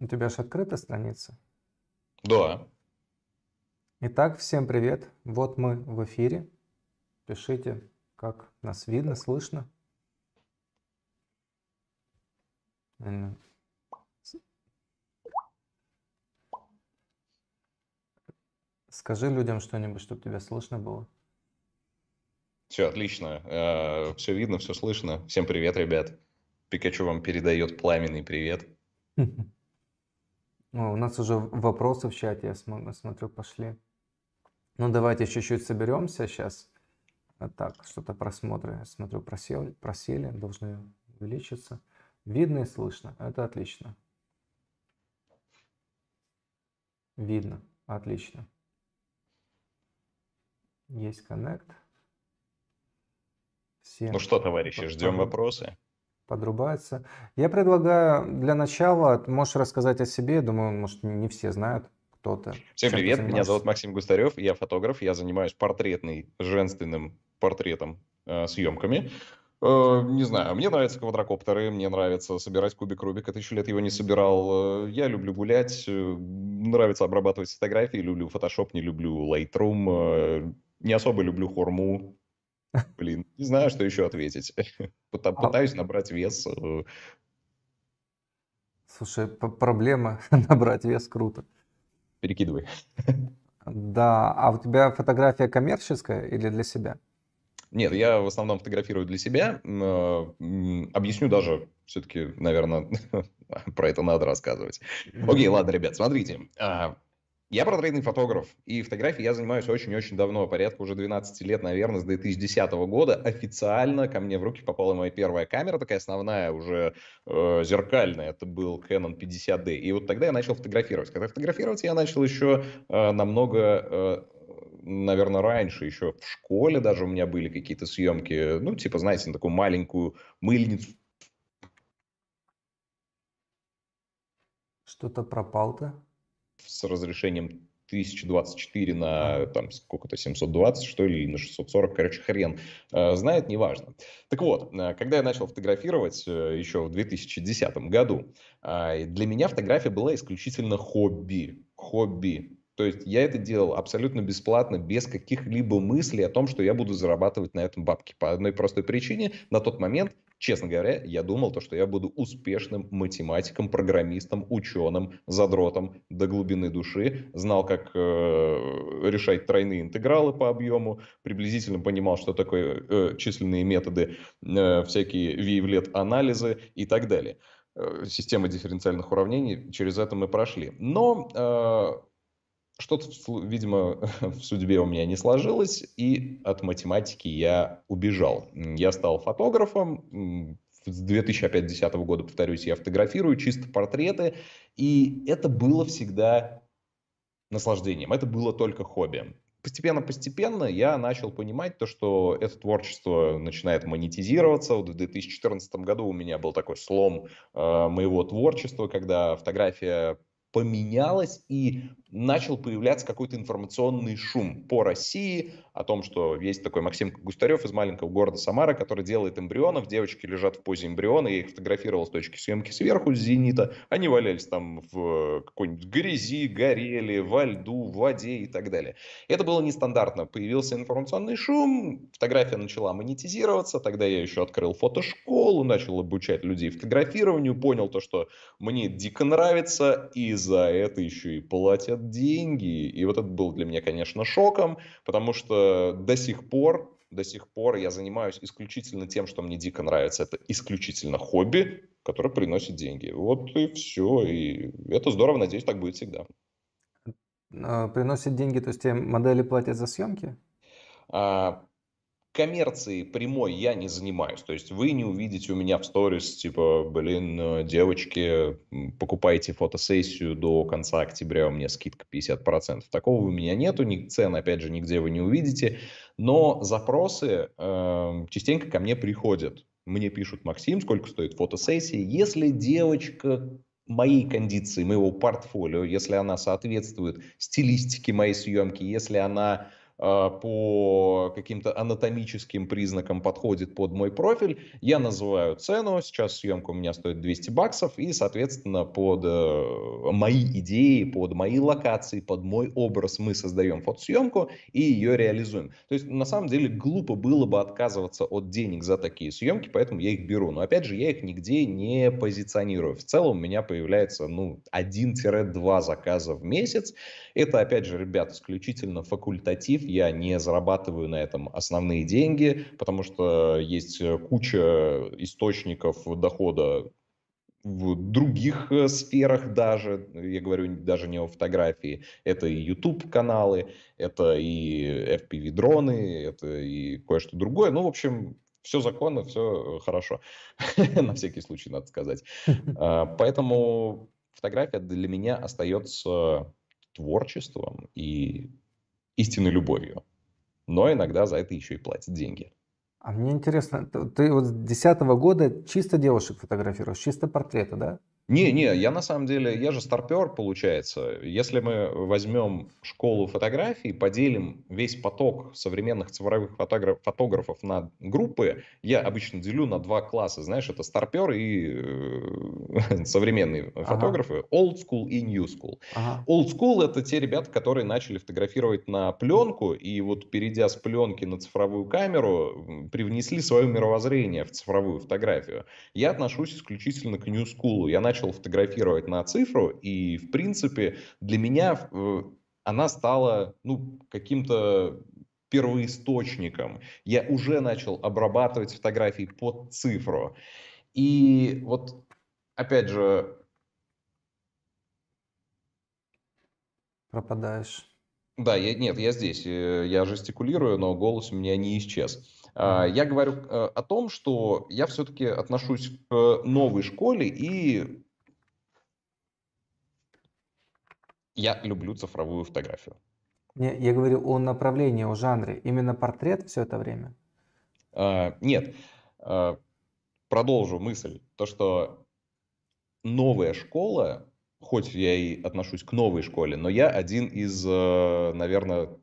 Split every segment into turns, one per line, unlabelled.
У тебя же открыта страница? Да. Итак, всем привет. Вот мы в эфире. Пишите, как нас видно, слышно. Скажи людям что-нибудь, чтобы тебя слышно было.
Все отлично. Э, все видно, все слышно. Всем привет, ребят. Пикачу вам передает пламенный привет.
О, у нас уже вопросы в чате, я смотрю, пошли. Ну, давайте чуть-чуть соберемся сейчас. Так, что-то просмотры, я смотрю, просели, просели, должны увеличиться. Видно и слышно, это отлично. Видно, отлично. Есть коннект. Все. Ну
что, товарищи, ждем вопросы
подрубается. Я предлагаю для начала, можешь рассказать о себе, я думаю, может, не все знают кто ты. Всем привет, меня зовут
Максим Густарев, я фотограф, я занимаюсь портретной, женственным портретом, э, съемками. Э, не знаю, мне нравятся квадрокоптеры, мне нравится собирать кубик Рубика, тысячу лет его не собирал. Э, я люблю гулять, э, нравится обрабатывать фотографии, люблю Photoshop, не люблю Lightroom, э, не особо люблю хорму, Блин, не знаю, что еще ответить. А пытаюсь набрать вес. Э.
Слушай, проблема набрать вес круто. Перекидывай. Да, а у тебя фотография коммерческая или для себя?
Нет, я в основном фотографирую для себя. Объясню даже, все-таки, наверное, про это надо рассказывать. Окей, ладно, ребят, смотрите. А, я портретный фотограф, и фотографией я занимаюсь очень-очень давно, порядка уже 12 лет, наверное, с 2010 года. Официально ко мне в руки попала моя первая камера, такая основная, уже э, зеркальная, это был Canon 50D. И вот тогда я начал фотографировать. Когда фотографировать, я начал еще э, намного... Э, наверное, раньше, еще в школе даже у меня были какие-то съемки, ну, типа, знаете, на такую маленькую мыльницу.
Что-то пропал-то?
с разрешением 1024 на там сколько-то 720, что ли, или на 640, короче, хрен э, знает, неважно. Так вот, э, когда я начал фотографировать э, еще в 2010 году, для меня фотография была исключительно хобби. Хобби. То есть я это делал абсолютно бесплатно, без каких-либо мыслей о том, что я буду зарабатывать на этом бабки. По одной простой причине, на тот момент честно говоря, я думал, то, что я буду успешным математиком, программистом, ученым, задротом до глубины души, знал, как э, решать тройные интегралы по объему, приблизительно понимал, что такое э, численные методы, э, всякие виевлет-анализы и так далее. Э, система дифференциальных уравнений, через это мы прошли. Но э, что-то, видимо, в судьбе у меня не сложилось, и от математики я убежал. Я стал фотографом, с 2010 года, повторюсь, я фотографирую чисто портреты, и это было всегда наслаждением, это было только хобби. Постепенно-постепенно я начал понимать то, что это творчество начинает монетизироваться. Вот в 2014 году у меня был такой слом э, моего творчества, когда фотография поменялось и начал появляться какой-то информационный шум по России о том, что есть такой Максим Густарев из маленького города Самара, который делает эмбрионов, девочки лежат в позе эмбриона, я их фотографировал с точки съемки сверху с зенита, они валялись там в какой-нибудь грязи, горели, во льду, в воде и так далее. Это было нестандартно. Появился информационный шум, фотография начала монетизироваться, тогда я еще открыл фотошколу, начал обучать людей фотографированию, понял то, что мне дико нравится, и за это еще и платят деньги. И вот это было для меня, конечно, шоком, потому что до сих пор до сих пор я занимаюсь исключительно тем, что мне дико нравится. Это исключительно хобби, которое приносит деньги. Вот и все. И это здорово, надеюсь, так будет всегда.
А, приносит деньги, то есть тебе модели платят за съемки?
А, коммерцией прямой я не занимаюсь. То есть вы не увидите у меня в сторис, типа, блин, э, девочки, покупайте фотосессию до конца октября, у меня скидка 50%. Такого у меня нету, ни цен, опять же, нигде вы не увидите. Но запросы э, частенько ко мне приходят. Мне пишут, Максим, сколько стоит фотосессия. Если девочка моей кондиции, моего портфолио, если она соответствует стилистике моей съемки, если она Э, по каким-то анатомическим признакам подходит под мой профиль, я называю цену, сейчас съемка у меня стоит 200 баксов, и, соответственно, под э, мои идеи, под мои локации, под мой образ мы создаем фотосъемку и ее реализуем. То есть, на самом деле, глупо было бы отказываться от денег за такие съемки, поэтому я их беру. Но, опять же, я их нигде не позиционирую. В целом у меня появляется, ну, 1-2 заказа в месяц, это, опять же, ребят, исключительно факультатив. Я не зарабатываю на этом основные деньги, потому что есть э, куча источников дохода в других э, сферах даже, я говорю даже не о фотографии, это и YouTube-каналы, это и FPV-дроны, это и кое-что другое. Ну, в общем, все законно, все хорошо. На всякий случай, надо сказать. А, поэтому фотография для меня остается творчеством и истинной любовью. Но иногда за это еще и платят деньги.
А мне интересно, ты вот с 2010 года чисто девушек фотографируешь, чисто портреты, да?
Не, не, я на самом деле, я же старпер, получается. Если мы возьмем школу фотографий, поделим весь поток современных цифровых фотограф, фотографов на группы, я обычно делю на два класса, знаешь, это старпер и э, современные ага. фотографы, old school и new school. Ага. Old school это те ребята, которые начали фотографировать на пленку, и вот перейдя с пленки на цифровую камеру, привнесли свое мировоззрение в цифровую фотографию. Я отношусь исключительно к new school. Я начал начал фотографировать на цифру, и, в принципе, для меня э, она стала ну, каким-то первоисточником. Я уже начал обрабатывать фотографии под цифру. И вот, опять же...
Пропадаешь.
Да, я, нет, я здесь, э, я жестикулирую, но голос у меня не исчез. А, я говорю э, о том, что я все-таки отношусь к новой школе и Я люблю цифровую фотографию.
Не, я говорю о направлении, о жанре. Именно портрет все это время?
А, нет. А, продолжу мысль. То, что новая школа, хоть я и отношусь к новой школе, но я один из, э, наверное,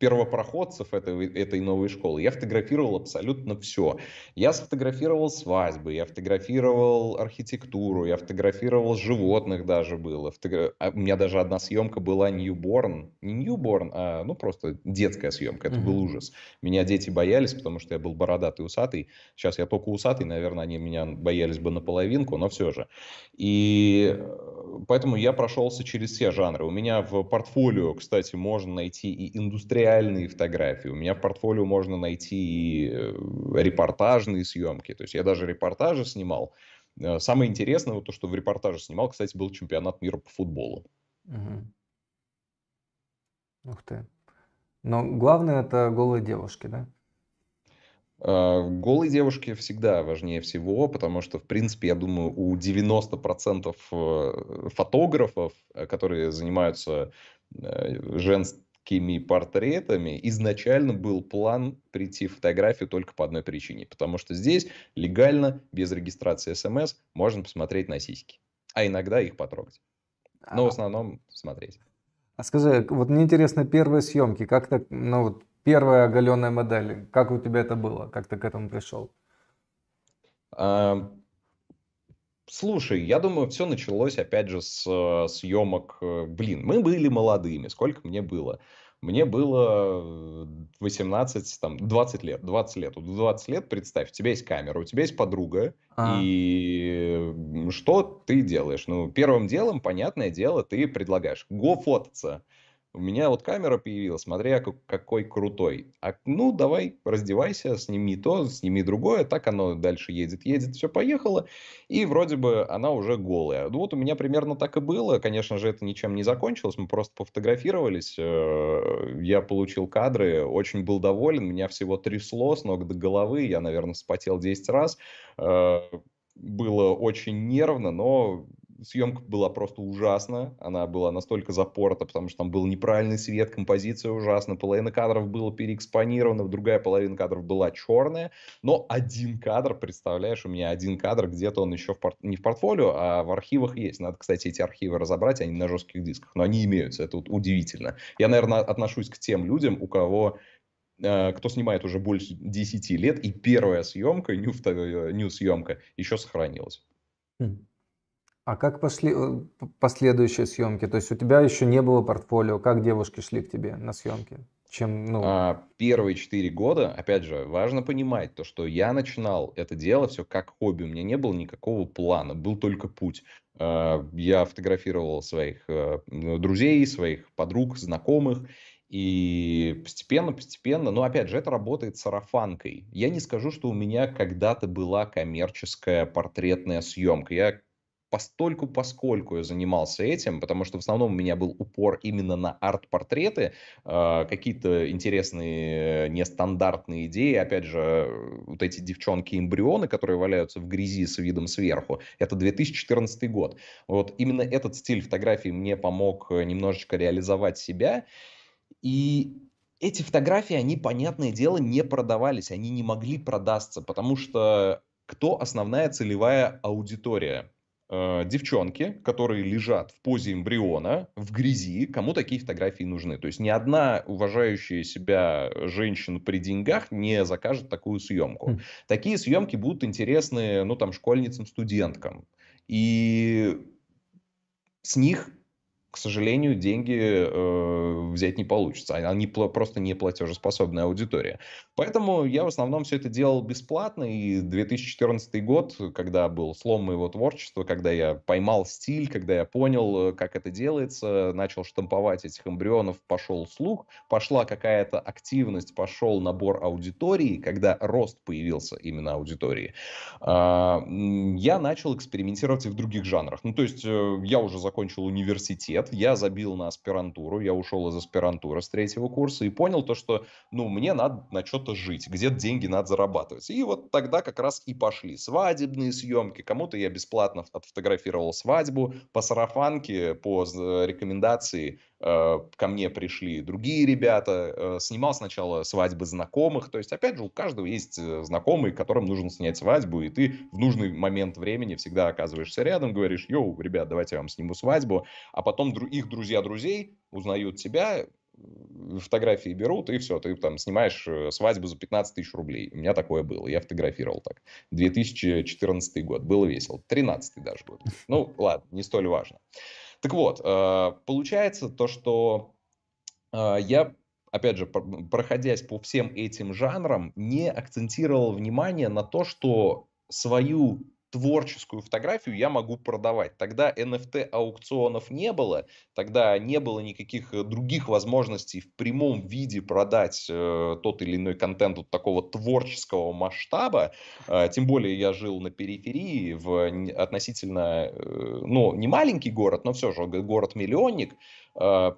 первопроходцев этой, этой новой школы. Я фотографировал абсолютно все. Я сфотографировал свадьбы, я фотографировал архитектуру, я фотографировал животных даже было. А, у меня даже одна съемка была newborn. Не newborn, а ну просто детская съемка. Это был ужас. Меня дети боялись, потому что я был бородатый, усатый. Сейчас я только усатый, наверное, они меня боялись бы наполовинку, но все же. И э, поэтому я прошелся через все жанры. У меня в портфолио, кстати, можно найти и индустриальные реальные фотографии. У меня в портфолио можно найти и э, репортажные съемки. То есть я даже репортажи снимал. Э, самое интересное, вот то, что в репортаже снимал, кстати, был чемпионат мира по футболу.
Угу. Ух ты. Но главное это голые девушки, да?
А, голые девушки всегда важнее всего, потому что, в принципе, я думаю, у 90% э, фотографов, которые занимаются женским такими портретами изначально был план прийти в фотографию только по одной причине. Потому что здесь легально, без регистрации смс, эм можно посмотреть на сиськи. А иногда их потрогать. А Но а... в основном смотреть.
А скажи, вот мне интересно первые съемки. Как так, ну вот первая оголенная модель, как у тебя это было? Как ты к этому пришел? А Слушай,
я думаю, все началось, опять же, с э, съемок. Э, блин, мы были молодыми. Сколько мне было? Мне было 18, э, там, 20 лет. 20 лет. 20 лет, представь, у тебя есть камера, у тебя есть подруга. А. И что ты делаешь? Ну, первым делом, понятное дело, ты предлагаешь го фотаться у меня вот камера появилась, смотря а какой крутой. А, ну, давай, раздевайся, сними то, сними другое. Так оно дальше едет, едет, все поехало. И вроде бы она уже голая. Ну, вот у меня примерно так и было. Конечно же, это ничем не закончилось. Мы просто пофотографировались. Э, я получил кадры, очень был доволен. Меня всего трясло с ног до головы. Я, наверное, вспотел 10 раз. Э, было очень нервно, но съемка была просто ужасна, она была настолько запорта, потому что там был неправильный свет, композиция ужасна, половина кадров было переэкспонирована, другая половина кадров была черная, но один кадр, представляешь, у меня один кадр, где-то он еще в порт... не в портфолио, а в архивах есть. Надо, кстати, эти архивы разобрать, они на жестких дисках, но они имеются, это вот удивительно. Я, наверное, отношусь к тем людям, у кого э, кто снимает уже больше 10 лет, и первая съемка, нью-съемка, э, еще сохранилась.
Хм. А как пошли э, последующие съемки? То есть у тебя еще не было портфолио. Как девушки шли к тебе на съемки? Чем, ну...
а, первые четыре года, опять же, важно понимать то, что я начинал это дело все как хобби. У меня не было никакого плана, был только путь. А, я фотографировал своих э, друзей, своих подруг, знакомых. И постепенно, постепенно, но опять же, это работает сарафанкой. Я не скажу, что у меня когда-то была коммерческая портретная съемка. Я постольку поскольку я занимался этим, потому что в основном у меня был упор именно на арт-портреты, а, какие-то интересные, э, нестандартные идеи, опять же, э, вот эти девчонки-эмбрионы, которые валяются в грязи с видом сверху, это 2014 год. Вот именно этот стиль фотографии мне помог э, немножечко реализовать себя, и эти фотографии, они, понятное дело, не продавались, они не могли продаться, потому что кто основная целевая аудитория? Э, девчонки, которые лежат в позе эмбриона в грязи, кому такие фотографии нужны. То есть ни одна уважающая себя женщина при деньгах не закажет такую съемку. Mm. Такие съемки будут интересны, ну там, школьницам, студенткам. И с них к сожалению, деньги э, взять не получится. А они просто не платежеспособная аудитория. Поэтому я в основном все это делал бесплатно. И 2014 год, когда был слом моего творчества, когда я поймал стиль, когда я понял, э, как это делается, начал штамповать этих эмбрионов, пошел слух, пошла какая-то активность, пошел набор аудитории, когда рост появился именно аудитории. Э, я начал экспериментировать и в других жанрах. Ну, то есть э, я уже закончил университет, лет, я забил на аспирантуру, я ушел из аспирантуры с третьего курса и понял то, что, ну, мне надо на что-то жить, где-то деньги надо зарабатывать. И вот тогда как раз и пошли свадебные съемки, кому-то я бесплатно отфотографировал свадьбу по сарафанке, по э, рекомендации Э, ко мне пришли другие ребята, э, снимал сначала свадьбы знакомых, то есть, опять же, у каждого есть э, знакомый, которым нужно снять свадьбу, и ты в нужный момент времени всегда оказываешься рядом, говоришь, йоу, ребят, давайте я вам сниму свадьбу, а потом их друзья друзей узнают тебя, фотографии берут, и все, ты там снимаешь свадьбу за 15 тысяч рублей. У меня такое было, я фотографировал так. 2014 год, было весело, 13 даже год. Ну, ладно, не столь важно. Uh, так вот, э, получается то, что э, я опять же, проходясь по всем этим жанрам, не акцентировал внимание на то, что свою творческую фотографию я могу продавать. Тогда NFT аукционов не было, тогда не было никаких э, других возможностей в прямом виде продать э, тот или иной контент вот такого творческого масштаба. Э, тем более я жил на периферии в относительно, э, ну, не маленький город, но все же город-миллионник. Э,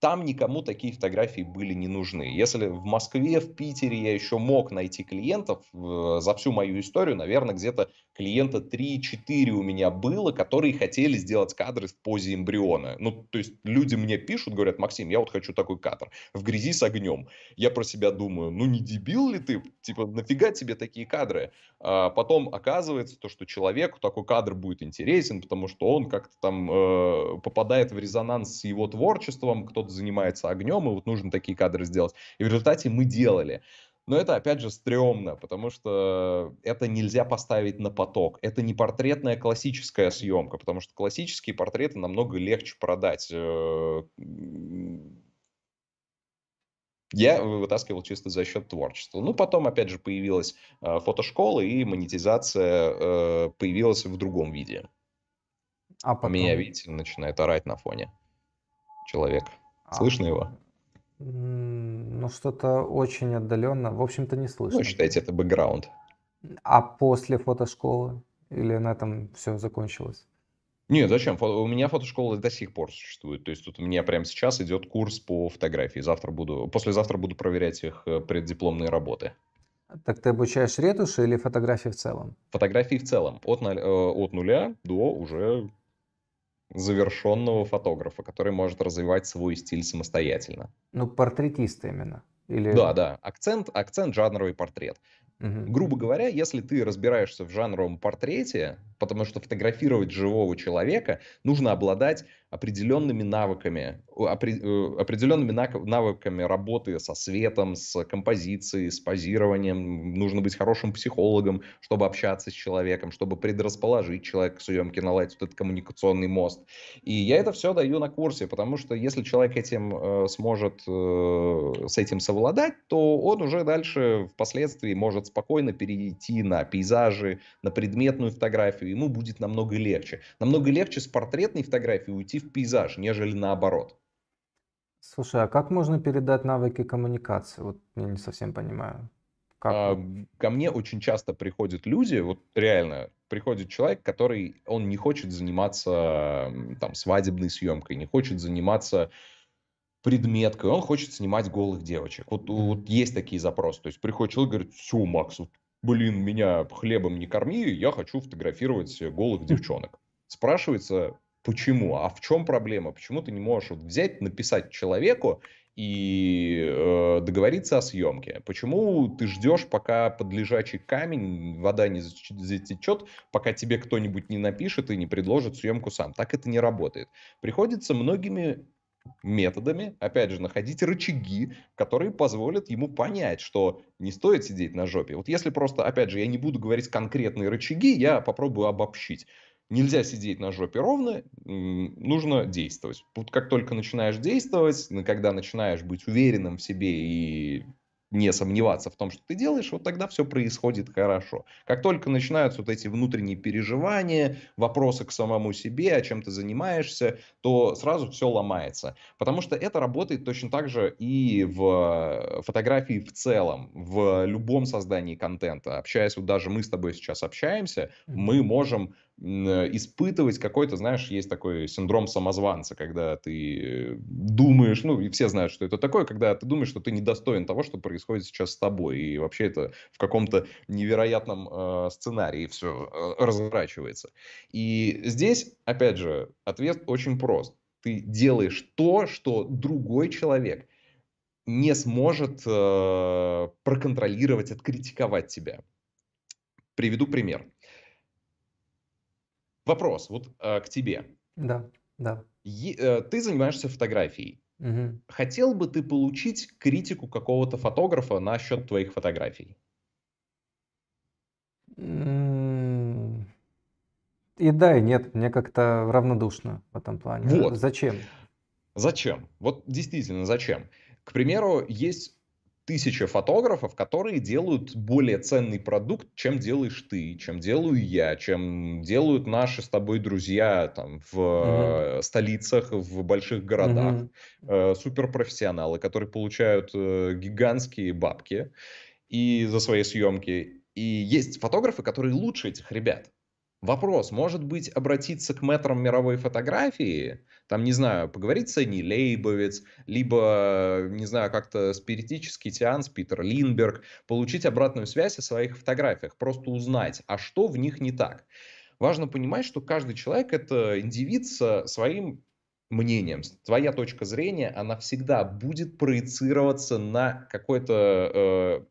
там никому такие фотографии были не нужны. Если в Москве, в Питере я еще мог найти клиентов, э, за всю мою историю, наверное, где-то клиента 3-4 у меня было, которые хотели сделать кадры в позе эмбриона. Ну, то есть люди мне пишут, говорят, Максим, я вот хочу такой кадр. В грязи с огнем. Я про себя думаю, ну не дебил ли ты? Типа, нафига тебе такие кадры? А потом оказывается то, что человеку такой кадр будет интересен, потому что он как-то там э, попадает в резонанс с его творчеством, кто-то занимается огнем, и вот нужно такие кадры сделать. И в результате мы делали. Но это, опять же, стрёмно, потому что это нельзя поставить на поток. Это не портретная классическая съемка, потому что классические портреты намного легче продать. Э, Я вытаскивал чисто за счет творчества. Ну, потом, опять же, появилась э, фотошкола, и монетизация э, появилась в другом виде. А потом... Меня, видите, начинает орать на фоне человека а, слышно его?
Ну, что-то очень отдаленно. В общем-то, не слышно. Ну, считайте, это бэкграунд. А после фотошколы? Или на этом все закончилось?
Нет, зачем? У меня фотошкола до сих пор существует. То есть тут у меня прямо сейчас идет курс по фотографии. Завтра буду, послезавтра буду проверять их э, преддипломные работы.
Так ты обучаешь ретуши или фотографии в целом?
Фотографии в целом. От, э, от нуля до уже завершенного фотографа, который может развивать свой стиль самостоятельно.
Ну, портретист именно. Или... Да,
да. Акцент, акцент жанровый портрет. Угу. Грубо говоря, если ты разбираешься в жанровом портрете, потому что фотографировать живого человека нужно обладать определенными навыками, э, определенными навыками работы со светом, с композицией, с позированием. Нужно быть хорошим психологом, чтобы общаться с человеком, чтобы предрасположить человека к съемке, наладить вот этот коммуникационный мост. И я это все даю на курсе, потому что если человек этим э, сможет э, с этим совладать, то он уже дальше впоследствии может спокойно перейти на пейзажи, на предметную фотографию. Ему будет намного легче. Намного легче с портретной фотографии уйти в пейзаж, нежели наоборот.
Слушай, а как можно передать навыки коммуникации? Вот я не совсем понимаю.
Как? А, ко мне очень часто приходят люди, вот реально, приходит человек, который, он не хочет заниматься там свадебной съемкой, не хочет заниматься предметкой, он хочет снимать голых девочек. Вот, вот есть такие запросы. То есть приходит человек и говорит, все, Макс, вот, блин, меня хлебом не корми, я хочу фотографировать голых девчонок. Спрашивается, Почему? А в чем проблема? Почему ты не можешь вот взять, написать человеку и э, договориться о съемке? Почему ты ждешь, пока под лежачий камень вода не затечет, пока тебе кто-нибудь не напишет и не предложит съемку сам? Так это не работает. Приходится многими методами, опять же, находить рычаги, которые позволят ему понять, что не стоит сидеть на жопе. Вот если просто, опять же, я не буду говорить конкретные рычаги, я попробую обобщить. Нельзя сидеть на жопе ровно, нужно действовать. Вот как только начинаешь действовать, когда начинаешь быть уверенным в себе и не сомневаться в том, что ты делаешь, вот тогда все происходит хорошо. Как только начинаются вот эти внутренние переживания, вопросы к самому себе, о чем ты занимаешься, то сразу все ломается. Потому что это работает точно так же и в фотографии в целом, в любом создании контента. Общаясь, вот даже мы с тобой сейчас общаемся, мы можем Э, испытывать какой-то, знаешь, есть такой синдром самозванца, когда ты э, думаешь, ну, и все знают, что это такое, когда ты думаешь, что ты недостоин того, что происходит сейчас с тобой, и вообще это в каком-то невероятном э, сценарии все э, разворачивается. И здесь, опять же, ответ очень прост. Ты делаешь то, что другой человек не сможет э, проконтролировать, откритиковать тебя. Приведу пример. Вопрос вот э, к тебе.
Да, да.
Е, э, ты занимаешься фотографией. Угу. Хотел бы ты получить критику какого-то фотографа насчет твоих фотографий?
И да, и нет, мне как-то равнодушно в этом плане. Вот. Зачем?
Зачем? Вот действительно, зачем? К примеру, есть тысяча фотографов, которые делают более ценный продукт, чем делаешь ты, чем делаю я, чем делают наши с тобой друзья там в угу. столицах, в больших городах, угу. суперпрофессионалы, которые получают э, гигантские бабки и за свои съемки. И есть фотографы, которые лучше этих ребят. Вопрос, может быть, обратиться к метрам мировой фотографии, там, не знаю, поговорить с Энни Лейбовец, либо, не знаю, как-то спиритический сеанс Питер Линберг, получить обратную связь о своих фотографиях, просто узнать, а что в них не так. Важно понимать, что каждый человек — это индивид со своим мнением. Твоя точка зрения, она всегда будет проецироваться на какое то э,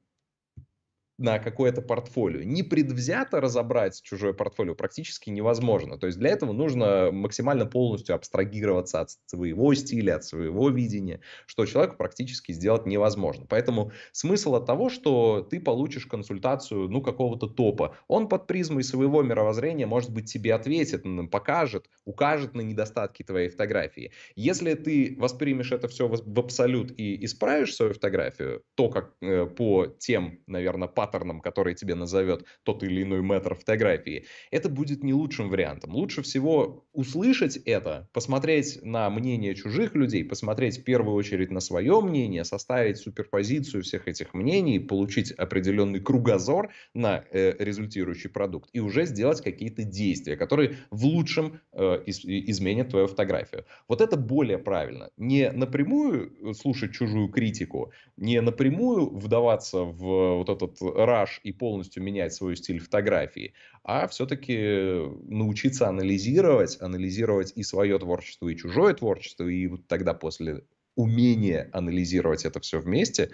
на какое-то портфолио. Непредвзято разобрать чужое портфолио практически невозможно. То есть для этого нужно максимально полностью абстрагироваться от своего стиля, от своего видения, что человеку практически сделать невозможно. Поэтому смысл от того, что ты получишь консультацию ну какого-то топа, он под призмой своего мировоззрения, может быть, тебе ответит, покажет, укажет на недостатки твоей фотографии. Если ты воспримешь это все в абсолют и исправишь свою фотографию, то как э, по тем, наверное, по паттерном, который тебе назовет тот или иной метр фотографии, это будет не лучшим вариантом. Лучше всего услышать это, посмотреть на мнение чужих людей, посмотреть в первую очередь на свое мнение, составить суперпозицию всех этих мнений, получить определенный кругозор на э, результирующий продукт и уже сделать какие-то действия, которые в лучшем э, из, изменят твою фотографию. Вот это более правильно. Не напрямую слушать чужую критику, не напрямую вдаваться в э, вот этот э, раш и полностью менять свой стиль фотографии, а все-таки э, научиться анализировать, анализировать и свое творчество, и чужое творчество, и вот тогда после умения анализировать это все вместе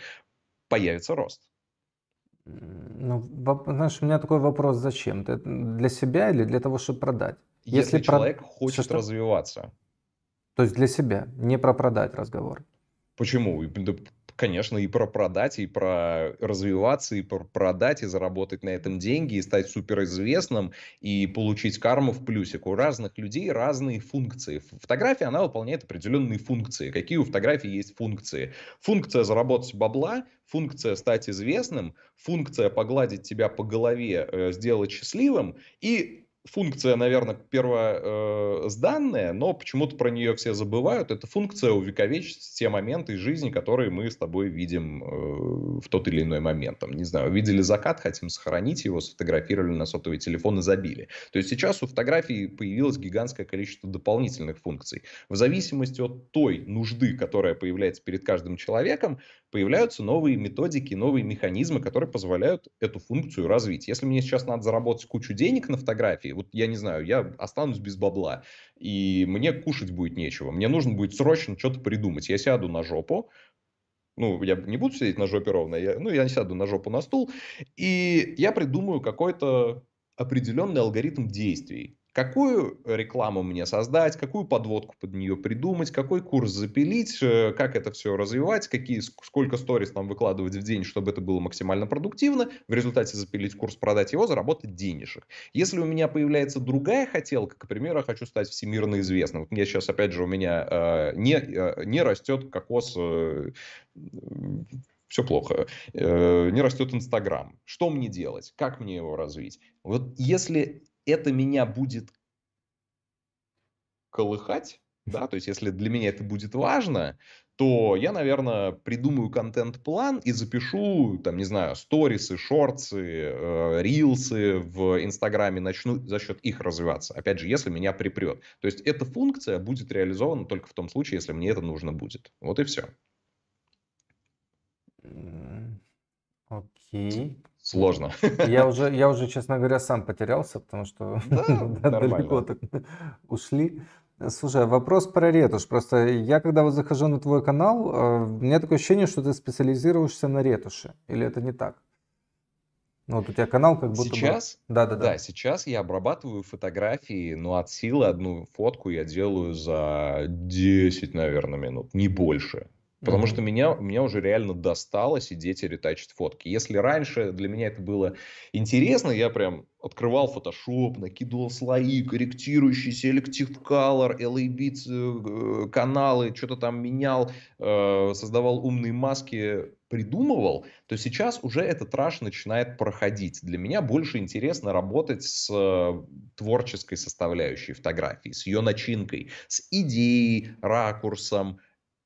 появится рост.
Ну, знаешь, у меня такой вопрос, зачем? Ты для себя или для того, чтобы продать? Если, Если человек прод... хочет что? развиваться. То есть для себя, не про продать разговор. Почему?
конечно, и про продать, и про развиваться, и про продать, и заработать на этом деньги, и стать суперизвестным, и получить карму в плюсик. У разных людей разные функции. Фотография, она выполняет определенные функции. Какие у фотографии есть функции? Функция заработать бабла, функция стать известным, функция погладить тебя по голове, э, сделать счастливым, и функция, наверное, первая э, но почему-то про нее все забывают. Это функция увековечить те моменты жизни, которые мы с тобой видим э, в тот или иной момент. Там, не знаю, видели закат, хотим сохранить его, сфотографировали на сотовый телефон и забили. То есть сейчас у фотографии появилось гигантское количество дополнительных функций. В зависимости от той нужды, которая появляется перед каждым человеком, появляются новые методики, новые механизмы, которые позволяют эту функцию развить. Если мне сейчас надо заработать кучу денег на фотографии, вот я не знаю, я останусь без бабла, и мне кушать будет нечего, мне нужно будет срочно что-то придумать. Я сяду на жопу, ну, я не буду сидеть на жопе ровно, я, ну, я сяду на жопу на стул, и я придумаю какой-то определенный алгоритм действий, какую рекламу мне создать, какую подводку под нее придумать, какой курс запилить, э, как это все развивать, какие, сколько сторис нам выкладывать в день, чтобы это было максимально продуктивно, в результате запилить курс, продать его, заработать денежек. Если у меня появляется другая хотелка, к примеру, я хочу стать всемирно известным. Вот мне сейчас, опять же, у меня э, не, э, не растет кокос э, все плохо, э, не растет Инстаграм. Что мне делать? Как мне его развить? Вот если это меня будет колыхать, да, то есть если для меня это будет важно, то я, наверное, придумаю контент-план и запишу, там, не знаю, сторисы, шорцы, э, рилсы в Инстаграме, начну за счет их развиваться. Опять же, если меня припрет. То есть эта функция будет реализована только в том случае, если мне это нужно будет. Вот и все.
Окей. Okay сложно. Я уже, я уже, честно говоря, сам потерялся, потому что да, далеко так ушли. Слушай, а вопрос про ретушь. Просто я, когда вот захожу на твой канал, э, у меня такое ощущение, что ты специализируешься на ретуши. Или это не так? Ну, вот у тебя канал как будто сейчас, бы... Да, да, да. Да,
сейчас я обрабатываю фотографии, но от силы одну фотку я делаю за 10, наверное, минут, не больше. Потому что меня, меня уже реально достало сидеть и ретачить фотки. Если раньше для меня это было интересно, я прям открывал Photoshop, накидывал слои, корректирующий Selective Color, LAB э, э, каналы, что-то там менял, э, создавал умные маски, придумывал, то сейчас уже этот раш начинает проходить. Для меня больше интересно работать с творческой составляющей фотографии, с ее начинкой, с идеей, ракурсом,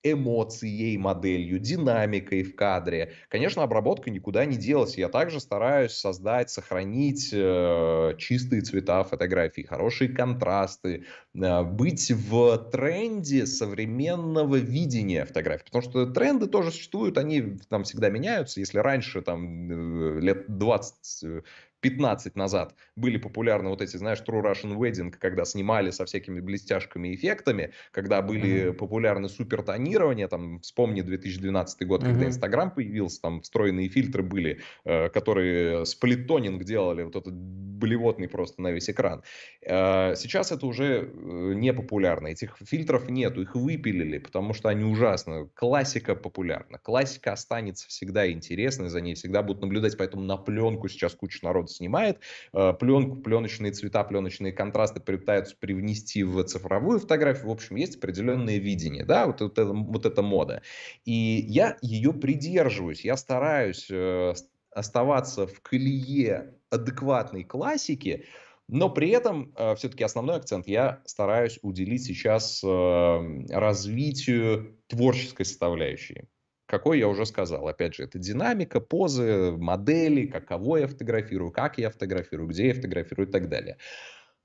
эмоцией, моделью, динамикой в кадре. Конечно, обработка никуда не делась. Я также стараюсь создать, сохранить э, чистые цвета фотографий, хорошие контрасты, э, быть в тренде современного видения фотографий. Потому что тренды тоже существуют, они там всегда меняются. Если раньше, там, э, лет 20 15 назад были популярны вот эти, знаешь, True Russian Wedding, когда снимали со всякими блестяшками и эффектами, когда были mm-hmm. популярны супертонирования, там, вспомни 2012 год, mm-hmm. когда Инстаграм появился, там встроенные фильтры были, э, которые сплиттонинг делали, вот этот блевотный просто на весь экран. Э, сейчас это уже э, не популярно, этих фильтров нету, их выпилили, потому что они ужасны. Классика популярна, классика останется всегда интересной, за ней всегда будут наблюдать, поэтому на пленку сейчас куча народа снимает. Пленку, э, пленочные цвета, пленочные контрасты пытаются привнести в цифровую фотографию. В общем, есть определенное видение, да, вот, это, вот эта мода. И я ее придерживаюсь, я стараюсь э, оставаться в колее адекватной классики, но при этом э, все-таки основной акцент я стараюсь уделить сейчас э, развитию творческой составляющей какой я уже сказал. Опять же, это динамика, позы, модели, каково я фотографирую, как я фотографирую, где я фотографирую и так далее.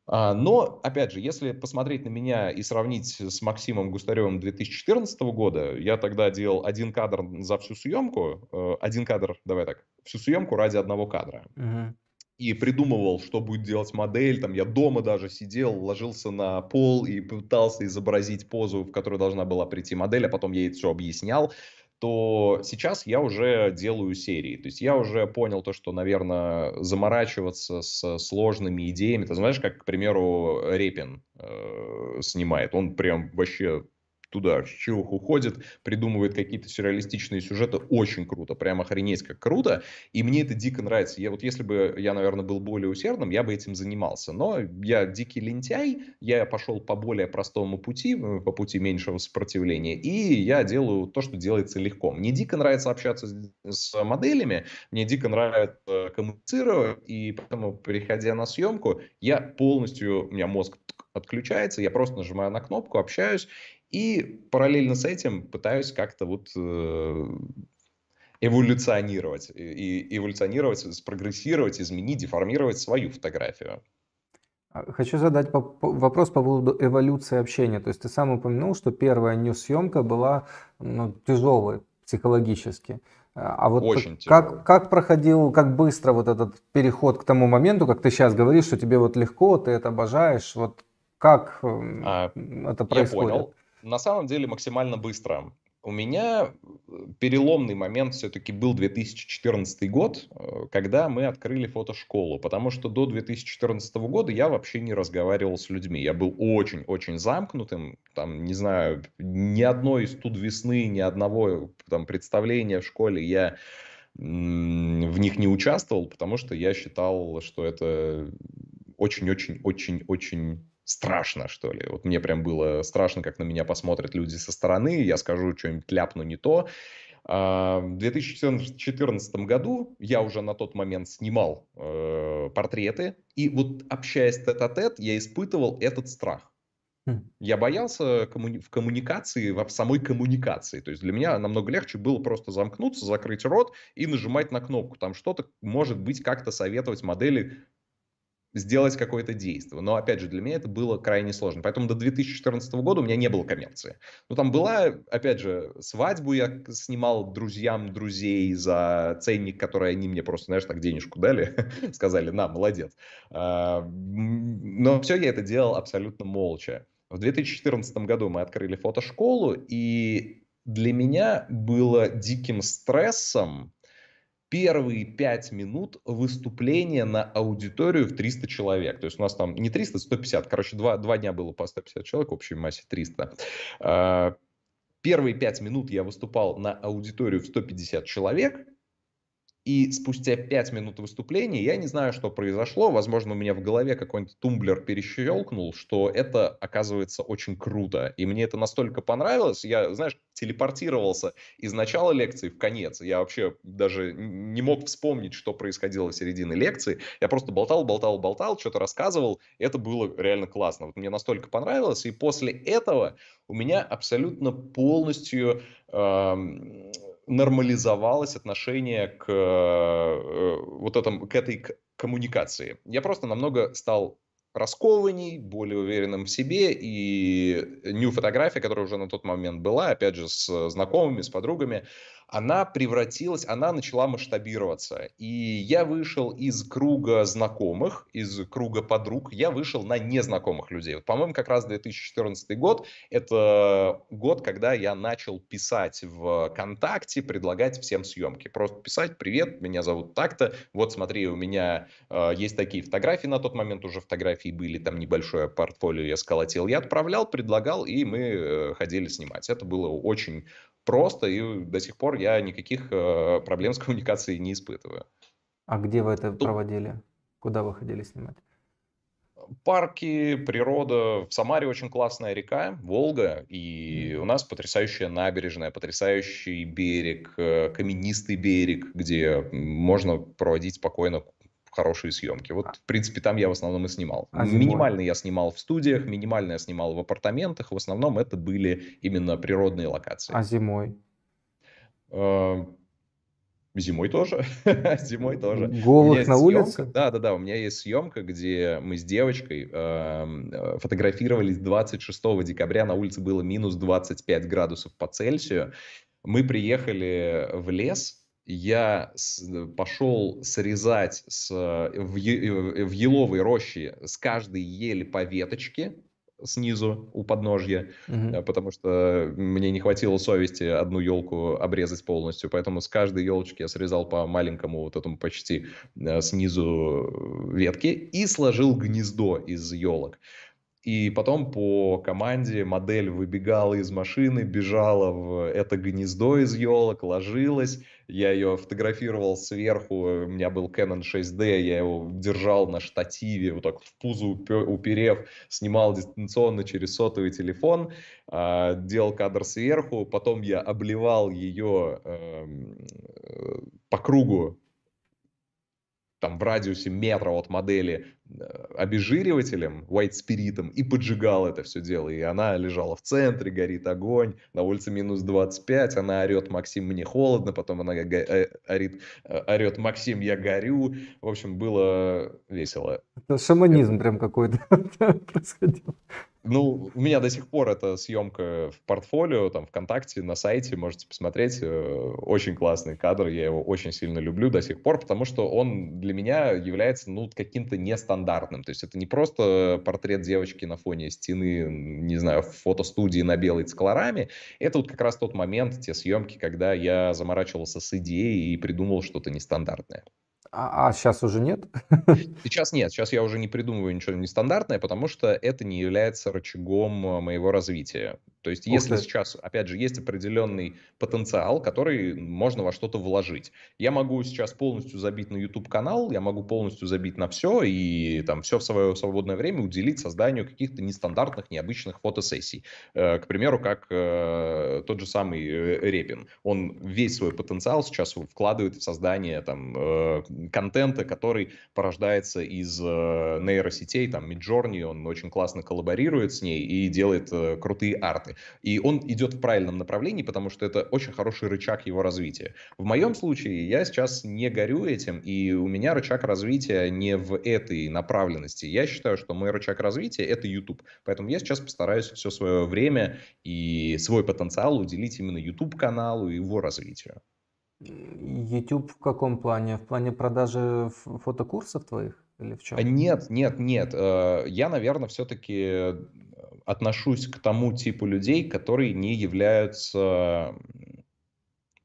А, но, опять же, если посмотреть на меня и сравнить с Максимом Густаревым 2014 года, я тогда делал один кадр за всю съемку, э, один кадр, давай так, всю съемку ради одного кадра. Uh-huh и придумывал, что будет делать модель. Там я дома даже сидел, ложился на пол и пытался изобразить позу, в которую должна была прийти модель, а потом я ей все объяснял то сейчас я уже делаю серии. То есть я уже понял то, что, наверное, заморачиваться с сложными идеями. Ты знаешь, как, к примеру, Репин э, снимает. Он прям вообще туда Чилух уходит, придумывает какие-то сюрреалистичные сюжеты, очень круто, прям охренеть как круто, и мне это дико нравится. Я вот если бы я, наверное, был более усердным, я бы этим занимался, но я дикий лентяй, я пошел по более простому пути, э, по пути меньшего сопротивления, и я делаю то, что делается легко. Мне дико нравится общаться с, с моделями, мне дико нравится коммуницировать, и поэтому, переходя на съемку, я полностью, у меня мозг отключается, я просто нажимаю на кнопку, общаюсь, и параллельно с этим пытаюсь как-то вот э, эволюционировать, и эволюционировать, спрогрессировать, изменить, деформировать свою фотографию.
А, хочу задать вопрос по поводу эволюции общения. То есть ты сам упомянул, что первая нью-съемка была ну, тяжелой психологически. А, а вот Очень как, как проходил, как быстро вот этот переход к тому моменту, как ты сейчас говоришь, что тебе вот легко, ты это обожаешь, вот как эм, а, это происходит? Я понял
на самом деле максимально быстро. У меня э, переломный момент все-таки был 2014 год, э, когда мы открыли фотошколу, потому что до 2014 года я вообще не разговаривал с людьми. Я был очень-очень замкнутым, там, не знаю, ни одной из тут весны, ни одного э, там, представления в школе я в них не участвовал, потому что я считал, что это очень-очень-очень-очень страшно, что ли. Вот мне прям было страшно, как на меня посмотрят люди со стороны, я скажу что-нибудь ляпну не то. А, в 2014 году я уже на тот момент снимал э, портреты, и вот общаясь тет-а-тет, я испытывал этот страх. Хм. Я боялся коммуни- в коммуникации, в самой коммуникации. То есть для меня намного легче было просто замкнуться, закрыть рот и нажимать на кнопку. Там что-то, может быть, как-то советовать модели сделать какое-то действие. Но, опять же, для меня это было крайне сложно. Поэтому до 2014 года у меня не было коммерции. Но ну, там была, опять же, свадьбу я снимал друзьям друзей за ценник, который они мне просто, знаешь, так денежку дали, сказали, на, молодец. А, но все я это делал абсолютно молча. В 2014 году мы открыли фотошколу, и для меня было диким стрессом первые пять минут выступления на аудиторию в 300 человек. То есть у нас там не 300, 150. Короче, два, два дня было по 150 человек, в общей массе 300. А, первые пять минут я выступал на аудиторию в 150 человек, и спустя 5 минут выступления я не знаю, что произошло. Возможно, у меня в голове какой-нибудь тумблер перещелкнул, что это оказывается очень круто. И мне это настолько понравилось. Я, знаешь, телепортировался из начала лекции в конец. Я вообще даже не мог вспомнить, что происходило в середине лекции. Я просто болтал, болтал, болтал, что-то рассказывал. Это было реально классно. Вот мне настолько понравилось. И после этого у меня абсолютно полностью э, нормализовалось отношение к э, вот этому, к этой коммуникации. Я просто намного стал раскованней, более уверенным в себе, и new фотография, которая уже на тот момент была, опять же, с знакомыми, с подругами, она превратилась, она начала масштабироваться. И я вышел из круга знакомых, из круга подруг, я вышел на незнакомых людей. Вот, по-моему, как раз 2014 год, это год, когда я начал писать в ВКонтакте, предлагать всем съемки. Просто писать, привет, меня зовут так-то, вот смотри, у меня э, есть такие фотографии на тот момент, уже фотографии были, там небольшое портфолио я сколотил. Я отправлял, предлагал, и мы э, ходили снимать. Это было очень просто, и до сих пор я никаких э, проблем с коммуникацией не испытываю.
А где вы это Тут... проводили? Куда вы ходили снимать?
парки, природа. В Самаре очень классная река, Волга, и у нас потрясающая набережная, потрясающий берег, э, каменистый берег, где можно проводить спокойно хорошие съемки. Вот, в принципе, там я в основном и снимал. А минимально я снимал в студиях, минимально я снимал в апартаментах. В основном это были именно природные локации.
А зимой?
Э, зимой тоже. Зимой
тоже. Голых на улице?
Да, да, да. У меня есть съемка, где мы с девочкой эм, э, фотографировались 26 декабря. На улице было минус 25 градусов по Цельсию. Мы приехали в лес, я э, пошел срезать с, э, в, э, в еловой роще с каждой ели по веточке снизу у подножья, угу. потому что мне не хватило совести одну елку обрезать полностью, поэтому с каждой елочки я срезал по маленькому вот этому почти снизу ветке и сложил гнездо из елок. И потом по команде модель выбегала из машины, бежала в это гнездо из елок, ложилась, я ее фотографировал сверху, у меня был Canon 6D, я его держал на штативе, вот так в пузо уперев, снимал дистанционно через сотовый телефон, а, делал кадр сверху, потом я обливал ее эм, э, по кругу там в радиусе метра от модели э, обезжиривателем, white спиритом, и поджигал это все дело. И она лежала в центре, горит огонь, на улице минус 25, она орет «Максим, мне холодно», потом она э, орит, э, орет «Максим, я горю». В общем, было весело.
Это шаманизм прям какой-то происходил. Ну,
у меня до сих пор эта съемка в портфолио, там, ВКонтакте, на сайте, можете посмотреть. Э, очень классный кадр, я его очень сильно люблю до сих пор, потому что он для меня является, ну, каким-то нестандартным. То есть это не просто портрет девочки на фоне стены, не знаю, в фотостудии на белой с колорами. Это вот как раз тот момент, те съемки, когда я заморачивался с идеей и придумал что-то нестандартное.
А, а сейчас уже нет?
Сейчас нет, сейчас я уже не придумываю ничего нестандартное, потому что это не является рычагом а, моего развития. То есть, Ух если ты. сейчас, опять же, есть определенный потенциал, который можно во что-то вложить. Я могу сейчас полностью забить на YouTube канал, я могу полностью забить на все и там все в свое свободное время уделить созданию каких-то нестандартных, необычных фотосессий. Э, к примеру, как э, тот же самый э, Репин. Он весь свой потенциал сейчас вкладывает в создание там контента, который порождается из э, нейросетей, там, Midjourney, он очень классно коллаборирует с ней и делает э, крутые арты. И он идет в правильном направлении, потому что это очень хороший рычаг его развития. В моем случае я сейчас не горю этим, и у меня рычаг развития не в этой направленности. Я считаю, что мой рычаг развития — это YouTube. Поэтому я сейчас постараюсь все свое время и свой потенциал уделить именно YouTube-каналу и его развитию.
YouTube в каком плане? В плане продажи фотокурсов твоих? Или в чем?
Нет, нет, нет. Э, я, наверное, все-таки э, отношусь к тому типу людей, которые не являются...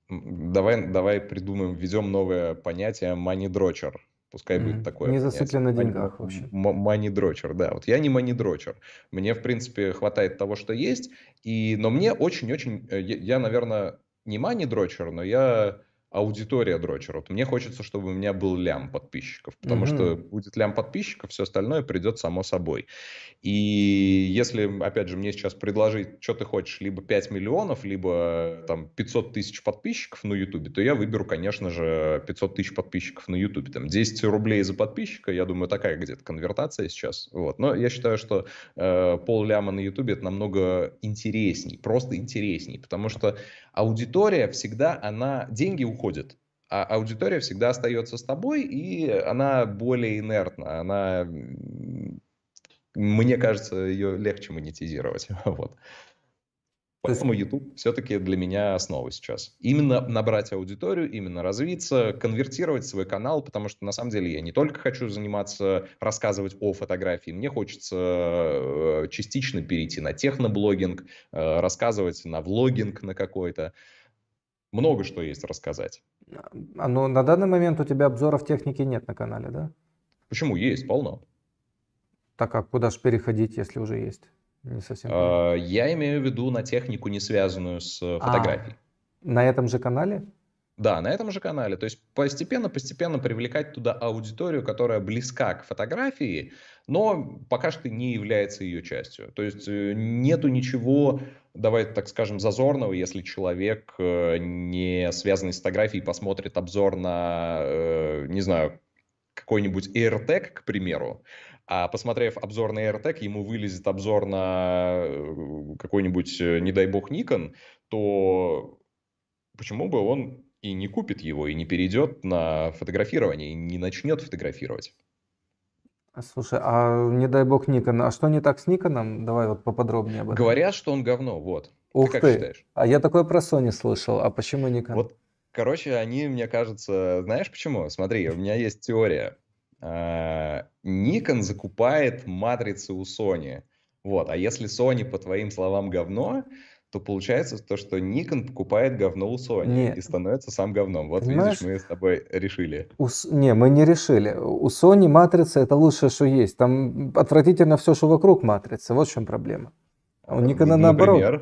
Давай, давай придумаем, введем новое понятие «манидрочер». Пускай mm-hmm. будет такое. Не засыплен на деньгах вообще. Манидрочер, да. Вот я не манидрочер. Мне, в принципе, хватает того, что есть. И, но мне очень-очень... Э, я, наверное, не мани дрочер, но я аудитория дрочер. Вот мне хочется, чтобы у меня был лям подписчиков, потому угу. что будет лям подписчиков, все остальное придет само собой. И если, опять же, мне сейчас предложить, что ты хочешь, либо 5 миллионов, либо там 500 тысяч подписчиков на Ютубе, то я выберу, конечно же, 500 тысяч подписчиков на Ютубе. Там 10 рублей за подписчика, я думаю, такая где-то конвертация сейчас. Вот. Но я считаю, что э, пол ляма на Ютубе это намного интересней, просто интересней, потому что аудитория всегда, она, деньги уходят уходит. А аудитория всегда остается с тобой, и она более инертна. Она, мне кажется, ее легче монетизировать. Вот. Поэтому YouTube все-таки для меня основа сейчас. Именно набрать аудиторию, именно развиться, конвертировать свой канал, потому что на самом деле я не только хочу заниматься, рассказывать о фотографии, мне хочется э, частично перейти на техноблогинг, э, рассказывать на влогинг на какой-то много
что есть рассказать. А, а Но на данный момент у тебя обзоров техники нет на канале, да? Почему? Есть, полно. Так а куда же переходить, если уже есть? Не совсем.
А, я имею в виду на технику, не связанную с э, а, фотографией.
А, на этом же канале?
Да, на этом же канале. То есть постепенно-постепенно привлекать туда аудиторию, которая близка к фотографии, но пока что не является ее частью. То есть э, нету ничего, давай так скажем, зазорного, если человек, э, не связанный с фотографией, посмотрит обзор на, э, не знаю, какой-нибудь AirTag, к примеру, а посмотрев обзор на AirTag, ему вылезет обзор на какой-нибудь, не дай бог, Nikon, то почему бы он и не купит его, и не перейдет на фотографирование, и не начнет фотографировать.
А, слушай, а не дай бог Никон, а что не так с Никоном? Давай вот поподробнее об этом. Говорят,
что он говно, вот. Ух ты, как ты считаешь?
А я такое про Sony слышал, а почему Никон? Вот,
короче, они, мне кажется, знаешь почему? Смотри, у меня есть теория. А, Никон закупает матрицы у Sony. Вот, а если Sony, по твоим словам, говно, то получается то, что Nikon покупает говно у Sony не. и становится сам говном. Вот Понимаешь, видишь, мы с тобой решили.
У, не, мы не решили. У Sony матрица это лучшее, что есть. Там отвратительно все, что вокруг матрицы. Вот в чем проблема. А у э, Никона ну, Например? наоборот.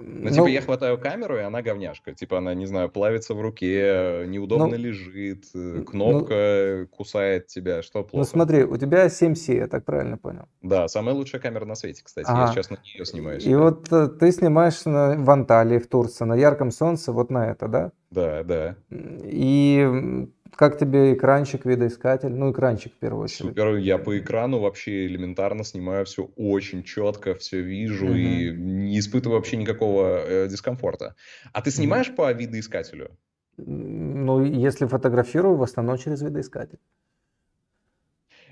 Ну, ну, типа, я
хватаю камеру, и она говняшка. Типа, она, не знаю, плавится в руке, неудобно ну, лежит, э, ну, кнопка ну, кусает тебя, что
ну, плохо. Ну, смотри, у тебя 7C, я так правильно понял?
Да, самая лучшая камера на свете, кстати. А, я сейчас на нее снимаюсь. И да. вот
э, ты снимаешь на, в Анталии, в Турции, на ярком солнце, вот на это, да?
Да, да.
И как тебе экранчик, видоискатель? Ну, экранчик в первую очередь.
Супер, я по экрану вообще элементарно снимаю все очень четко, все вижу mm-hmm. и не испытываю вообще никакого э, дискомфорта. А ты снимаешь mm-hmm. по видоискателю?
Ну, если фотографирую, в основном через видоискатель.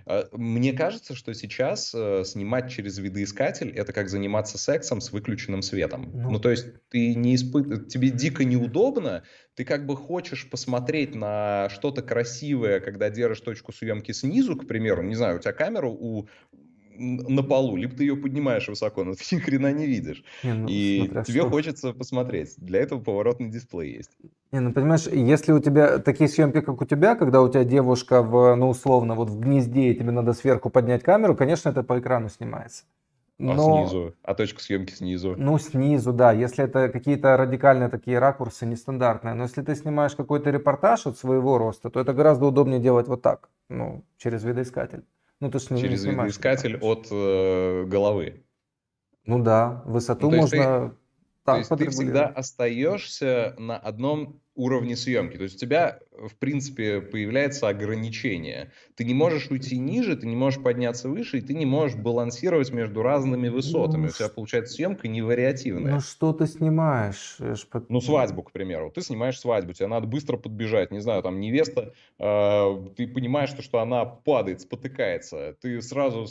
А, мне кажется, что сейчас э, снимать через видоискатель это как заниматься сексом с выключенным светом. Ну, ну то есть ты не испыт... тебе дико неудобно, ты как бы хочешь посмотреть на что-то красивое, когда держишь точку съемки снизу, к примеру, не знаю, у тебя камера у на полу, либо ты ее поднимаешь высоко, но ты ни хрена не видишь. Не, ну, и смотря, тебе что... хочется посмотреть. Для этого поворотный дисплей есть.
Не, ну понимаешь, если у тебя такие съемки, как у тебя, когда у тебя девушка в, ну условно, вот в гнезде, и тебе надо сверху поднять камеру, конечно, это по экрану снимается. А но... А
снизу? А точка съемки снизу? Ну,
снизу, да. Если это какие-то радикальные такие ракурсы, нестандартные. Но если ты снимаешь какой-то репортаж от своего роста, то это гораздо удобнее делать вот так, ну, через видоискатель. Ну, то есть, ну, Через
видоискатель от э, головы.
Ну да, ну, высоту ну, можно... Ты, там то есть ты всегда
остаешься на одном уровне съемки. То есть у тебя, в принципе, появляется ограничение. Ты не можешь уйти ниже, ты не можешь подняться выше, и ты не можешь балансировать между разными высотами. Ну, у тебя получается съемка невариативная.
Ну что ты снимаешь?
Ну свадьбу, к примеру. Ты снимаешь свадьбу, тебе надо быстро подбежать. Не знаю, там невеста, э, ты понимаешь, что, что она падает, спотыкается. Ты сразу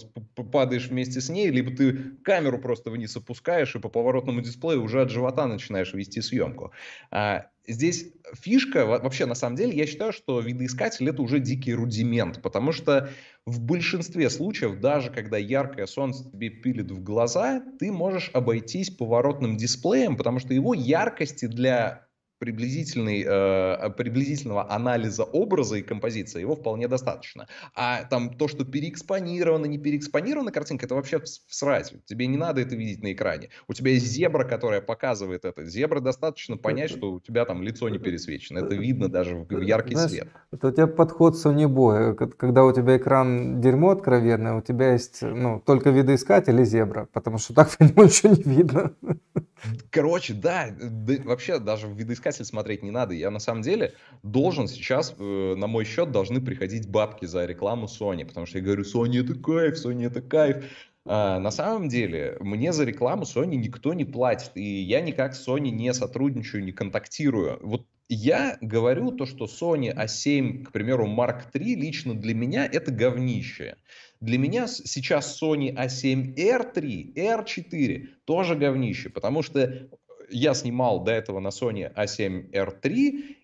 падаешь вместе с ней, либо ты камеру просто вниз опускаешь и по поворотному дисплею уже от живота начинаешь вести съемку. А, Здесь фишка, вообще на самом деле, я считаю, что видоискатель это уже дикий рудимент, потому что в большинстве случаев, даже когда яркое солнце тебе пилит в глаза, ты можешь обойтись поворотным дисплеем, потому что его яркости для приблизительный, э, приблизительного анализа образа и композиции его вполне достаточно. А там то, что переэкспонирована, не переэкспонирована картинка, это вообще срать. Тебе не надо это видеть на экране. У тебя есть зебра, которая показывает это. Зебра достаточно понять, что у тебя там лицо не пересвечено. Это видно даже в э, яркий Знаешь, свет.
Это у тебя подход сонебоя. Э, когда у тебя экран дерьмо откровенное, у тебя есть ну, только видоискатель и зебра, потому что так по нему ничего не видно.
Короче, да, да вообще даже в видоискатель показатель смотреть не надо. Я на самом деле должен сейчас, э, на мой счет, должны приходить бабки за рекламу Sony, потому что я говорю, Sony это кайф, Sony это кайф. А, на самом деле, мне за рекламу Sony никто не платит, и я никак с Sony не сотрудничаю, не контактирую. Вот я говорю то, что Sony A7, а к примеру, Mark III лично для меня это говнище. Для меня сейчас Sony A7R3, а R4 тоже говнище, потому что я снимал до этого на Sony A7R3,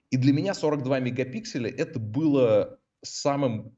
и для меня 42 мегапикселя это было самым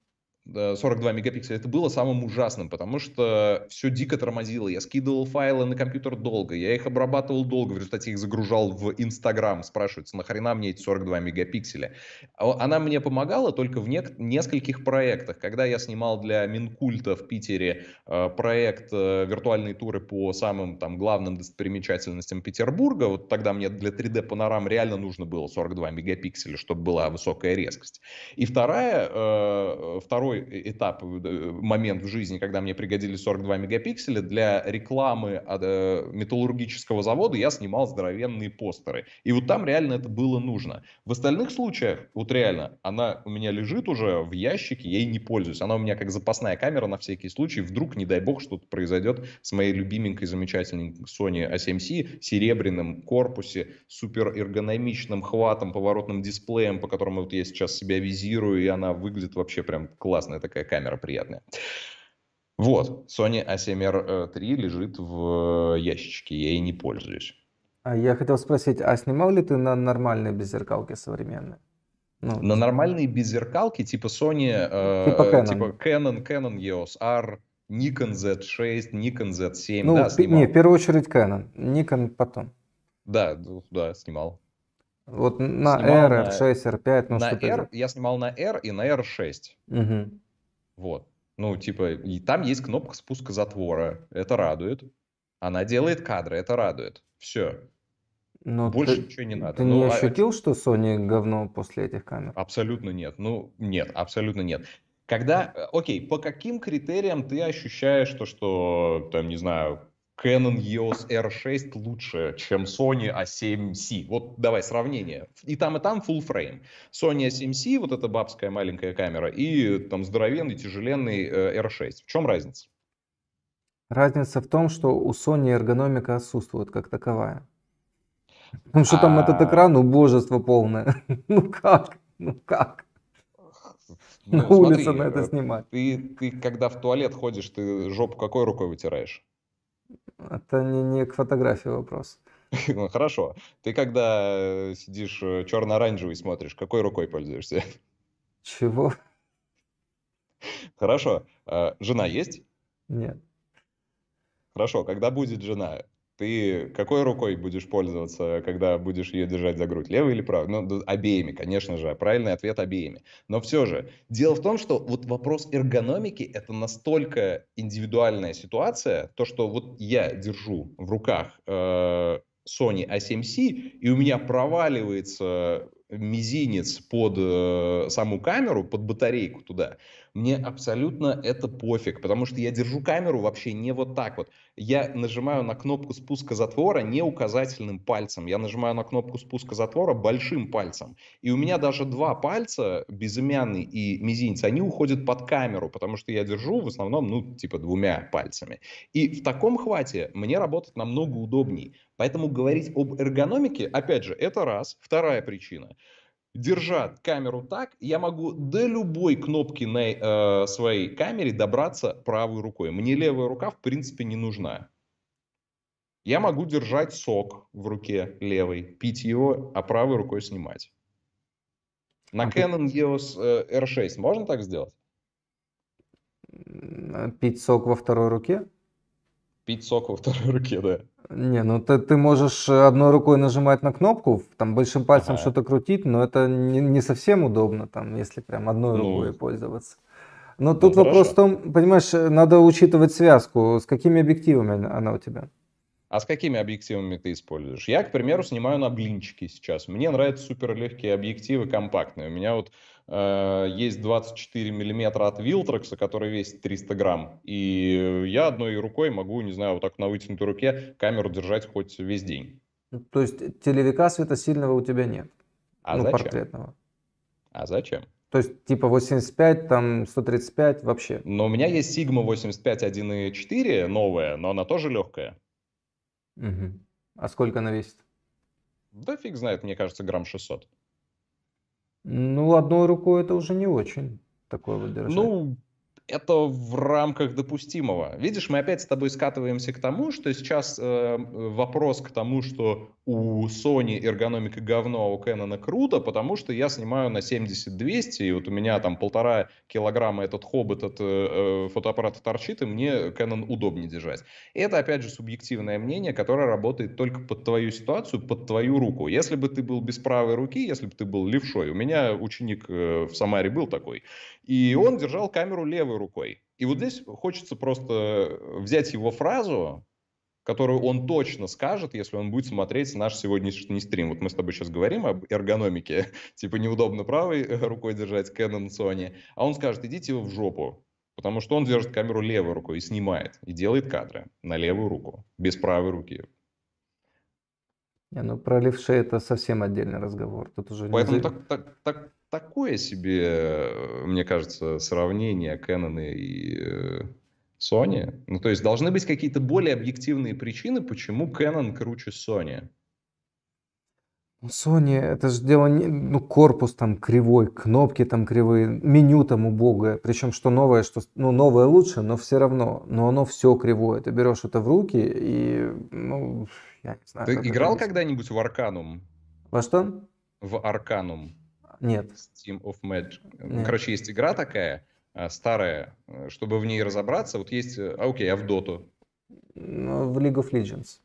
42 э, мегапикселя, это было самым ужасным, потому что все дико тормозило. Я скидывал файлы на компьютер долго, я их обрабатывал долго, в результате их загружал в Инстаграм. Спрашивается, нахрена мне эти 42 мегапикселя? А она мне помогала только в не- нескольких проектах. Когда я снимал для Минкульта в Питере э, проект э, виртуальные туры по самым там главным достопримечательностям Петербурга, вот тогда мне для 3D-панорам реально нужно было 42 мегапикселя, чтобы была высокая резкость. И вторая, э, э второй второй этап, э, момент в жизни, когда мне пригодились 42 мегапикселя, для рекламы э, металлургического завода я снимал здоровенные постеры. И вот там реально это было нужно. В остальных случаях, вот реально, она у меня лежит уже в ящике, я ей не пользуюсь. Она у меня как запасная камера на всякий случай. Вдруг, не дай бог, что-то произойдет с моей любименькой, замечательной Sony A7C, серебряным корпусе, супер эргономичным хватом, поворотным дисплеем, по которому вот я сейчас себя визирую, и она выглядит вообще прям классно классная такая камера, приятная. Вот, Sony A7R3 э, лежит в э, ящичке, я ей не пользуюсь.
А я хотел спросить, а снимал ли ты на нормальной беззеркалке современной?
Ну, на типа, нормальные беззеркалки типа Sony, э, типа, Canon. типа Canon, Canon EOS R, Nikon Z6, Nikon Z7, ну, да, снимал. Не, в
первую очередь Canon, Nikon потом.
Да, да, снимал. Вот на R, R6, R5, ну на что-то. R, я снимал на R и на R6. Угу. Вот. Ну, типа, и там есть кнопка спуска затвора. Это радует. Она делает кадры, это радует. Все.
Но ну, Больше ты, ничего не надо. Ты ну, не а ощутил, а... что Sony говно после этих камер?
Абсолютно нет. Ну, нет, абсолютно нет. Когда, э, окей, по каким критериям ты ощущаешь то, что, там, не знаю, Canon EOS R6 лучше, чем Sony A7C. А вот давай сравнение. И там, и там full frame. Sony A7C, а вот эта бабская маленькая камера, и там здоровенный, тяжеленный э, R6. В чем разница?
Разница в том, что у Sony эргономика отсутствует как таковая. Потому что а... там этот а. экран убожество полное. ну как? Ну как? Ну, на улице смотри, на это э, снимать. Ты,
ты когда в туалет ходишь, ты жопу какой рукой вытираешь?
Это не, не к фотографии вопрос. Ну,
хорошо. Ты когда э, сидишь э, черно-оранжевый смотришь, какой рукой пользуешься? Чего? Хорошо. Э, жена есть? Нет. Хорошо. Когда будет жена, ты какой рукой будешь пользоваться, когда будешь ее держать за грудь? Левой или правой? Ну, обеими, конечно же. Правильный ответ обеими. Но все же. Дело в том, что вот вопрос эргономики – это настолько индивидуальная ситуация, то, что вот я держу в руках э, Sony A7C, и у меня проваливается мизинец под э, саму камеру, под батарейку туда – мне абсолютно это пофиг, потому что я держу камеру вообще не вот так вот. Я нажимаю на кнопку спуска затвора не указательным пальцем, я нажимаю на кнопку спуска затвора большим пальцем. И у меня даже два пальца, безымянный и мизинец, они уходят под камеру, потому что я держу в основном, ну, типа двумя пальцами. И в таком хвате мне работать намного удобней. Поэтому говорить об эргономике, опять же, это раз. Вторая причина – держа камеру так, я могу до любой кнопки на э, своей камере добраться правой рукой. Мне левая рука в принципе не нужна. Я могу держать сок в руке левой, пить его, а правой рукой снимать. На а Canon EOS э, R6 можно так сделать?
А пить сок во второй руке?
пить сок во второй руке, да.
Не, ну ты, ты можешь э, одной рукой нажимать на кнопку, там большим пальцем ага. что-то крутить, но это не, не совсем удобно, там, если прям одной ну, рукой пользоваться. Но ну, тут хорошо. вопрос в том, понимаешь, э, надо учитывать связку, с какими объективами она у тебя.
А с какими объективами ты используешь? Я, к примеру, снимаю на блинчики сейчас. Мне нравятся суперлегкие объективы, компактные. У меня вот Э, есть 24 миллиметра от Вилтрекса, который весит 300 грамм. И я одной рукой могу, не знаю, вот так на вытянутой руке камеру держать хоть весь день.
Ну, то есть телевика светосильного у тебя нет? А ну, зачем? портретного. А зачем? То есть типа 85, там 135 вообще?
Но у меня есть Sigma 85 1.4 новая, но она тоже легкая. Угу. А сколько она весит? Да фиг знает, мне кажется, грамм 600.
Ну, одной рукой это уже не очень такое вот держать. Ну,
это в рамках допустимого. Видишь, мы опять с тобой скатываемся к тому, что сейчас э, вопрос к тому, что у Sony эргономика говно, а у Canon круто, потому что я снимаю на 70-200, и вот у меня там полтора килограмма этот хоб, этот э, э, фотоаппарат торчит, и мне Canon удобнее держать. Это, опять же, субъективное мнение, которое работает только под твою ситуацию, под твою руку. Если бы ты был без правой руки, если бы ты был левшой, у меня ученик э, в Самаре был такой, и он держал камеру левой правой рукой. И вот здесь хочется просто взять его фразу, которую он точно скажет, если он будет смотреть наш сегодняшний стрим. Вот мы с тобой сейчас говорим об эргономике, типа неудобно правой э, рукой держать Canon Sony, а он скажет, идите его в жопу, потому что он держит камеру левой рукой и снимает, и делает кадры на левую руку, без правой руки.
Не, ну про левши это совсем отдельный разговор. Тут уже Поэтому нельзя...
так, так, так, такое себе, э, мне кажется, сравнение Canon
и э, Sony.
Ну, то есть должны быть какие-то более объективные причины, почему Canon круче Sony.
Ну, Sony, это же дело, не, ну, корпус там кривой, кнопки там кривые, меню там убогое. Причем, что новое, что, ну, новое лучше, но все равно, но оно все кривое. Ты берешь это в руки и, ну, я не знаю. Ты играл
когда-нибудь в Арканум? Во что? В Арканум. Нет. Steam of Magic. Нет. Короче, есть игра такая, э, старая, э, чтобы в ней разобраться. Вот есть, э, а окей, а в Доту?
Ну, в League of Legends.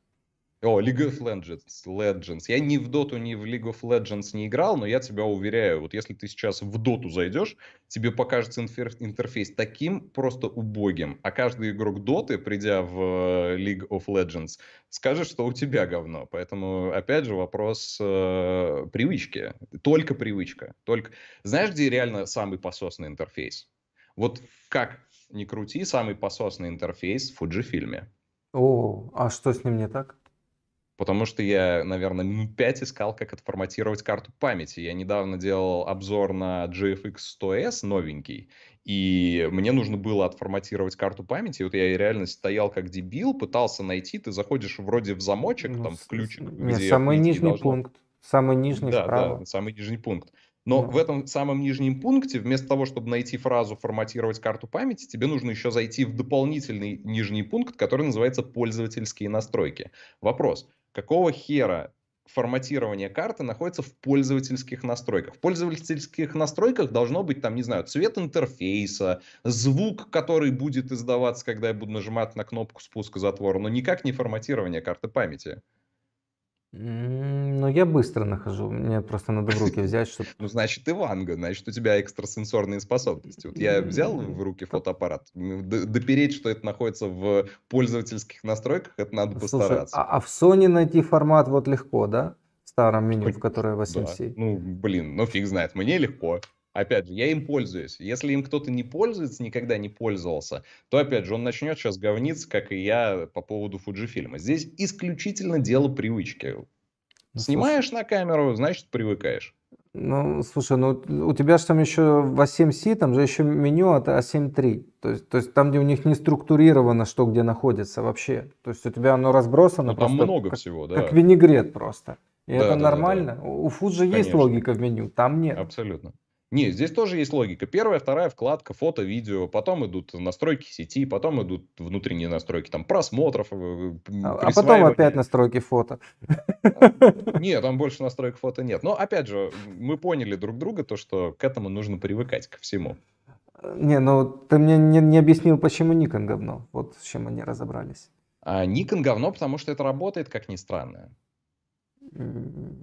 О, League of Legends, Legends. Я ни в Доту, ни в League of Legends не играл, но я тебя уверяю, вот если ты сейчас в Доту зайдешь, тебе покажется интерфейс таким просто убогим. А каждый игрок Доты, придя в э, League of Legends, скажет, что у тебя говно. Поэтому, опять же, вопрос э, привычки. Только привычка. Только... Знаешь, где реально самый пососный интерфейс? Вот как ни крути, самый пососный интерфейс в Фуджифильме.
О, а что с ним не так?
Потому что я, наверное, минут 5 искал, как отформатировать карту памяти. Я недавно делал обзор на GFX 100S новенький, и мне нужно было отформатировать карту памяти. вот я реально стоял как дебил, пытался найти. Ты заходишь вроде в замочек, ну, там в ключик, нет, где самый нижний должно...
пункт. Самый нижний да, справа.
Да, самый нижний пункт. Но да. в этом самом нижнем пункте, вместо того, чтобы найти фразу «форматировать карту памяти», тебе нужно еще зайти в дополнительный нижний пункт, который называется «пользовательские настройки». Вопрос, Какого хера форматирование карты находится в пользовательских настройках. В пользовательских настройках должно быть там, не знаю, цвет интерфейса, звук, который будет издаваться, когда я буду нажимать на кнопку спуска затвора, но никак не форматирование карты памяти.
Ну я быстро нахожу. Мне просто надо в руки взять,
чтобы... Ну, значит, ты Ванга, значит, у тебя экстрасенсорные способности. Вот я взял в руки фотоаппарат, м, д- допереть, что это находится в пользовательских настройках, это надо постараться. А,
а, в Sony найти формат вот легко, да? В старом меню, в которое 8 Да. c Ну,
блин, ну фиг знает, мне легко. Опять же, я им пользуюсь. Если им кто-то не пользуется, никогда не пользовался, то, опять же, он начнет сейчас говниться, как и я по поводу Фуджифильма. Здесь исключительно дело привычки. Ну, Снимаешь на камеру, значит, привыкаешь.
Ну, слушай, ну у тебя же там еще в А7C, там же еще меню от A7 а III. То есть, то есть там, где у них не структурировано, что где находится вообще. То есть у тебя оно разбросано. Ну, там много как, всего, да. Как винегрет просто. И да, это да, нормально. Да, да. У Фуджи есть логика в меню, там нет. Абсолютно.
Не, здесь тоже есть логика. Первая, вторая вкладка, фото, видео, потом идут настройки сети, потом идут внутренние настройки, там, просмотров, э, э, а, а потом опять
настройки фото. А,
нет, там больше настроек фото нет. Но, опять же, мы поняли друг друга, то, что к этому нужно привыкать, ко всему.
Не, ну ты мне не, не объяснил, почему Nikon говно. Вот с чем они разобрались.
А Nikon говно, потому что это работает, как ни странно.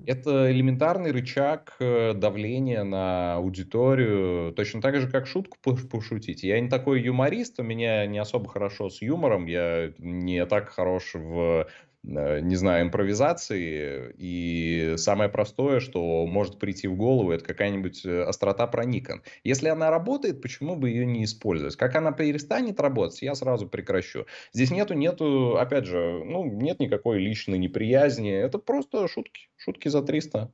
Это элементарный рычаг э, давления на аудиторию, точно так же, как шутку пошутить. Я не такой юморист, у меня не особо хорошо с юмором, я не так хорош в Э, не знаю, импровизации. И самое простое, что может прийти в голову, это какая-нибудь э, острота про Если она работает, почему бы ее не использовать? Как она перестанет работать, я сразу прекращу. Здесь нету, нету, опять же, ну, нет никакой
личной неприязни. Это просто шутки, шутки за 300.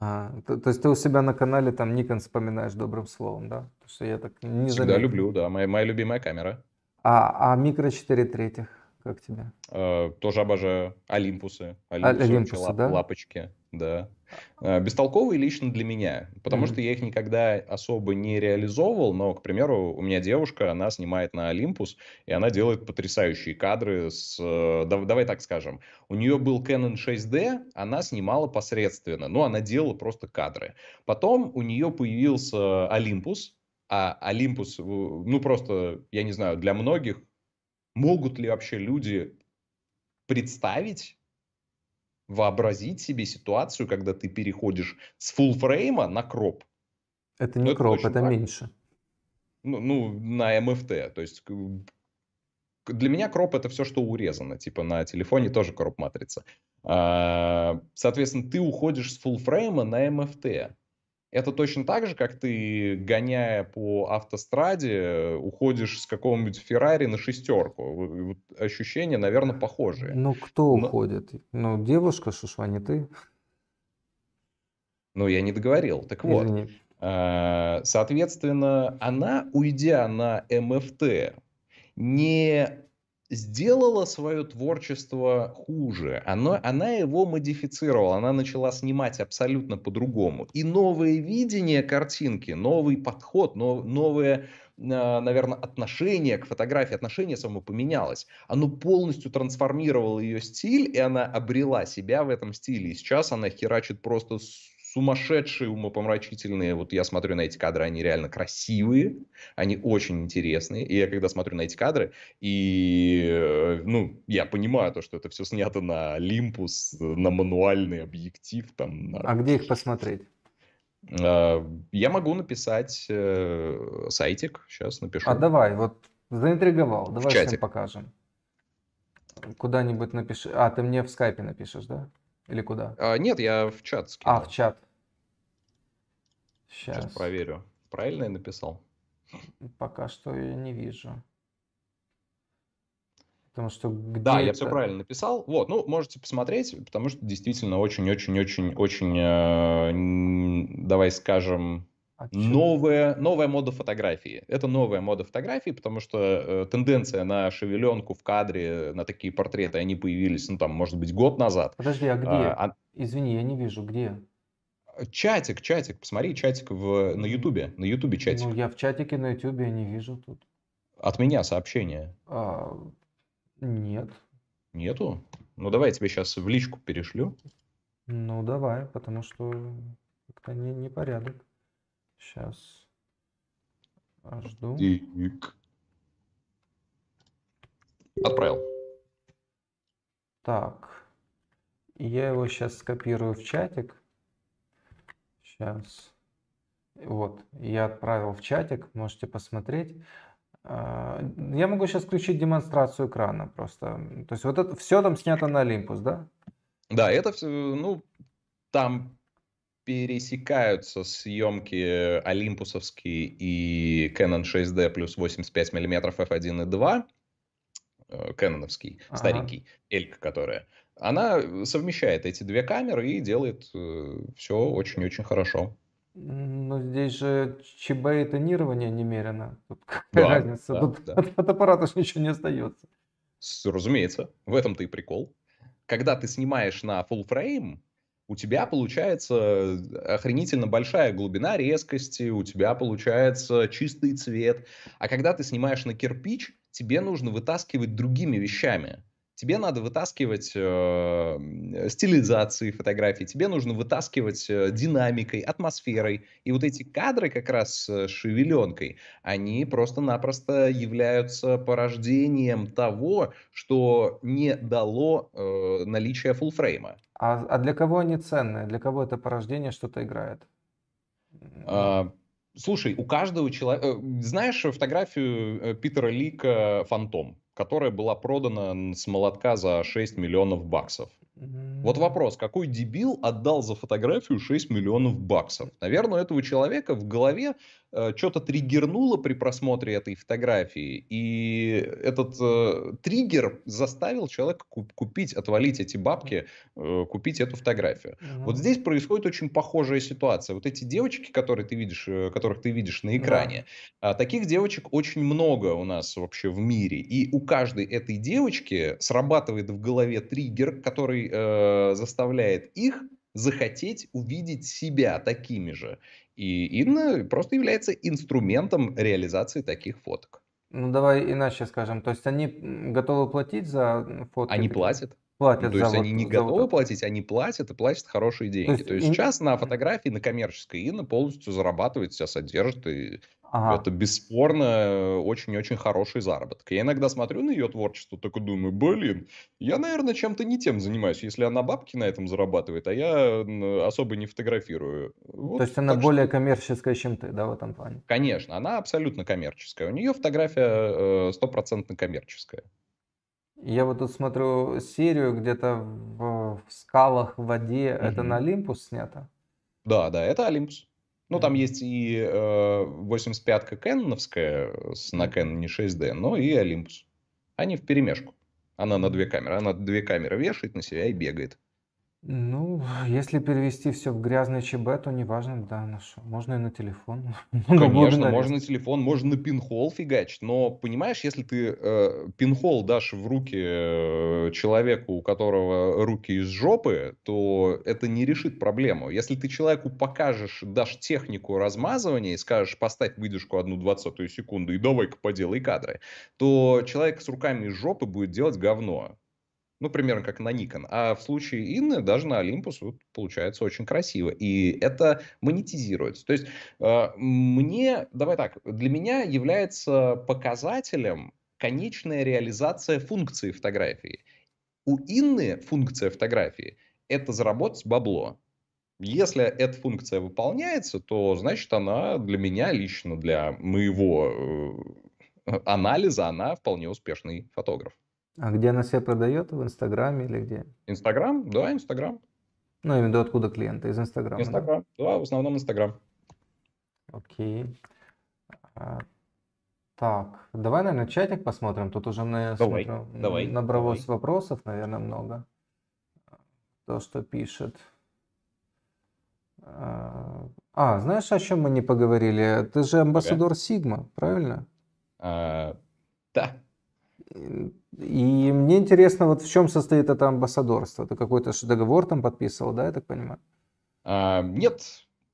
А, то, то есть ты у себя на канале там Nikon вспоминаешь добрым словом, да? Потому что я так не Всегда заметил. люблю,
да, моя, моя любимая камера.
А, а микро 4 третьих? Как тебе?
Э, тоже обожаю. Олимпусы. А, Олимпусы, Олимпусы лап, да? лапочки. Да. А. Э, бестолковые лично для меня, потому mm-hmm. что я их никогда особо не реализовывал, но, к примеру, у меня девушка, она снимает на Олимпус, и она делает потрясающие кадры с... Э, да, давай так скажем. У нее был Canon 6D, она снимала посредственно, но она делала просто кадры. Потом у нее появился Олимпус, а Олимпус, э, ну просто, я не знаю, для многих Могут ли вообще люди представить, вообразить себе ситуацию, когда ты переходишь с full фулфрейма на кроп? Это не Но кроп, это, это меньше. Ну, ну, на МФТ, то есть для меня кроп это все, что урезано. Типа на телефоне тоже кроп матрица. А, соответственно, ты уходишь с full фулфрейма на МФТ. Это точно так же, как ты, гоняя по автостраде, уходишь с какого-нибудь Феррари на шестерку. Ощущения, наверное, похожие. Ну,
кто Но... уходит? Ну, девушка, шушва, не ты.
Ну, я не договорил. Так Извини. вот, а, Соответственно, она, уйдя на МФТ, не сделала свое творчество хуже. Оно, она его модифицировала, она начала снимать абсолютно по-другому. И новое видение картинки, новый подход, нов, новое, а, наверное, отношение к фотографии, отношение само поменялось. Оно полностью трансформировало ее стиль, и она обрела себя в этом стиле. И сейчас она херачит просто сумасшедшие, умопомрачительные. Вот я смотрю на эти кадры, они реально красивые, они очень интересные. И я когда смотрю на эти кадры, и, э, ну, я понимаю то, что это все снято на Olympus, на мануальный объектив. Там, на... А
где их посмотреть?
А, я могу написать э, сайтик, сейчас напишу. А давай,
вот заинтриговал, давай всем покажем. Куда-нибудь напиши. А, ты мне в скайпе напишешь, да? Или куда?
А, нет, я в чат скинул. А, в
чат. Сейчас. Сейчас
проверю. Правильно я написал?
Пока что я не вижу.
Потому что где
Да, это... я все правильно
написал. Вот, ну, можете посмотреть, потому что действительно очень-очень-очень-очень, э, давай скажем, а новая, новая мода фотографии. Это новая мода фотографии, потому что э, тенденция на шевеленку в кадре, на такие портреты, они появились, ну, там, может быть, год назад. Подожди, а, а где? А, Извини, я не вижу, где? Чатик, чатик, посмотри чатик в, на Ютубе, на Ютубе ну, чатик. Ну,
я в чатике на Ютубе не вижу тут.
От меня сообщение.
А, нет.
Нету? Ну, давай я тебе сейчас в личку перешлю.
Ну, давай, потому что как-то не, не порядок. Сейчас. Жду. Дик. Отправил. Так. Я его сейчас скопирую в чатик. Сейчас. Вот, я отправил в чатик, можете посмотреть. А, я могу сейчас включить демонстрацию экрана просто. То есть вот это все там снято на Olympus, да?
Да, это все, ну, там пересекаются съемки э, олимпусовские и Canon 6D плюс 85 мм f1 и 2, э, кэноновский, ага. старенький, Элька которая. Она э, совмещает эти две камеры и делает э, все очень-очень хорошо.
Но здесь же ЧБ и тонирование немерено. Тут какая да, разница? Да, Тут да. От,
от аппарата же ничего не остается. Разумеется, в этом-то и прикол. Когда ты снимаешь на full frame, у тебя получается охренительно большая глубина резкости, у тебя получается чистый цвет. А когда ты снимаешь на кирпич, тебе нужно вытаскивать другими вещами тебе надо вытаскивать э, э стилизации фотографий, тебе нужно вытаскивать э, динамикой, атмосферой. И вот эти кадры как раз с шевеленкой, они просто-напросто являются порождением того, что не дало э,
наличие фулфрейма. А, а для кого они ценные? Для кого это порождение что-то играет?
А... Слушай, у каждого человека... Э, знаешь фотографию э, Питера Лика «Фантом»? которая была продана с молотка за 6 миллионов баксов. Вот вопрос, какой дебил отдал за фотографию 6 миллионов баксов? Наверное, у этого человека в голове э, что-то триггернуло при просмотре этой фотографии, и этот э, триггер заставил человека куп- купить, отвалить эти бабки, э, купить эту фотографию. Mm-hmm. Вот здесь происходит очень похожая ситуация. Вот эти девочки, которые ты видишь, э, которых ты видишь на экране, mm-hmm. э, таких девочек очень много у нас вообще в мире, и у каждой этой девочки срабатывает в голове триггер, который Э, заставляет их захотеть увидеть себя такими же. И Инна просто является инструментом реализации таких фоток.
Ну давай иначе скажем, то есть они готовы платить за фотки? Они платят. Платят ну, то есть вот, они не готовы
вот... платить, они платят и платят хорошие деньги. То есть, то есть и... сейчас на фотографии, на коммерческой Инна полностью зарабатывает, себя содержит и Ага. Это бесспорно э, очень-очень хороший заработок. Я иногда смотрю на ее творчество, только думаю, блин, я, наверное, чем-то не тем занимаюсь, если она бабки на этом зарабатывает, а я особо не фотографирую.
Вот, То есть она более что... коммерческая, чем ты, да, в этом плане?
Конечно, она абсолютно коммерческая. У нее фотография э, стопроцентно коммерческая.
Я вот тут смотрю серию где-то в, в скалах, в воде. Угу. Это на Олимпус снято?
Да, да, это Олимпус. Ну, там есть и э, 85-ка Кенновская э, с на Canon не 6D, но и Олимпус. Они в перемешку. Она на две камеры. Она две камеры вешает на себя и бегает.
Ну, если перевести все в грязный ЧБ, то неважно, да, на ну шо. Можно и на телефон. Конечно, можно
на телефон, можно на пинхол фигачить, но понимаешь, если ты э, пинхол дашь в руки э, человеку, у которого руки из жопы, то это не решит проблему. Если ты человеку покажешь, дашь технику размазывания и скажешь поставь выдержку одну двадцатую секунду и давай-ка поделай кадры, то человек с руками из жопы будет делать говно ну, примерно как на Nikon. А в случае Инны даже на Olympus вот, получается очень красиво. И это монетизируется. То есть э, мне, давай так, для меня является показателем конечная реализация функции фотографии. У Инны функция фотографии – это заработать бабло. Если эта функция выполняется, то значит она для меня лично, для моего э, анализа, она вполне успешный фотограф.
А где она себя продает? В Инстаграме или где?
Инстаграм, да, Инстаграм.
Ну, именно откуда клиенты? Из Инстаграма. Инстаграм,
да? в основном Инстаграм.
Окей. А, так, давай, наверное, чатик посмотрим. Тут уже на, давай, смотрю, давай, набралось давай. вопросов, наверное, много. То, что пишет. А, а знаешь, о чем мы не поговорили? Ты же амбассадор ага. Сигма, правильно? А, да. И мне интересно, вот в чем состоит это амбассадорство? Ты какой-то договор там подписывал, да, я так понимаю?
А, нет,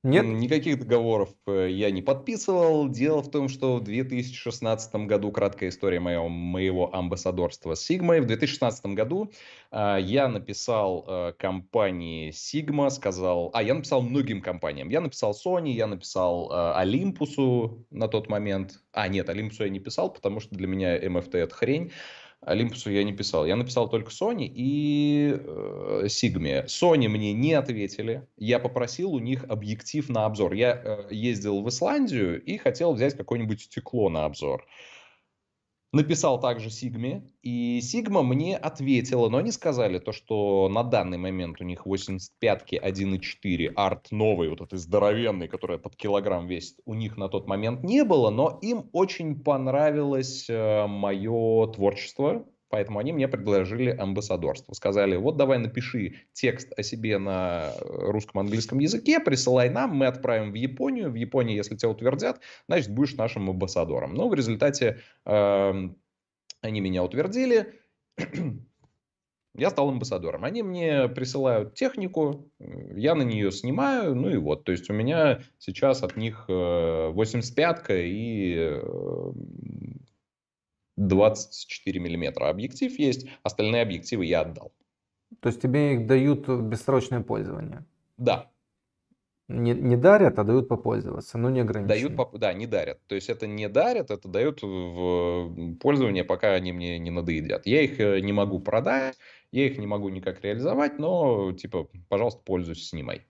нет? Никаких договоров э, я не подписывал. Дело в том, что в 2016 году, краткая история моего, моего амбассадорства с Sigma, в 2016 году э, я написал э, компании Sigma, сказал, а я написал многим компаниям. Я написал Sony, я написал э, Olympus на тот момент. А, нет, Olympus я не писал, потому что для меня MFT это хрень. Олимпусу я не писал. Я написал только Sony и э, Sigma. Sony мне не ответили. Я попросил у них объектив на обзор. Я э, ездил в Исландию и хотел взять какое-нибудь стекло на обзор. Написал также Сигме, и Сигма мне ответила, но они сказали то, что на данный момент у них 85-ки 1.4 арт новый, вот этот здоровенный, который под килограмм весит, у них на тот момент не было, но им очень понравилось э, мое творчество, Поэтому они мне предложили амбассадорство. Сказали, вот давай напиши текст о себе на э, русском-английском языке, присылай нам, мы отправим в Японию. В Японии, если тебя утвердят, значит, будешь нашим амбассадором. Ну, в результате э, они меня утвердили. Я стал амбассадором. Они мне присылают технику, э, я на нее снимаю, ну и вот. То есть у меня сейчас от них 85-ка э, и 24 миллиметра объектив есть, остальные объективы я отдал.
То есть тебе их дают в бессрочное пользование? Да. Не, не дарят, а дают попользоваться, но не ограниченно.
Дают, да, не дарят. То есть это не дарят, это дают в пользование, пока они мне не надоедят. Я их э, не могу продать, я их не могу никак реализовать, но типа, пожалуйста, пользуйся, снимай.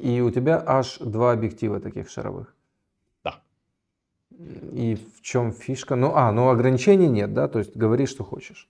И у тебя аж два объектива таких шаровых. И в чем фишка? Ну, а, ну ограничений нет, да, то есть говори, что хочешь.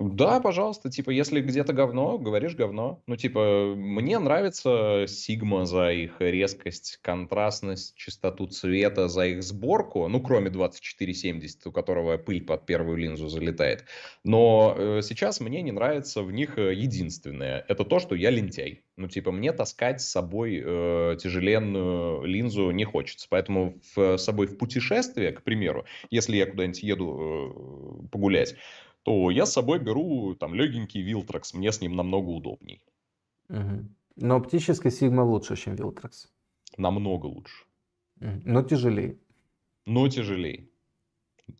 Да, пожалуйста, типа, если где-то говно, говоришь говно. Ну, типа, мне нравится Сигма за их резкость, контрастность, чистоту цвета, за их сборку, ну, кроме 2470, у которого пыль под первую линзу залетает. Но э, сейчас мне не нравится в них э, единственное. Это то, что я лентяй. Ну, типа, мне таскать с собой э, тяжеленную линзу не хочется. Поэтому с собой в путешествие, к примеру, если я куда-нибудь еду э, погулять, то я с собой беру там легенький Вилтрекс, мне с ним намного удобней.
Но оптический Sigma лучше, чем Вилтрекс.
Намного лучше. Но тяжелее. Но тяжелее.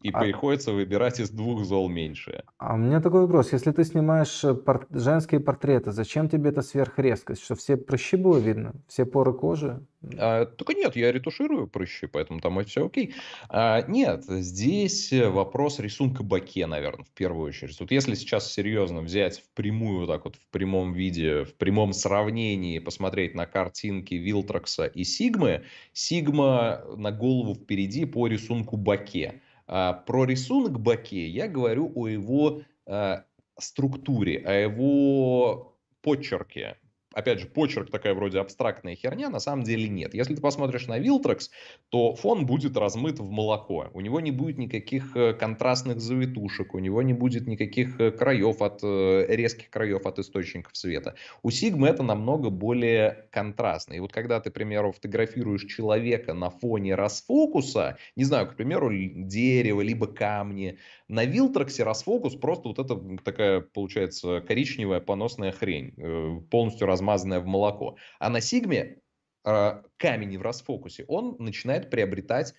И а... приходится выбирать из двух зол меньшее.
А у меня такой вопрос. Если ты снимаешь э, пор... женские портреты, зачем тебе эта сверхрезкость? Что все прыщи было видно? Все поры кожи?
А, только нет, я ретуширую прыщи, поэтому там все окей. А, нет, здесь э, вопрос рисунка Баке, наверное, в первую очередь. Вот если сейчас серьезно взять в прямую, вот так вот в прямом виде, в прямом сравнении, посмотреть на картинки Вилтрокса и Сигмы, Сигма на голову впереди по рисунку Баке. А, про рисунок Баке я говорю о его а, структуре, о его почерке, опять же, почерк такая вроде абстрактная херня, на самом деле нет. Если ты посмотришь на Viltrax, то фон будет размыт в молоко. У него не будет никаких э, контрастных завитушек, у него не будет никаких э, краев от э, резких краев от источников света. У Sigma это намного более контрастно. И вот когда ты, к примеру, фотографируешь человека на фоне расфокуса, не знаю, к примеру, дерево либо камни, на Вилтроксе расфокус просто вот это такая, получается, коричневая поносная хрень, э, полностью размазанная в молоко. А на Сигме э, камень в расфокусе, он начинает приобретать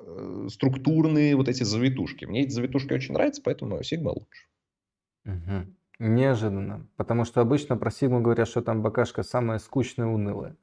э, структурные вот эти завитушки.
Мне эти завитушки очень нравятся, поэтому Сигма лучше. Угу. Неожиданно, потому что обычно про Сигму говорят, что там бакашка самая скучная и унылая.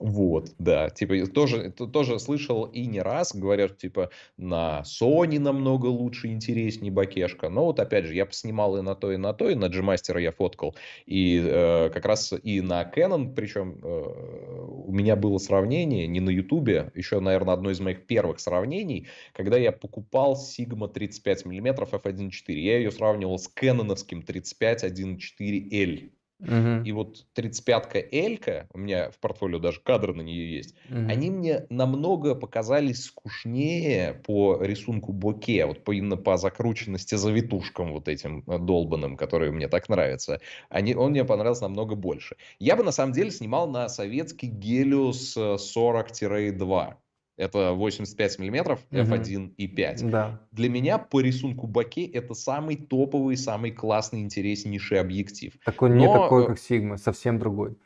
Вот, да, типа тоже, тоже слышал и не раз, говорят, типа на Sony намного лучше, интереснее бакешка, но вот опять же, я поснимал и на то, и на то, и на G-Master я фоткал, и э, как раз и на Canon, причем э, у меня было сравнение, не на YouTube, еще, наверное, одно из моих первых сравнений, когда я покупал Sigma 35 мм f1.4, я ее сравнивал с Canon'овским 35 1.4L, Угу. И вот 35-ка Элька, у меня в портфолио даже кадры на нее есть, угу. они мне намного показались скучнее по рисунку боке, вот по, именно по закрученности завитушкам вот этим э, долбанным, которые мне так нравятся. Они, он мне понравился намного больше. Я бы на самом деле снимал на советский Гелиус 40-2. Э, это 85 миллиметров f1.5. Да. Для меня по рисунку Баке это самый топовый, самый классный, интереснейший объектив. Такой, Но... Не такой, э, как
Sigma, совсем другой.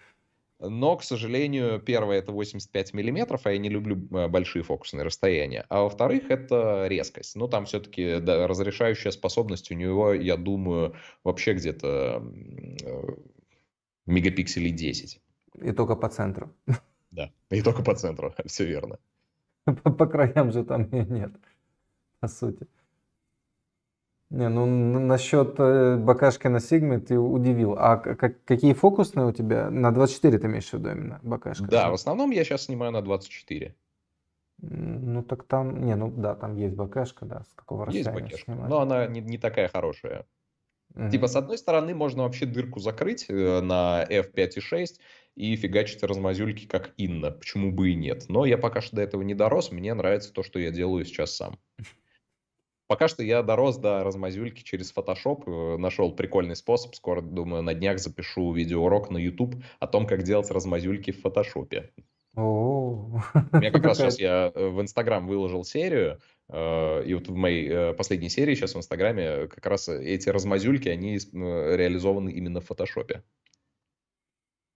Но, к сожалению, первое это 85 миллиметров, а я не люблю э, большие фокусные расстояния. А во-вторых, это резкость. Ну, там все-таки да, разрешающая способность у него, я думаю, вообще где-то э, мегапикселей 10.
И только по центру. Да,
и только по центру,
все верно. По, по краям же там ее нет, по сути. Не, ну насчет э, на Сигмы ты удивил. А как, какие фокусные у тебя? На 24 ты имеешь в виду именно Бакашка? Да,
в основном я сейчас снимаю на
24. Ну так там, не, ну да, там есть бакашка, да, с какого Есть бакашка, снимать. но
она не, не такая хорошая. Угу. Типа, с одной стороны, можно вообще дырку закрыть э, на F5 и 6 и фигачить размазюльки, как Инна. Почему бы и нет? Но я пока что до этого не дорос. Мне нравится то, что я делаю сейчас сам. Пока что я дорос до размазюльки через Photoshop, э, нашел прикольный способ, скоро, думаю, на днях запишу видеоурок на YouTube о том, как делать размазюльки в Photoshop.
У меня как раз сейчас
я э, в Instagram выложил серию, э, и вот в моей последней серии сейчас в Инстаграме как раз эти размазюльки, они реализованы именно в фотошопе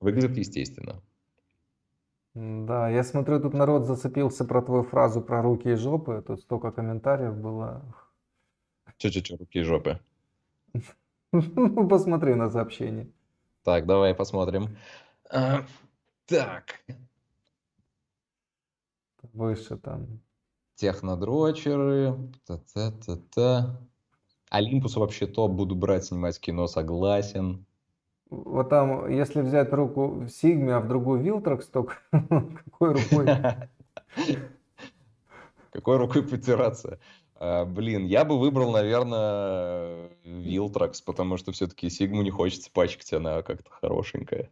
выглядит естественно.
Да, я смотрю, тут народ зацепился про твою фразу про руки и жопы. Тут столько комментариев было.
Че-че-че, руки и жопы.
Ну, посмотри на сообщение.
Так, давай посмотрим.
А, так. Выше там.
Технодрочеры. Та-та-та-та. Олимпус вообще топ. Буду брать, снимать кино, согласен.
Вот там, если взять руку в Сигме, а в другую Вилтракс, то какой рукой?
Какой рукой потираться? А, блин, я бы выбрал, наверное, Вилтракс, потому что все-таки Сигму не хочется пачкать, она как-то хорошенькая.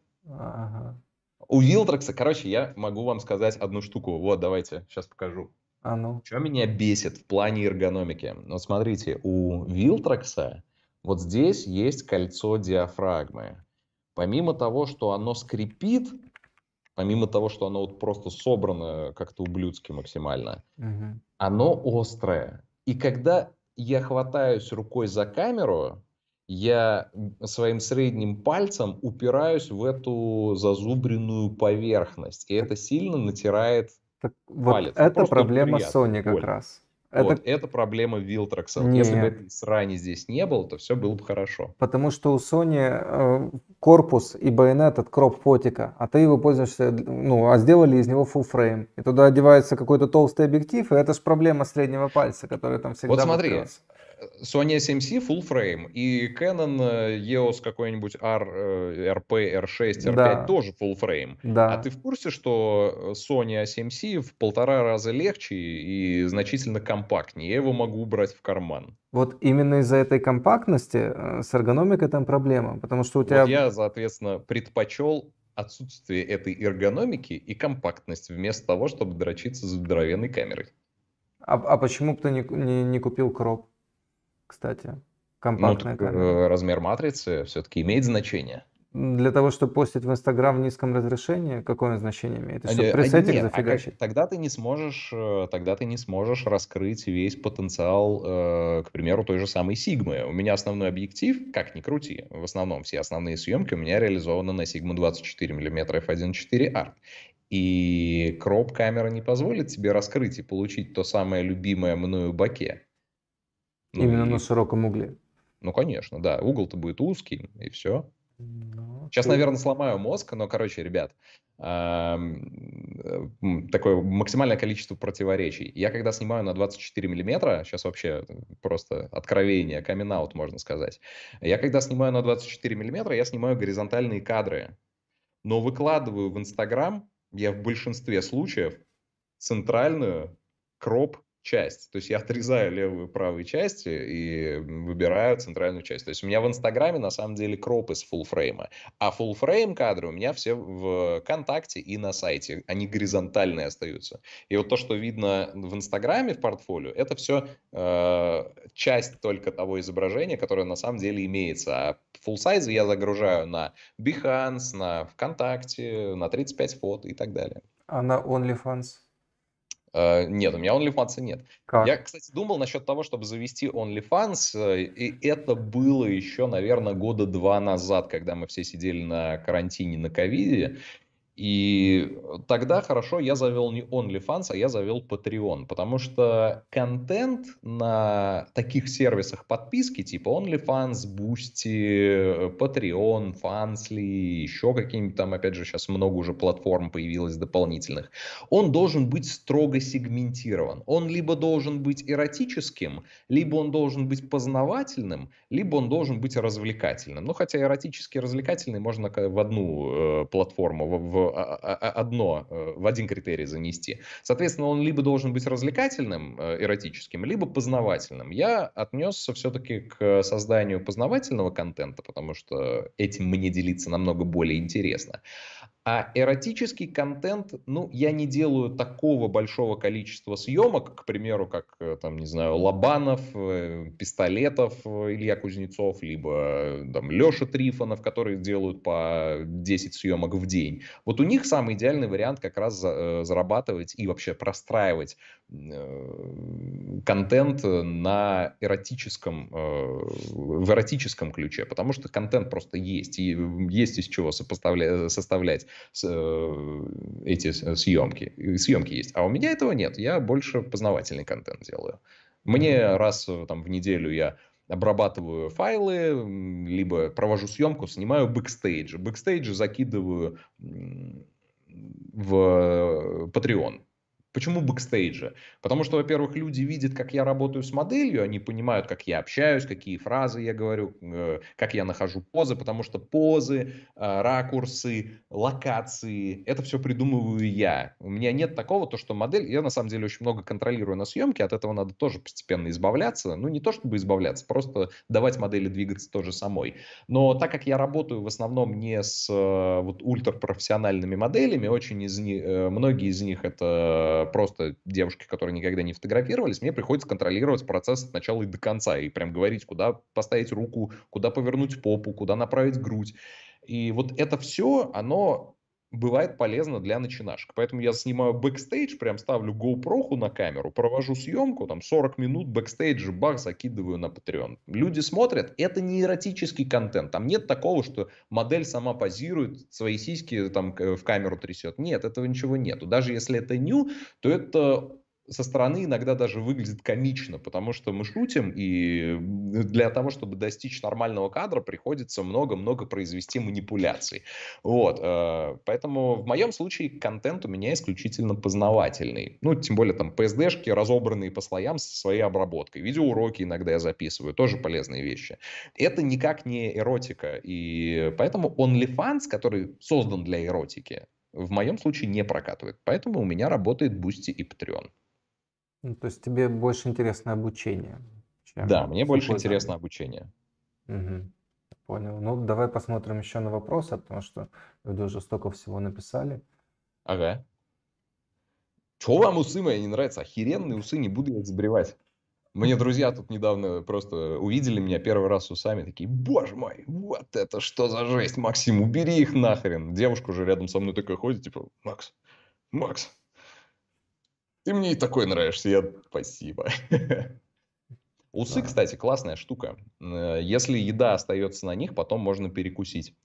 У Вилтракса, короче, я могу вам сказать одну штуку. Вот, давайте, сейчас покажу. А ну. Что меня бесит в плане эргономики? Вот смотрите, у Вилтракса вот здесь есть кольцо диафрагмы помимо того, что оно скрипит, помимо того, что оно вот просто собрано как-то ублюдски максимально, угу. оно острое. И когда я хватаюсь рукой за камеру, я своим средним пальцем упираюсь в эту зазубренную поверхность. И это сильно натирает
так, палец. Вот ну, это, проблема приятно, Sony как боль. раз. Это... Вот,
это проблема Вилтракса. Не. Если бы этой срани здесь не было, то все было бы хорошо.
Потому что у Sony э, корпус и байонет от кроп фотика, а ты его пользуешься, ну, а сделали из него full frame, И туда одевается какой-то толстый объектив, и это же проблема среднего пальца, который там всегда Вот смотри,
Sony SMC full frame и Canon э, EOS какой-нибудь R, RP, R6, R5 да. тоже full frame. Да. А ты в курсе, что э, Sony A7C в полтора раза легче и значительно компактнее? Я его могу убрать в карман.
Вот именно из-за этой компактности э, с эргономикой там проблема, потому что у тебя... Вот
я, соответственно, предпочел отсутствие этой эргономики и компактность вместо того, чтобы дрочиться за здоровенной камерой.
А, а почему бы ты не, не, не купил кроп? кстати, ну, компактная ну, камера.
Э, размер матрицы все-таки имеет значение.
Для того, чтобы постить в Инстаграм в низком разрешении, какое он значение имеет? И чтобы а, пресетик нет, а зафигачить?
А, тогда ты не сможешь, э, тогда ты не сможешь раскрыть весь потенциал, э, к примеру, той же самой Сигмы. У меня основной объектив, как ни крути, в основном все основные съемки у меня реализованы на Sigma 24 мм f1.4 Art. И кроп камера не позволит тебе раскрыть и получить то самое любимое мною баке.
Ну, Именно и... на широком угле.
Ну, конечно, да. Угол-то будет узкий, и все. Ну, Сейчас, ты... наверное, сломаю мозг, но, короче, ребят, э, такое максимальное количество противоречий. Я когда снимаю на 24 миллиметра, сейчас вообще э, просто откровение, камин можно сказать. Я когда снимаю на 24 миллиметра, я снимаю горизонтальные кадры. Но выкладываю в Инстаграм, я в большинстве случаев, центральную кроп часть. То есть я отрезаю левую и правую части и выбираю центральную часть. То есть у меня в Инстаграме на самом деле кроп из фулфрейма. А фулфрейм кадры у меня все в ВКонтакте и на сайте. Они горизонтальные остаются. И вот то, что видно в Инстаграме в портфолио, это все э, часть только того изображения, которое на самом деле имеется. А фулл я загружаю на Behance, на ВКонтакте, на 35 фото и так далее.
А на OnlyFans?
Э, нет, у меня OnlyFans нет. Как? Я, кстати, думал насчет того, чтобы завести OnlyFans, э, и это было еще, наверное, года два назад, когда мы все сидели на карантине на ковиде, и тогда хорошо, я завел не OnlyFans, а я завел Patreon, потому что контент на таких сервисах подписки типа OnlyFans, Boosty, Patreon, Fansly, еще какие-нибудь там, опять же, сейчас много уже платформ появилось дополнительных, он должен быть строго сегментирован. Он либо должен быть эротическим, либо он должен быть познавательным, либо он должен быть развлекательным. Ну, хотя эротический и развлекательный можно в одну э, платформу, в одно э, в один критерий занести. Соответственно, он либо должен быть развлекательным, э, эротическим, либо познавательным. Я отнесся все-таки к созданию познавательного контента, потому что этим мне делиться намного более интересно. А эротический контент, ну, я не делаю такого большого количества съемок, к примеру, как, э, там, не знаю, Лобанов, э, Пистолетов, э, Илья Кузнецов, либо там Леша Трифонов, которые делают по 10 съемок в день. Вот у них самый идеальный вариант как раз зарабатывать и вообще простраивать Э, контент на эротическом, э, в эротическом ключе, потому что контент просто есть, и есть из чего составлять э, эти съемки, съемки есть. А у меня этого нет, я больше познавательный контент делаю. Мне раз там, в неделю я обрабатываю файлы, либо провожу съемку, снимаю бэкстейджи. Бэкстейджи закидываю в Patreon. Почему бэкстейджа? Потому что, во-первых, люди видят, как я работаю с моделью, они понимают, как я общаюсь, какие фразы я говорю, э, как я нахожу позы, потому что позы, э, ракурсы, локации, это все придумываю я. У меня нет такого, то что модель, я на самом деле очень много контролирую на съемке, от этого надо тоже постепенно избавляться. Ну, не то чтобы избавляться, просто давать модели двигаться тоже самой. Но так как я работаю в основном не с э, вот ультрапрофессиональными моделями, очень из них, многие из них это просто девушки, которые никогда не фотографировались, мне приходится контролировать процесс от начала и до конца, и прям говорить, куда поставить руку, куда повернуть попу, куда направить грудь. И вот это все, оно бывает полезно для начинашек. Поэтому я снимаю бэкстейдж, прям ставлю GoPro на камеру, провожу съемку, там 40 минут бэкстейдж бах, закидываю на Patreon. Люди смотрят, это не эротический контент, там нет такого, что модель сама позирует, свои сиськи там в камеру трясет. Нет, этого ничего нету. Даже если это new, то это со стороны иногда даже выглядит комично, потому что мы шутим, и для того, чтобы достичь нормального кадра, приходится много-много произвести манипуляций. Вот, э, поэтому в моем случае контент у меня исключительно познавательный. Ну, тем более там PSD-шки, разобранные по слоям со своей обработкой. Видеоуроки иногда я записываю, тоже полезные вещи. Это никак не эротика, и поэтому OnlyFans, который создан для эротики, в моем случае не прокатывает. Поэтому у меня работает Бусти и Patreon.
Ну, то есть тебе больше интересно обучение? Чем да, мне больше данные. интересно обучение. Угу. Понял. Ну, давай посмотрим еще на вопросы, потому что люди уже столько всего написали.
Ага. Чего вам усы мои не нравятся? Охеренные усы, не буду их сбривать. Мне друзья тут недавно просто увидели меня первый раз с усами, такие, боже мой, вот это что за жесть, Максим, убери их нахрен. Девушка уже рядом со мной такая ходит, типа, Макс, Макс, ты мне и такой нравишься, я... Спасибо. Усы, кстати, классная штука. Э, если еда остается на них, потом можно перекусить.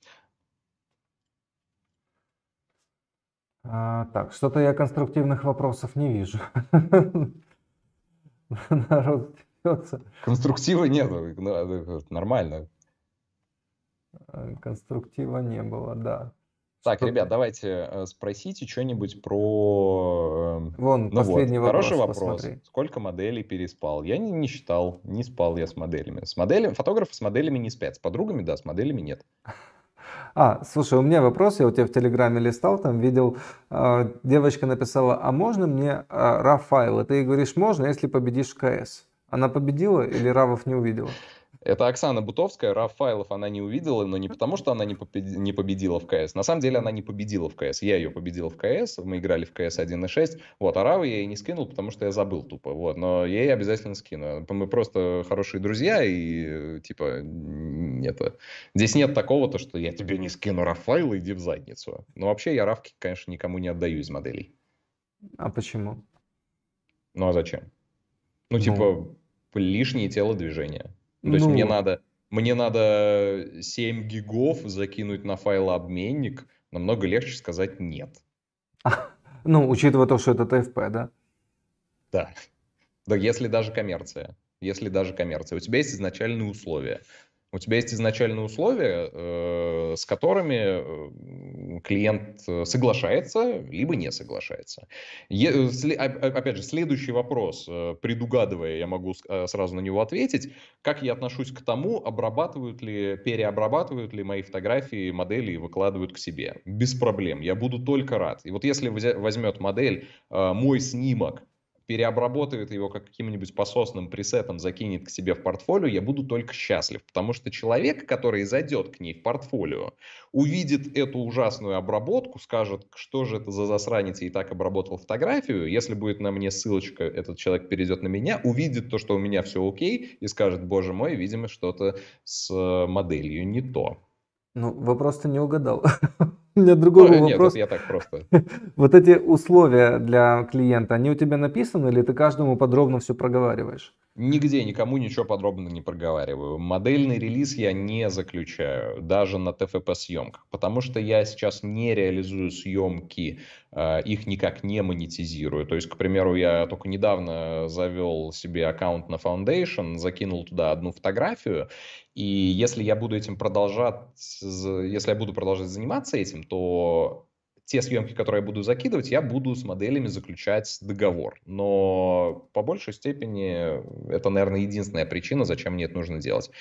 А, так, что-то я конструктивных вопросов не вижу. Народ смеется.
Конструктива нет, э, э, нормально.
Конструктива не было, да.
Так, ребят, давайте э, спросите что-нибудь про...
Э, Вон, ну последний вот, вопрос. Хороший вопрос. Посмотри.
Сколько моделей переспал? Я не, не считал, не спал я с моделями. С моделями, фотографы с моделями не спят. С подругами, да, с моделями нет.
А, слушай, у меня вопрос, я у тебя в Телеграме листал, там видел, э, девочка написала, а можно мне э, RAW файлы? Ты ей говоришь, можно, если победишь в КС. Она победила или равов не увидела?
Это Оксана Бутовская, Рафаилов она не увидела, но не потому, что она не, победи, не победила в КС. На самом деле она не победила в КС. Я ее победил в КС, мы играли в КС 1.6. Вот, а Равы я ей не скинул, потому что я забыл тупо. Вот, но я ей обязательно скину. Мы просто хорошие друзья, и типа нет. Здесь нет такого, то, что я тебе не скину Рафаила, иди в задницу. Но ну, вообще я Равки, конечно, никому не отдаю из моделей.
А почему?
Ну а зачем? Ну, ну... типа тело движения. Ну, то есть мне ну. надо, мне надо 7 гигов закинуть на файлообменник, намного легче сказать нет.
Ну, учитывая то, что это ТФП, да?
Да. Да, если даже коммерция. Если даже коммерция. У тебя есть изначальные условия. У тебя есть изначальные условия, э, с которыми э, клиент соглашается, либо не соглашается. Опять же, следующий вопрос, э, предугадывая, я могу сразу на него ответить. Как я отношусь к тому, обрабатывают ли, переобрабатывают ли мои фотографии, модели и выкладывают к себе? Без проблем, я буду только рад. И вот если возьмет модель мой снимок, переобработает его как каким-нибудь пососным пресетом, закинет к себе в портфолио, я буду только счастлив. Потому что человек, который зайдет к ней в портфолио, увидит эту ужасную обработку, скажет, что же это за засранец, и так обработал фотографию. Если будет на мне ссылочка, этот человек перейдет на меня, увидит то, что у меня все окей, и скажет, боже мой, видимо, что-то с э, моделью не то.
Ну, вопрос-то не угадал. У меня другой ну, вопрос. Нет, я так просто. вот эти условия для клиента, они у тебя написаны или ты каждому подробно все проговариваешь?
Нигде никому ничего подробно не проговариваю. Модельный релиз я не заключаю, даже на ТФП-съемках, потому что я сейчас не реализую съемки, а, их никак не монетизирую. То есть, к примеру, я только недавно завел себе аккаунт на Foundation, закинул туда одну фотографию, и если я буду этим продолжать, если я буду продолжать заниматься этим, то те съемки, которые я буду закидывать, я буду с моделями заключать договор. Но по большей степени это, наверное, единственная причина, зачем мне это нужно делать.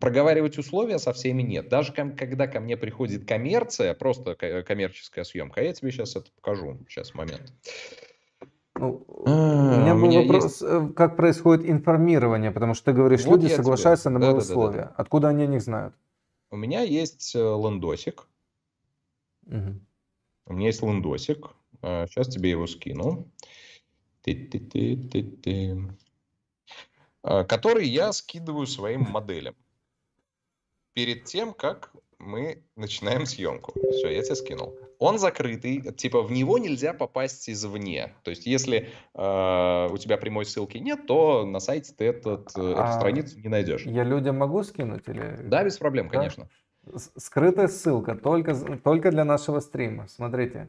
Проговаривать условия со всеми нет. Даже когда ко мне приходит коммерция, просто коммерческая съемка, я тебе сейчас это покажу, сейчас момент. Uh,
ну, а, у меня был меня вопрос, есть... Э, как происходит информирование, потому что ты говоришь, вот люди соглашаются тебе. на мои да, условия. Да, да, да. Откуда они о них знают?
У меня есть э, ландосик. Угу. У меня есть ландосик. Сейчас а, тебе его скину. Ты-ты-ты-ты-ты. А, который я скидываю своим моделям. Перед тем, как мы начинаем съемку. Все, я тебе скинул он закрытый, типа в него нельзя попасть извне. То есть, если э, у тебя прямой ссылки нет, то на сайте ты этот, э, а, эту страницу
не найдешь. Я людям могу скинуть или? Да, без проблем, да? конечно. Скрытая ссылка только, только для нашего стрима. Смотрите,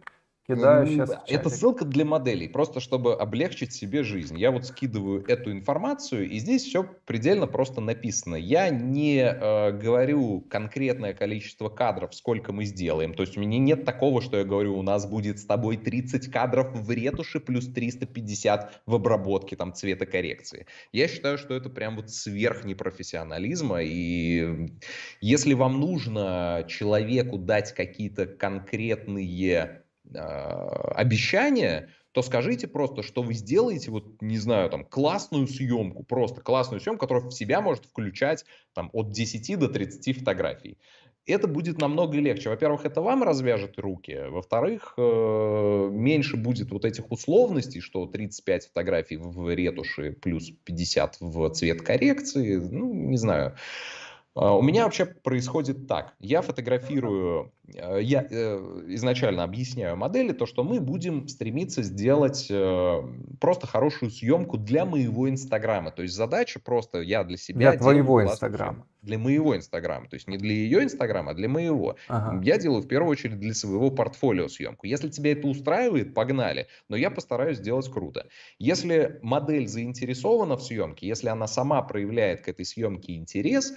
Кидаю сейчас. Это ссылка для моделей,
просто чтобы облегчить себе жизнь. Я вот скидываю эту информацию, и здесь все предельно просто написано. Я не э, говорю конкретное количество кадров, сколько мы сделаем. То есть у меня нет такого, что я говорю, у нас будет с тобой 30 кадров в ретуши плюс 350 в обработке там цветокоррекции. Я считаю, что это прям вот сверх непрофессионализма. И если вам нужно человеку дать какие-то конкретные а, обещание, то скажите просто, что вы сделаете, вот, не знаю, там, классную съемку, просто классную съемку, которая в себя может включать там, от 10 до 30 фотографий. Это будет намного легче. Во-первых, это вам развяжет руки. Во-вторых, э, меньше будет вот этих условностей, что 35 фотографий в ретуши плюс 50 в цвет коррекции. Ну, не знаю. А, у меня вообще происходит так. Я фотографирую, э, я э, изначально объясняю модели то, что мы будем стремиться сделать э, просто хорошую съемку для моего Инстаграма. То есть задача просто я для себя... Для твоего Инстаграма. Для моего Инстаграма. То есть не для ее Инстаграма, а для моего. Ага. Я делаю в первую очередь для своего портфолио съемку. Если тебя это устраивает, погнали. Но я постараюсь сделать круто. Если модель заинтересована в съемке, если она сама проявляет к этой съемке интерес,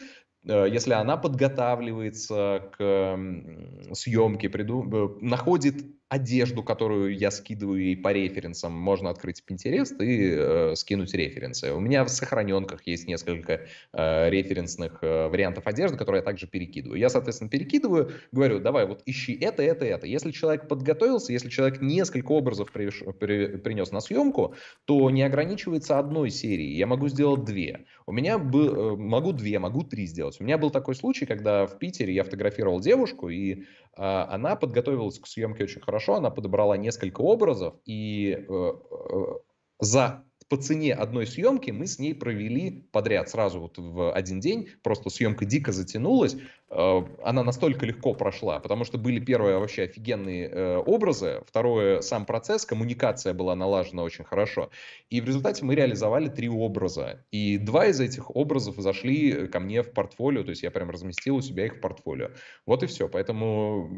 Э, если она подготавливается к съемке, приду, э, находит одежду, которую я скидываю ей по референсам, можно открыть Pinterest и э, скинуть референсы. У меня в сохраненках есть несколько э, референсных э, вариантов одежды, которые я также перекидываю. Я, соответственно, перекидываю, говорю, давай вот ищи это, это, это. Если человек подготовился, если человек несколько образов привеш, при, принес на съемку, то не ограничивается одной серией. Я могу сделать две. У меня бы э, могу две, могу три сделать. У меня был такой случай, когда в Питере я фотографировал девушку, и а, она подготовилась к съемке очень хорошо, она подобрала несколько образов, и э, э, за по цене одной съемки мы с ней провели подряд сразу вот в один день. Просто съемка дико затянулась. Э, она настолько легко прошла, потому что были первые вообще офигенные э, образы, второе сам процесс, коммуникация была налажена очень хорошо. И в результате мы реализовали три образа. И два из этих образов зашли ко мне в портфолио, то есть я прям разместил у себя их в портфолио. Вот и все. Поэтому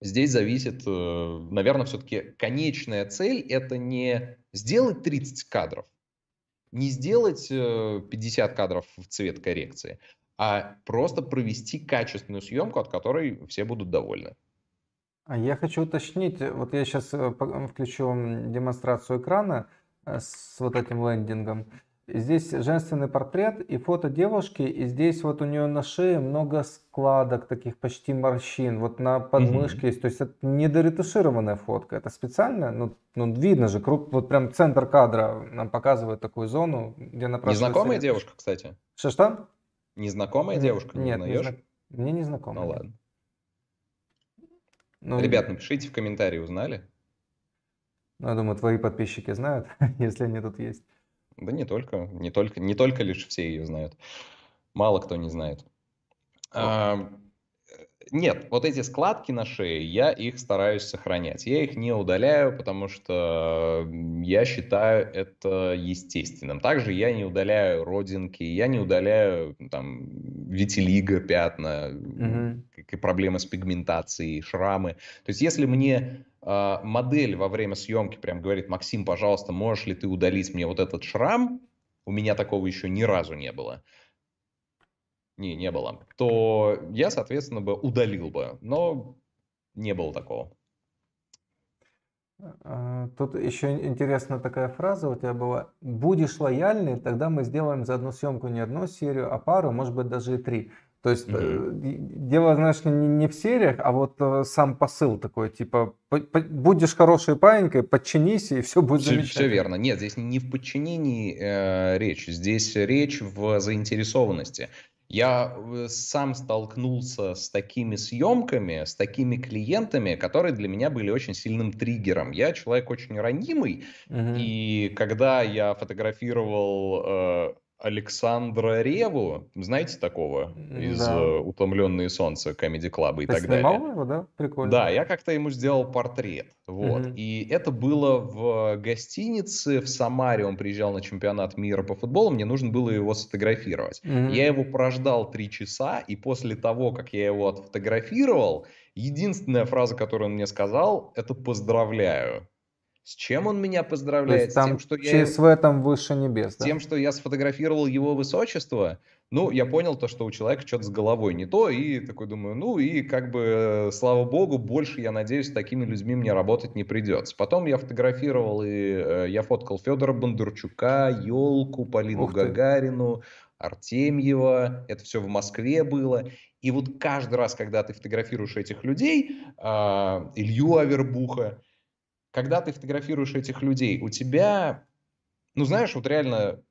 Здесь зависит, э, наверное, все-таки конечная цель – это не сделать 30 кадров, не сделать 50 э, кадров в цвет коррекции, а просто провести качественную съемку, от которой все будут довольны.
А я хочу уточнить, э, вот я сейчас включу демонстрацию экрана с вот этим лендингом. Здесь женственный портрет и фото девушки, и здесь вот у нее на шее много складок, таких почти морщин, вот на подмышке mm-hmm. есть, то есть это недоретушированная фотка, это специально, ну, ну видно же, круп, вот прям центр кадра нам показывает такую зону, где напрашивается... Незнакомая девушка, кстати. Что-что? Незнакомая девушка, не Нет, Не зна... мне незнакомая. Ну ладно. Ну, Ребят,
напишите в комментарии, узнали?
Ну, я думаю, твои подписчики знают, если они тут есть.
Да не только, не только, не только лишь все ее знают. Мало кто не знает. А, нет, вот эти складки на шее, я их стараюсь сохранять. Я их не удаляю, потому что я считаю это естественным. Также я не удаляю родинки, я не удаляю там витилиго, пятна,
угу.
проблемы с пигментацией, шрамы. То есть если мне а, модель во время съемки прям говорит, Максим, пожалуйста, можешь ли ты удалить мне вот этот шрам? У меня такого еще ни разу не было. Не, не было. То я, соответственно, бы удалил бы. Но не было такого.
А, тут еще интересная такая фраза у тебя была. Будешь лояльный, тогда мы сделаем за одну съемку не одну серию, а пару, может быть, даже и три. То есть угу. дело, знаешь, не, не в сериях, а вот э, сам посыл такой, типа, по, по, будешь хорошей паинькой, подчинись, и все будет все, замечательно. Все верно.
Нет, здесь не в подчинении э, речь, здесь речь в заинтересованности. Я э, сам столкнулся с такими съемками, с такими клиентами, которые для меня были очень сильным триггером. Я человек очень ранимый, угу. и когда я фотографировал... Э, Александра Реву, знаете такого? Из да. Э, «Утомленные солнце», «Комеди Клаба» и Ты так снимал далее.
его, да? Прикольно. Да,
я как-то ему сделал портрет. Вот. Угу. И это было в гостинице в Самаре. Он приезжал на чемпионат мира по футболу. Мне нужно было его сфотографировать. Угу. Я его прождал три часа, и после того, как я его отфотографировал, единственная фраза, которую он мне сказал, это «поздравляю». С чем он меня поздравляет? там с тем, что честь я... в
этом выше небес. С да? тем,
что я сфотографировал его высочество. Ну, я понял то, что у человека что-то с головой не то, и такой думаю, ну и как бы, э, слава богу, больше, я надеюсь, с такими людьми мне работать не придется. Потом я фотографировал, и э, я фоткал Федора Бондарчука, елку, Полину Гагарину, Артемьева, это все в Москве было. И вот каждый раз, когда ты фотографируешь этих людей, э, Илью Авербуха, когда ты фотографируешь этих людей, у тебя, ну знаешь, вот реально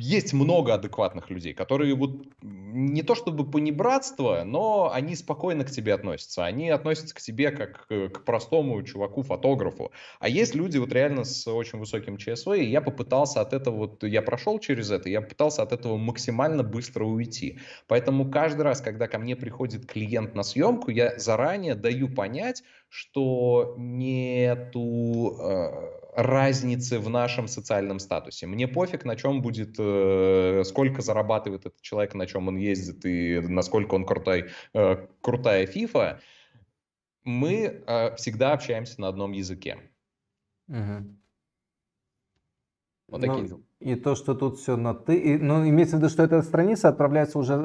есть много адекватных людей, которые вот не то чтобы понебратство, но они спокойно к тебе относятся. Они относятся к тебе как к простому чуваку-фотографу. А есть люди вот реально с очень высоким ЧСВ, и я попытался от этого, вот я прошел через это, я пытался от этого максимально быстро уйти. Поэтому каждый раз, когда ко мне приходит клиент на съемку, я заранее даю понять, что нету э, разницы в нашем социальном статусе. Мне пофиг, на чем будет, э, сколько зарабатывает этот человек, на чем он ездит и насколько он крутой, э, крутая фифа. Мы э, всегда общаемся на одном языке.
Угу. Вот такие ну, и то, что тут все на ты. И, ну, имеется в виду, что эта страница отправляется уже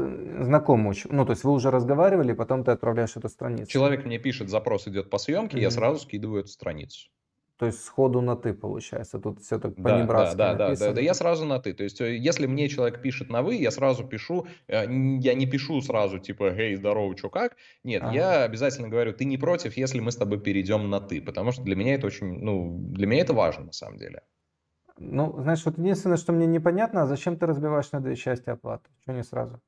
знакомому. Ну, то есть вы уже разговаривали, потом ты отправляешь эту страницу. Человек
мне пишет, запрос идет по съемке, mm я сразу скидываю эту страницу.
То есть сходу на ты получается, тут все так да, по да, да, написано. Да, да, да, я
сразу на ты. То есть э, если мне человек пишет на вы, я сразу пишу, э, я не пишу сразу типа «Эй, здорово, чё как?». Нет, ага. я обязательно говорю «Ты не против, если мы с тобой перейдем на ты?», потому что для меня это очень, ну, для меня это важно на самом деле.
Ну, знаешь, вот единственное, что мне непонятно, а зачем ты разбиваешь на две части оплаты? Чего не сразу?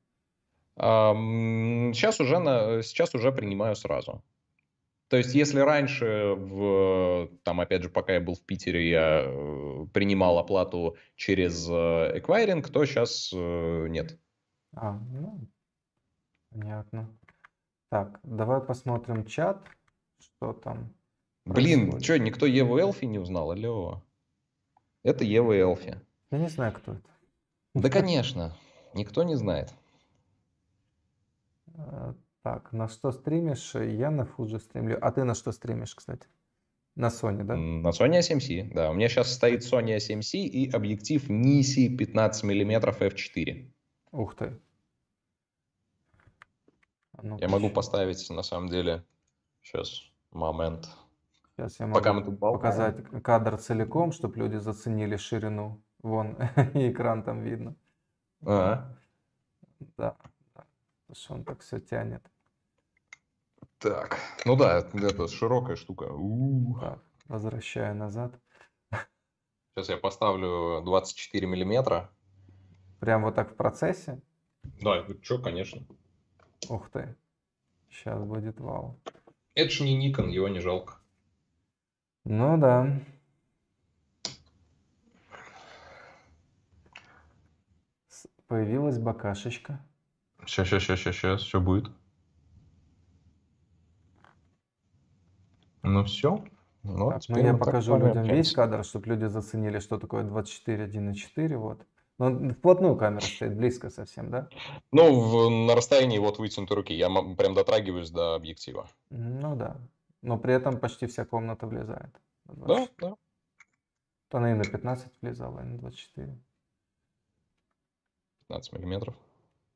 Сейчас уже, на, сейчас уже принимаю сразу. То есть, если раньше, в, там, опять же, пока я был в Питере, я э, принимал оплату через э, эквайринг, то сейчас э, нет.
А, ну, понятно. Так, давай посмотрим чат, что там. Блин, происходит.
что, никто Еву Элфи не узнал? Алло. Это Ева Элфи.
Я не знаю, кто это. Да, конечно. Никто не знает. Так, на что стримишь? Э, я на Fuji стримлю. А ты на что стримишь, кстати? На Sony, да? На Sony A7C,
да. У меня сейчас стоит Sony A7C и объектив Nisi 15 мм f4.
Ух ты. А ну,
я могу поставить, на самом деле, сейчас момент.
Сейчас я могу Пока мы тут показать кадр целиком, чтобы люди заценили ширину. Вон, экран там видно. А. Да. Потому что он так все тянет.
Так, ну да, это широкая штука. у у
Так, возвращаю назад.
Сейчас я поставлю 24 миллиметра.
Прям вот так в процессе?
Да, ну что, конечно.
Ух ты. Сейчас будет вау.
Это же не Никон, его не жалко.
Ну да. Появилась бакашечка.
Сейчас, сейчас, сейчас, сейчас, сейчас, все будет. Ну все. Ну, так,
ну, я покажу людям весь кадр, чтобы люди заценили, что такое 24, 1,4. Вот. Ну, вплотную камера стоит, близко совсем, да? Ну,
в, на расстоянии вот вытянутой руки. Я прям дотрагиваюсь до объектива.
Ну да. Но при этом почти вся комната влезает. Да, да. То она и на 15 влезала, и на 24.
15 миллиметров.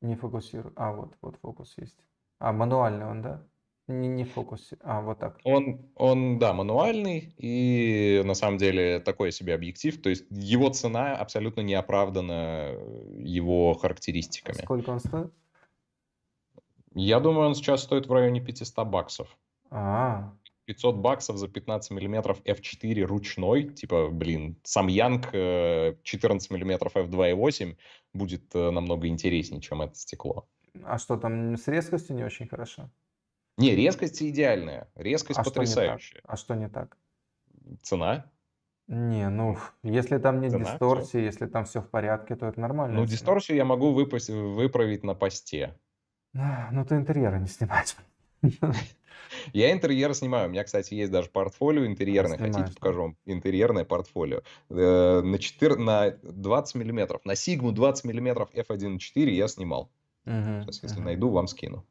Не фокусирую. А, вот, вот фокус есть. А, мануальный он, да? Не, не фокус, а вот так.
Он, он, да, мануальный и на самом деле такой себе объектив, то есть его цена абсолютно не оправдана э, его а характеристиками.
Сколько он стоит?
Я думаю, он сейчас стоит в районе 500 баксов. А, -а, 500 баксов за 15 миллиметров f4 ручной, типа, блин, сам Янг 14 миллиметров f2.8 будет э, намного интереснее, чем это стекло.
А что, там с резкостью не очень хорошо?
Не, резкость идеальная, резкость а потрясающая.
Что а что не так? Цена. Не, ну, если там нет Цена, дисторсии, все. если там все в порядке, то это нормально. Ну, дисторсию я
могу выпасть, выправить на посте.
Ну, ты интерьеры не снимать.
Я интерьеры снимаю. У меня, кстати, есть даже портфолио интерьерное. Снимаешь. Хотите, покажу вам интерьерное портфолио. Э, на, 20 миллиметров. На Sigma 20 миллиметров f1.4 я снимал. Сейчас, если найду, вам скину.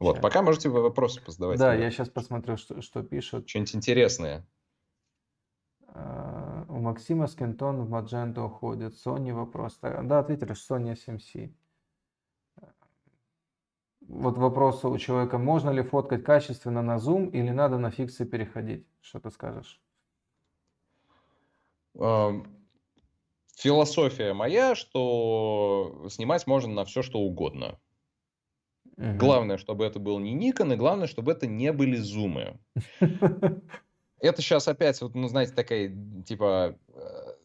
Вот, пока можете
вопросы позадавать. Да, я сейчас посмотрю, что, что пишут. Что-нибудь интересное. Э, у Максима Скинтон в Мадженту уходит. Sony вопрос. Да, ответили, что Sony SMC. Эм э, вот вопрос у человека, можно ли фоткать качественно на Zoom или надо на фиксы переходить? Что ты скажешь?
Эм, философия моя, что снимать можно на все, что угодно. Угу. Главное, чтобы это был не Nikon, и главное, чтобы это не были зумы. Это сейчас опять, вот, ну, знаете, такая, типа, э,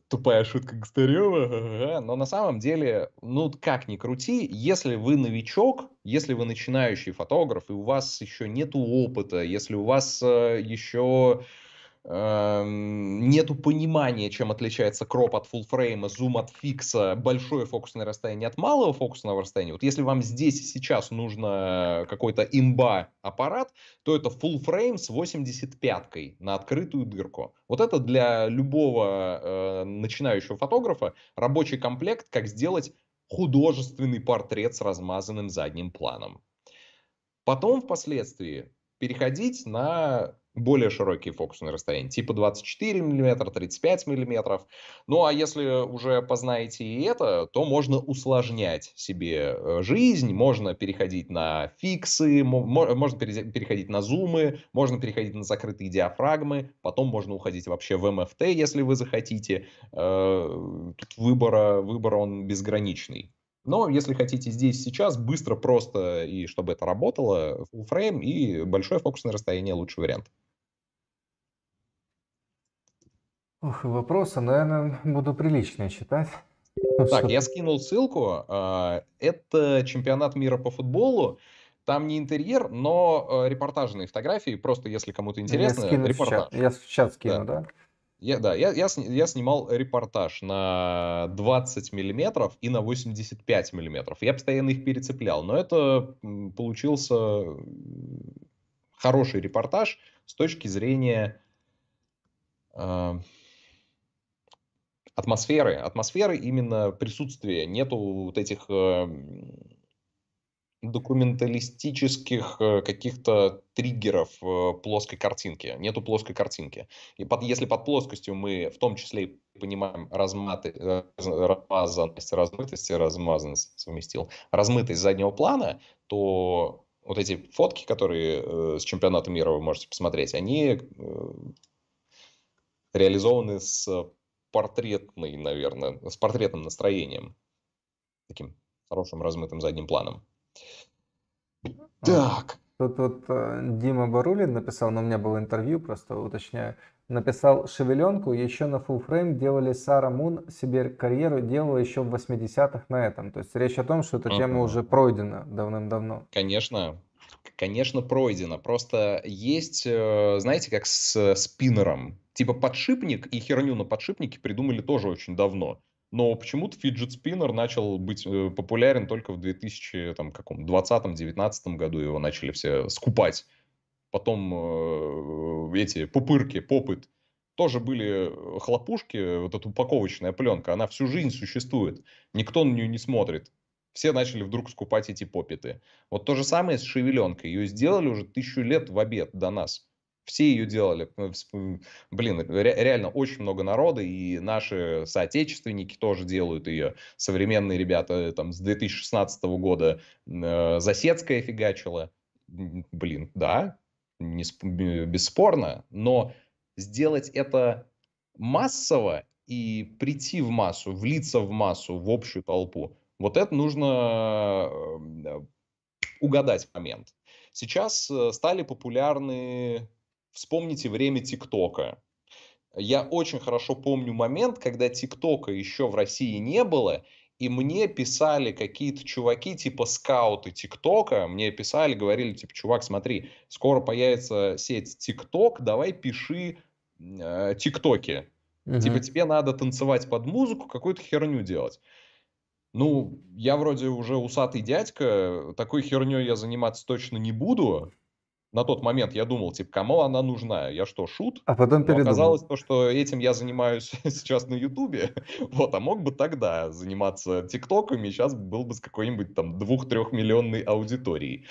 тупая шутка Гостарева, но на самом деле, ну, как ни крути, если вы новичок, если вы начинающий фотограф, и у вас еще нет опыта, если у вас э, еще Эм, нету понимания, чем отличается кроп от фулфрейма, зум от фикса, большое фокусное расстояние от малого фокусного расстояния. Вот если вам здесь сейчас нужно какой-то имба аппарат, то это фулфрейм с 85-кой на открытую дырку. Вот это для любого э, начинающего фотографа рабочий комплект, как сделать художественный портрет с размазанным задним планом. Потом впоследствии переходить на более широкие фокусы на расстоянии, типа 24 мм, 35 мм. Ну а если уже познаете и это, то можно усложнять себе э, жизнь, можно переходить на фиксы, можно переходить на зумы, можно переходить на закрытые диафрагмы, потом можно уходить вообще в МФТ, если вы захотите. Э, тут выбора, выбор он безграничный. Но если хотите здесь сейчас, быстро, просто, и чтобы это работало, full фрейм и большое фокусное расстояние лучший вариант.
Ох, вопросы, наверное, буду приличные читать. Ну так, я
скинул ссылку. А, это чемпионат мира по футболу. Там не интерьер, но а, репортажные фотографии. Просто, если кому-то интересно, я репортаж. В
Я в чат скину, да? да?
Я, да, я, я, я снимал репортаж на 20 миллиметров и на 85 миллиметров. Я постоянно их перецеплял, но это получился хороший репортаж с точки зрения э, атмосферы, атмосферы именно присутствия, нету вот этих эм, документалистических э, каких-то триггеров э, плоской картинки. Нету плоской картинки. И под, если под плоскостью мы в том числе понимаем разматы, э, размазанность, размытость и размазанность совместил, размытость заднего плана, то вот эти фотки, которые э, с чемпионата мира вы можете посмотреть, они э, реализованы с портретный, наверное, с портретным настроением. Таким хорошим размытым задним планом.
Так. Тут вот э, Дима Барулин написал, но у меня было интервью, просто уточняю. Написал «Шевеленку» еще на full frame делали Сара Мун себе карьеру, делала еще в 80-х на этом. То есть речь о том, что эта тема uh-huh. уже пройдена давным-давно.
Конечно, конечно пройдена. Просто есть, э, знаете, как с э, спиннером Типа подшипник и херню на подшипнике придумали тоже очень давно. Но почему-то фиджит спиннер начал быть э, популярен только в 2020-2019 году. Его начали все скупать. Потом э, эти пупырки, попыт, тоже были э, хлопушки, вот эта упаковочная пленка, она всю жизнь существует. Никто на нее не смотрит. Все начали вдруг скупать эти попиты. Вот то же самое с шевеленкой. Ее сделали уже тысячу лет в обед до нас все ее делали. Блин, реально очень много народа, и наши соотечественники тоже делают ее. Современные ребята там с 2016 года э, Засецкая фигачила. Блин, да, не, бесспорно, но сделать это массово и прийти в массу, влиться в массу, в общую толпу, вот это нужно э, угадать момент. Сейчас э, стали популярны Вспомните время ТикТока. Я очень хорошо помню момент, когда ТикТока еще в России не было, и мне писали какие-то чуваки, типа скауты ТикТока, мне писали, говорили, типа, чувак, смотри, скоро появится сеть ТикТок, давай пиши э, ТикТоки. Угу. Типа тебе надо танцевать под музыку, какую-то херню делать. Ну, я вроде уже усатый дядька, такой херней я заниматься точно не буду на тот момент я думал, типа, кому она нужна? Я что, шут? А потом передумал. оказалось то, что этим я занимаюсь сейчас на Ютубе. Вот, а мог бы тогда заниматься ТикТоками, сейчас был бы с какой-нибудь там двух-трехмиллионной аудиторией.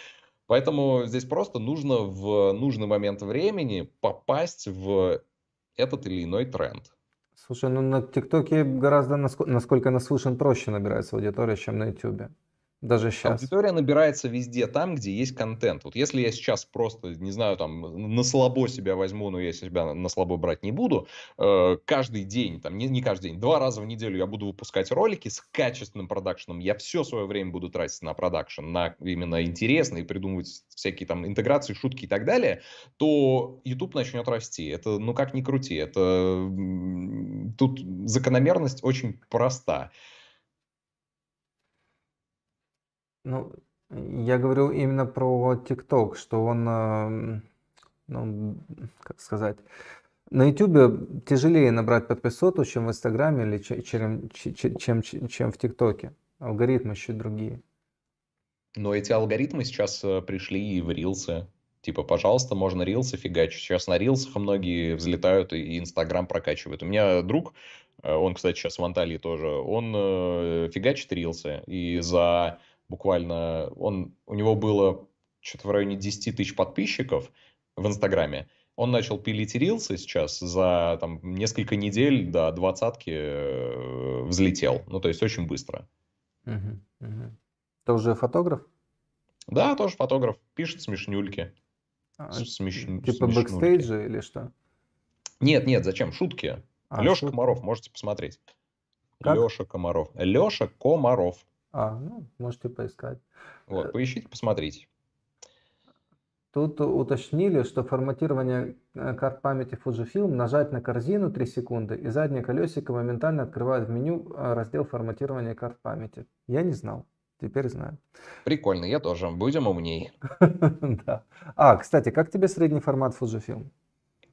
Поэтому здесь просто нужно в нужный момент времени попасть в этот или иной тренд.
Слушай, ну на ТикТоке гораздо, насколько, насколько наслышан, проще набирается аудитория, чем на Ютубе. Даже сейчас.
Аудитория набирается везде, там, где есть контент. Вот если я сейчас просто, не знаю, там, на слабо себя возьму, но я себя на слабо брать не буду, э, каждый день, там, не, не каждый день, два раза в неделю я буду выпускать ролики с качественным продакшеном. Я все свое время буду тратить на продакшн, на именно интересные, придумывать всякие там интеграции, шутки и так далее, то YouTube начнет расти. Это, ну, как ни крути, это... Тут закономерность очень проста.
Ну, я говорю именно про TikTok, что он, эм, ну, как сказать, на YouTube тяжелее набрать подписоту, чем в Инстаграме или чем, чем, чем, чем в ТикТоке. Алгоритмы еще другие.
Но эти алгоритмы сейчас э, пришли и в рилсы. Типа, пожалуйста, можно рилсы фигачить. Сейчас на рилсах многие взлетают и Инстаграм прокачивают. У меня друг, э, он, кстати, сейчас в Анталии тоже, он э, фигачит рилсы. И за буквально, он, у него было что-то в районе 10 тысяч подписчиков в Инстаграме. Он начал пилить рилсы сейчас, за там, несколько недель до двадцатки э, взлетел. Ну, то есть очень быстро.
Угу, уже фотограф?
Да, тоже фотограф. Пишет смешнюльки. А, смеш... Типа смешнульки. или что? Нет, нет, зачем? Шутки. А, Леша шутки? Комаров, можете посмотреть. Как? Леша Комаров. Леша Комаров.
А, ну, можете поискать.
Вот, э, поищите, посмотрите.
Тут уточнили, что форматирование э, карт памяти Fujifilm нажать на корзину 3 секунды и заднее колесико моментально открывает в меню э, раздел форматирования карт памяти. Я не знал, теперь знаю.
Прикольно, я тоже. Будем умней.
Да. А, кстати, как тебе средний формат Fujifilm?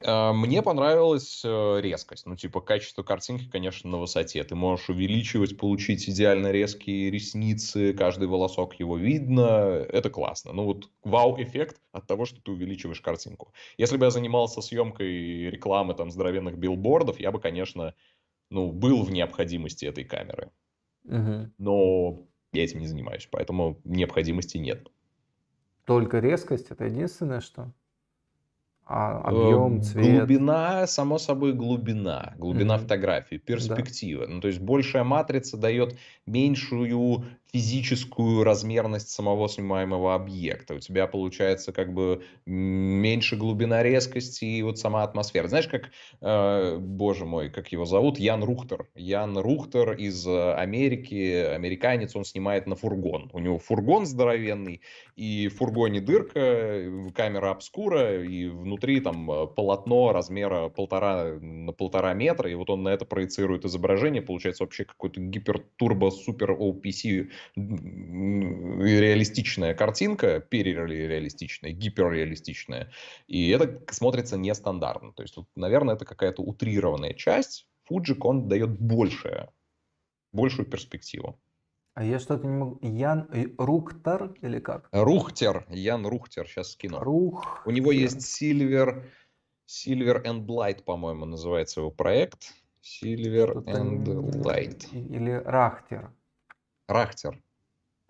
А, мне понравилась э, резкость. Ну, типа, качество картинки, конечно, на высоте. Ты можешь увеличивать, получить идеально резкие ресницы, каждый волосок его видно. Это классно. Ну, вот вау-эффект от того, что ты увеличиваешь картинку. Если бы я занимался съемкой рекламы там здоровенных билбордов, я бы, конечно, ну, был в необходимости этой камеры. Угу. Но я этим не занимаюсь, поэтому необходимости нет.
Только резкость это единственное, что? А, эм, объем, цвет. Глубина,
само собой, глубина. Глубина mm-hmm. фотографии, перспектива. Да. Ну, то есть большая матрица дает меньшую физическую размерность самого снимаемого объекта. У тебя получается как бы меньше глубина резкости и вот сама атмосфера. Знаешь, как, э, боже мой, как его зовут? Ян Рухтер. Ян Рухтер из Америки, американец, он снимает на фургон. У него фургон здоровенный, и в фургоне дырка, камера обскура, и внутри внутри там э, полотно размера полтора на полтора метра, и вот он на это проецирует изображение, получается вообще какой-то гипертурбо-супер OPC реалистичная картинка, перереалистичная, гиперреалистичная, и это смотрится нестандартно. То есть, вот, наверное, это какая-то утрированная часть, Фуджик, он дает большее, большую перспективу.
А я что-то не могу. Ян э, Рухтер или как? Рухтер.
Ян Рухтер. Сейчас скину. Рух. У него есть Silver, Silver and Light, по-моему, называется его проект.
Silver что-то and Light. Или Рахтер.
Рахтер.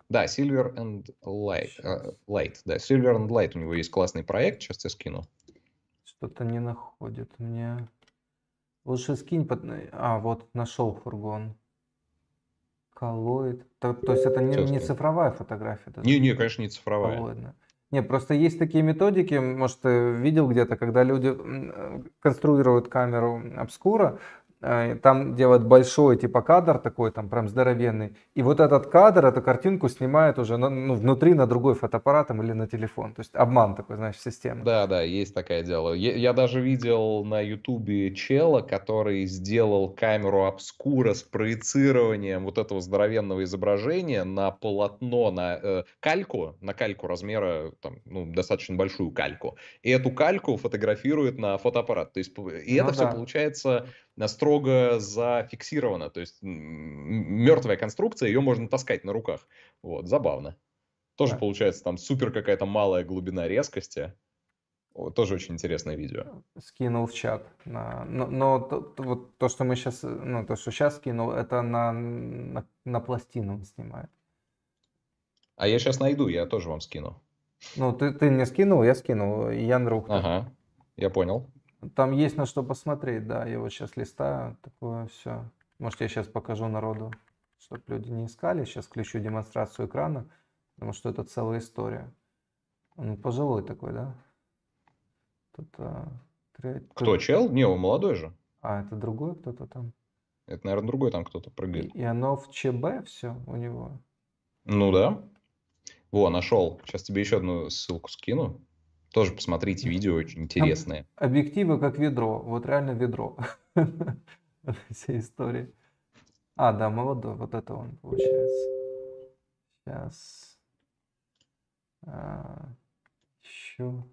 Да, Silver and Light. Э, Light. Да, Silver and Light. У него есть классный проект. Сейчас я скину.
Что-то не находит мне. Лучше скинь. Под... А, вот, нашел фургон. Коллоид. То, то есть это не, не цифровая фотография? Да? Не, не, конечно, не цифровая. Коллоидная. Не, просто есть такие методики, может, ты видел где-то, когда люди э, конструируют камеру обскура, а, там делают большой типа кадр такой, там прям здоровенный. И вот этот кадр, эту картинку снимает уже на, ну, внутри на другой фотоаппарат или на телефон. То есть обман такой, знаешь,
системы. Да, да, есть такое дело. Я, я даже видел на ютубе чела, который сделал камеру обскура с проецированием вот этого здоровенного изображения на полотно, на э, кальку, на кальку размера, там, ну, достаточно большую кальку. И эту кальку фотографирует на фотоаппарат. То есть, и ну, это да. все получается строго зафиксирована. То есть мертвая конструкция, ее можно таскать на руках. Вот, забавно. Тоже да. получается там супер какая-то малая глубина резкости. Вот, тоже очень интересное видео.
Скинул в чат. Да. Но, но то, вот то, что мы сейчас, ну, то, что сейчас скинул, это на, на, на пластину снимает.
А я сейчас найду, я тоже вам скину.
Ну, ты, ты мне скинул, я скинул. Яндрук. Ага, я понял. Там есть на что посмотреть, да. Я вот сейчас листаю такое все. Может, я сейчас покажу народу, чтобы люди не искали. Сейчас включу демонстрацию экрана, потому что это целая история. Он ну, пожилой такой, да? Тут, а, треть... Кто, чел? Не, он молодой же.
А, это другой кто-то там? Это, наверное, другой там кто-то прыгает.
И оно в ЧБ все у него?
Ну да. Во, нашел. Сейчас тебе еще одну ссылку скину. Тоже посмотрите видео, очень интересные.
Объективы как ведро, вот реально ведро. Все истории. А, да, молодой, вот это он получается. Сейчас. А, еще.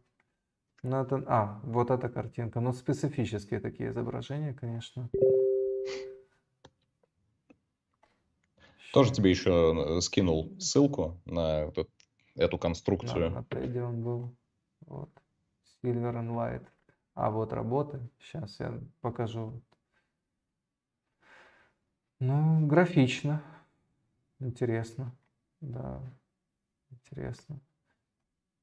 Натан... Ну, а, вот эта картинка. Ну, специфические такие изображения, конечно.
Тоже тебе еще э, скинул ссылку на вот эту конструкцию.
Да, на был. Вот. Silver and Light. А вот работы. Сейчас я покажу. Ну, графично. Интересно. Да, интересно.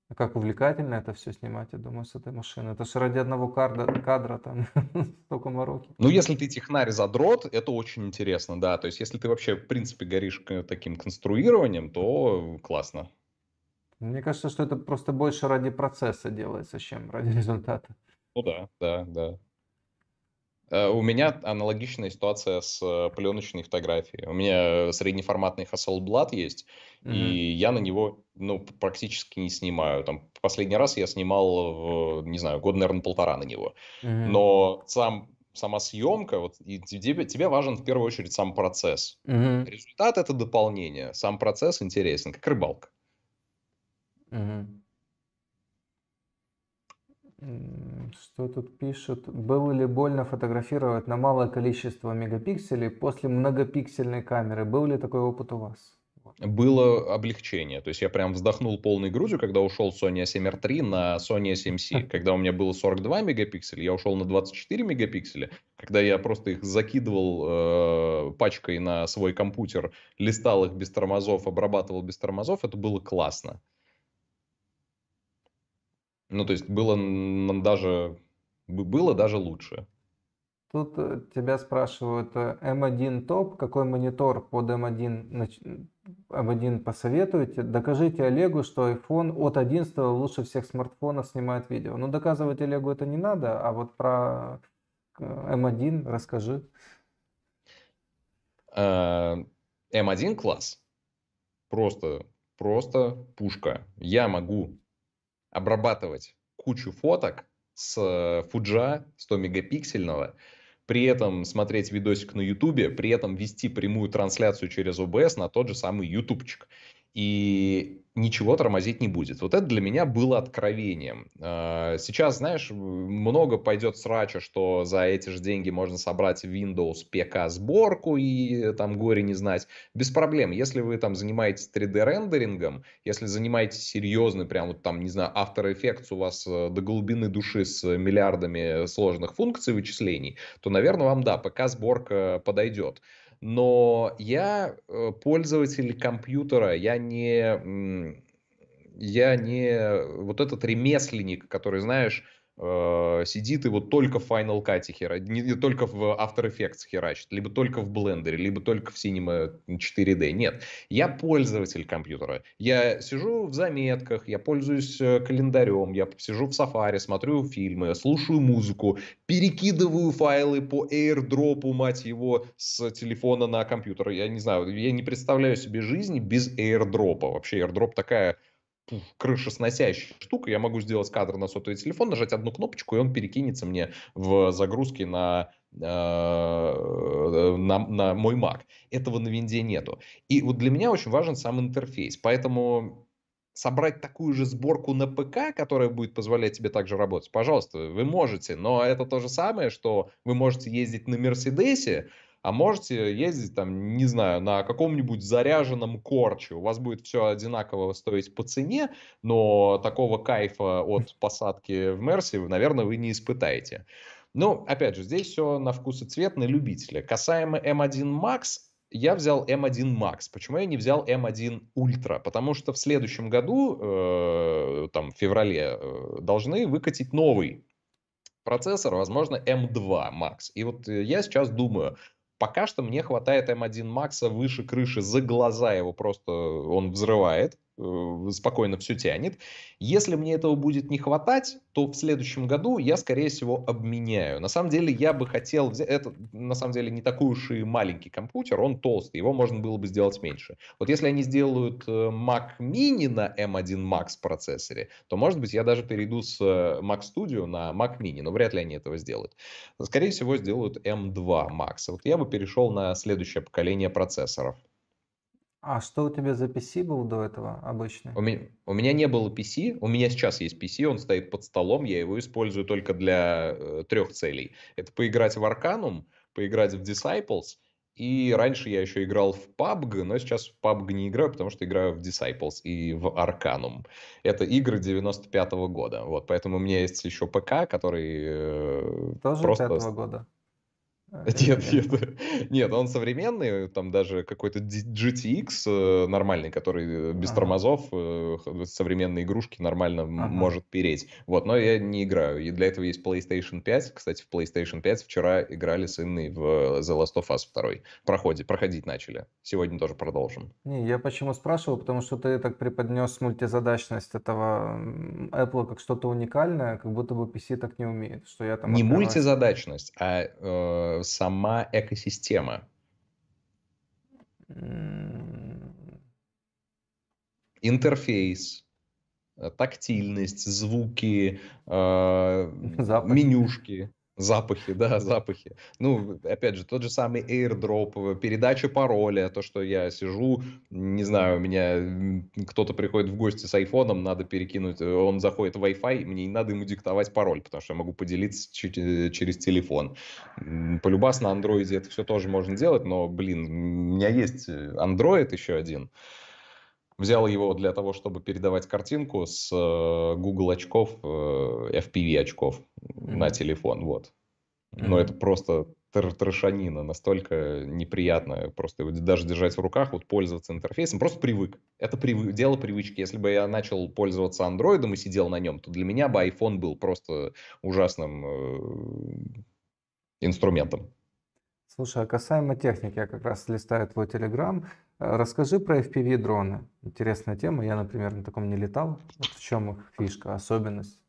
А как увлекательно это все снимать, я думаю, с этой машины. Это же ради одного кадра, кадра там столько мороки.
Ну, если ты технарь-задрот, это очень интересно, да. То есть, если ты вообще, в принципе, горишь таким конструированием, то классно.
Мне кажется, что это просто больше ради процесса делается, чем ради результата.
Ну да, да, да. Э, у меня аналогичная ситуация с э, пленочной фотографией. У меня э, среднеформатный Hasselblad есть, mm-hmm. и я на него ну, практически не снимаю. Там, последний раз я снимал, не знаю, год, наверное, полтора на него. Mm-hmm. Но сам, сама съемка, вот, и тебе, тебе важен в первую очередь сам процесс. Mm-hmm. Результат – это дополнение. Сам процесс интересен, как рыбалка.
Что тут пишут? Было ли больно фотографировать на малое количество мегапикселей после многопиксельной камеры? Был ли такой опыт у вас?
Было облегчение. То есть я прям вздохнул полной грудью, когда ушел Sony A7R III на Sony A7C. Когда у меня было 42 мегапикселя, я ушел на 24 мегапикселя. Когда я просто их закидывал э, пачкой на свой компьютер, листал их без тормозов, обрабатывал без тормозов, это было классно. Ну, то есть было даже, было даже лучше.
Тут э, тебя спрашивают, M1 э, топ, какой монитор под M1, M1 посоветуете? Докажите Олегу, что iPhone от 11 лучше всех смартфонов снимает видео. Ну, доказывать Олегу это не надо, а вот про M1 э, расскажи.
М1 класс. Просто, просто пушка. Я могу обрабатывать кучу фоток с фуджа э, 100 мегапиксельного, при этом смотреть видосик на Ютубе, при этом вести прямую трансляцию через ОБС на тот же самый Ютубчик и ничего тормозить не будет. Вот это для меня было откровением. А, сейчас, знаешь, много пойдет срача, что за эти же деньги можно собрать Windows ПК сборку и э, там горе не знать. Без проблем. Если вы там занимаетесь 3D-рендерингом, если занимаетесь серьезно, прям вот там, не знаю, After Effects у вас э, до глубины души с миллиардами сложных функций вычислений, то, наверное, вам, да, ПК-сборка подойдет но я э, пользователь компьютера, я не я не э, вот этот ремесленник, который, знаешь, э, сидит и вот только в Final Cut херачит, не, не только в After Effects херачит, либо только в Blender, либо только в Cinema 4D. Нет, я пользователь компьютера. Я сижу в заметках, я пользуюсь э, календарем, я сижу в Safari, смотрю фильмы, слушаю музыку, перекидываю файлы по AirDrop, мать его, с телефона на компьютер. Я не знаю, я не представляю себе жизни без AirDrop. Вообще AirDrop такая крышесносящая штука. Я могу сделать кадр на сотовый телефон, нажать одну кнопочку, и он перекинется мне в загрузки на э, на, на мой Mac. Этого на винде нету. И вот для меня очень важен сам интерфейс. Поэтому собрать такую же сборку на ПК, которая будет позволять тебе также работать, пожалуйста, вы можете. Но это то же самое, что вы можете ездить на Мерседесе, а можете ездить там, не знаю, на каком-нибудь заряженном корче. У вас будет все одинаково стоить по цене, но такого кайфа хм. от посадки в Мерси, наверное, вы не испытаете. Ну, опять же, здесь все на вкус и цвет, на любителя. Касаемо M1 Max, я взял M1 Max. Почему я не взял M1 Ultra? Потому что в следующем году, э, там, в феврале, э, должны выкатить новый процессор, возможно, M2 Max. И вот э, я сейчас думаю, Пока что мне хватает М1 эм Макса выше крыши, за глаза его просто он взрывает. Э, спокойно все тянет. Если мне этого будет не хватать, то в следующем году я, скорее всего, обменяю. На самом деле, я бы хотел взять... Это, на самом деле, не такой уж и маленький компьютер, он толстый, его можно было бы сделать меньше. Вот если они сделают э, Mac Mini на M1 эм Max процессоре, то, может быть, я даже перейду с э, Mac Studio на Mac Mini, но вряд ли они этого сделают. Скорее всего, сделают M2 эм Max. Вот я бы перешел на следующее поколение процессоров.
А что у тебя за PC был до этого обычный?
У меня, у меня не было PC, у меня сейчас есть PC, он стоит под столом, я его использую только для э, трех целей. Это поиграть в Arcanum, поиграть в Disciples, и раньше я еще играл в PUBG, но сейчас в PUBG не играю, потому что играю в Disciples и в Arcanum. Это игры 95 -го года, вот, поэтому у меня есть еще ПК, который... Э, Тоже просто... 5 -го года? А, нет, нет, нет, он современный, там даже какой-то GTX э, нормальный, который э, без ага. тормозов э, современные игрушки нормально ага. может переть. Вот, но я не играю. И для этого есть PlayStation 5. Кстати, в PlayStation 5 вчера играли с Инной в The Last of Us 2. Проходи, проходить начали. Сегодня тоже продолжим.
Не, я почему спрашивал, потому что ты так преподнес мультизадачность этого Apple как что-то уникальное, как будто бы PC так не умеет, что я там... Не открываю...
мультизадачность, а э сама экосистема. Интерфейс, э, тактильность, звуки, э, менюшки. Запахи, да, запахи. Ну, опять же, тот же самый airdrop, э, передача пароля, то, что я сижу, не знаю, у меня кто-то приходит в гости с айфоном, надо перекинуть, э, он заходит в Wi-Fi, мне не надо ему диктовать пароль, потому что я могу поделиться э, через телефон. Полюбас на андроиде это все тоже можно делать, но, блин, у меня есть Android еще один, Взял его для того, чтобы передавать картинку с э, Google очков, э, FPV очков mm-hmm. на телефон, вот. Mm-hmm. Но это просто тр настолько неприятно просто его даже держать в руках, вот пользоваться интерфейсом, просто привык. Это прив... дело привычки. Если бы я начал пользоваться андроидом и сидел на нем, то для меня бы iPhone был просто ужасным э, инструментом.
Слушай, а касаемо техники, я как раз листаю твой Telegram. Расскажи про FPV дроны. Интересная тема. Я, например, на таком не летал. Вот в чем их фишка, особенность?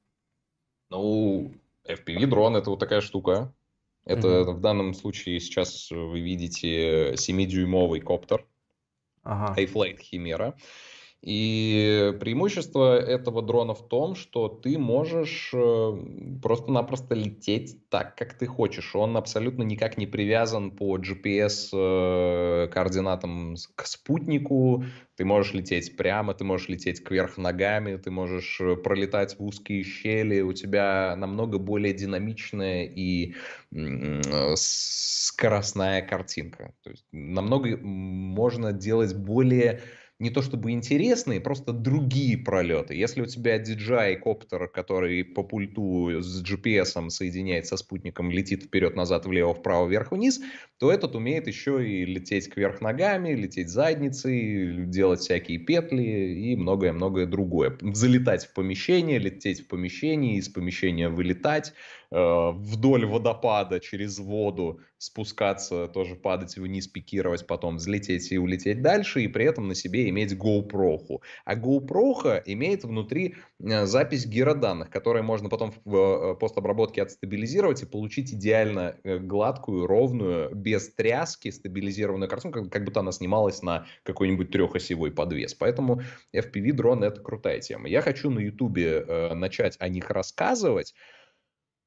Ну, FPV дрон это вот такая штука. Это mm в данном случае сейчас вы видите 7-дюймовый коптер. Ага. Айфлейт Химера. И преимущество этого дрона в том, что ты можешь э, просто-напросто лететь так, как ты хочешь. Он абсолютно никак не привязан по GPS-координатам э, к спутнику. Ты можешь лететь прямо, ты можешь лететь кверх ногами, ты можешь э, пролетать в узкие щели. У тебя намного более динамичная и скоростная картинка. То есть намного можно делать более не то чтобы интересные, просто другие пролеты. Если у тебя DJI коптер, который по пульту с GPS соединяется со спутником, летит вперед-назад, влево-вправо, вверх-вниз, то этот умеет еще и лететь кверх ногами, лететь задницей, делать всякие петли и многое-многое другое. Залетать в помещение, лететь в помещение, из помещения вылетать, э, вдоль водопада, через воду спускаться, тоже падать вниз, пикировать, потом взлететь и улететь дальше, и при этом на себе иметь GoPro. -ху. А GoPro имеет внутри э, запись гироданных, которые можно потом в э, э, постобработке отстабилизировать и получить идеально гладкую, ровную, без без тряски стабилизированную картинку, как, как будто она снималась на какой-нибудь трехосевой подвес. Поэтому FPV-дрон — это крутая тема. Я хочу на Ютубе э, начать о них рассказывать.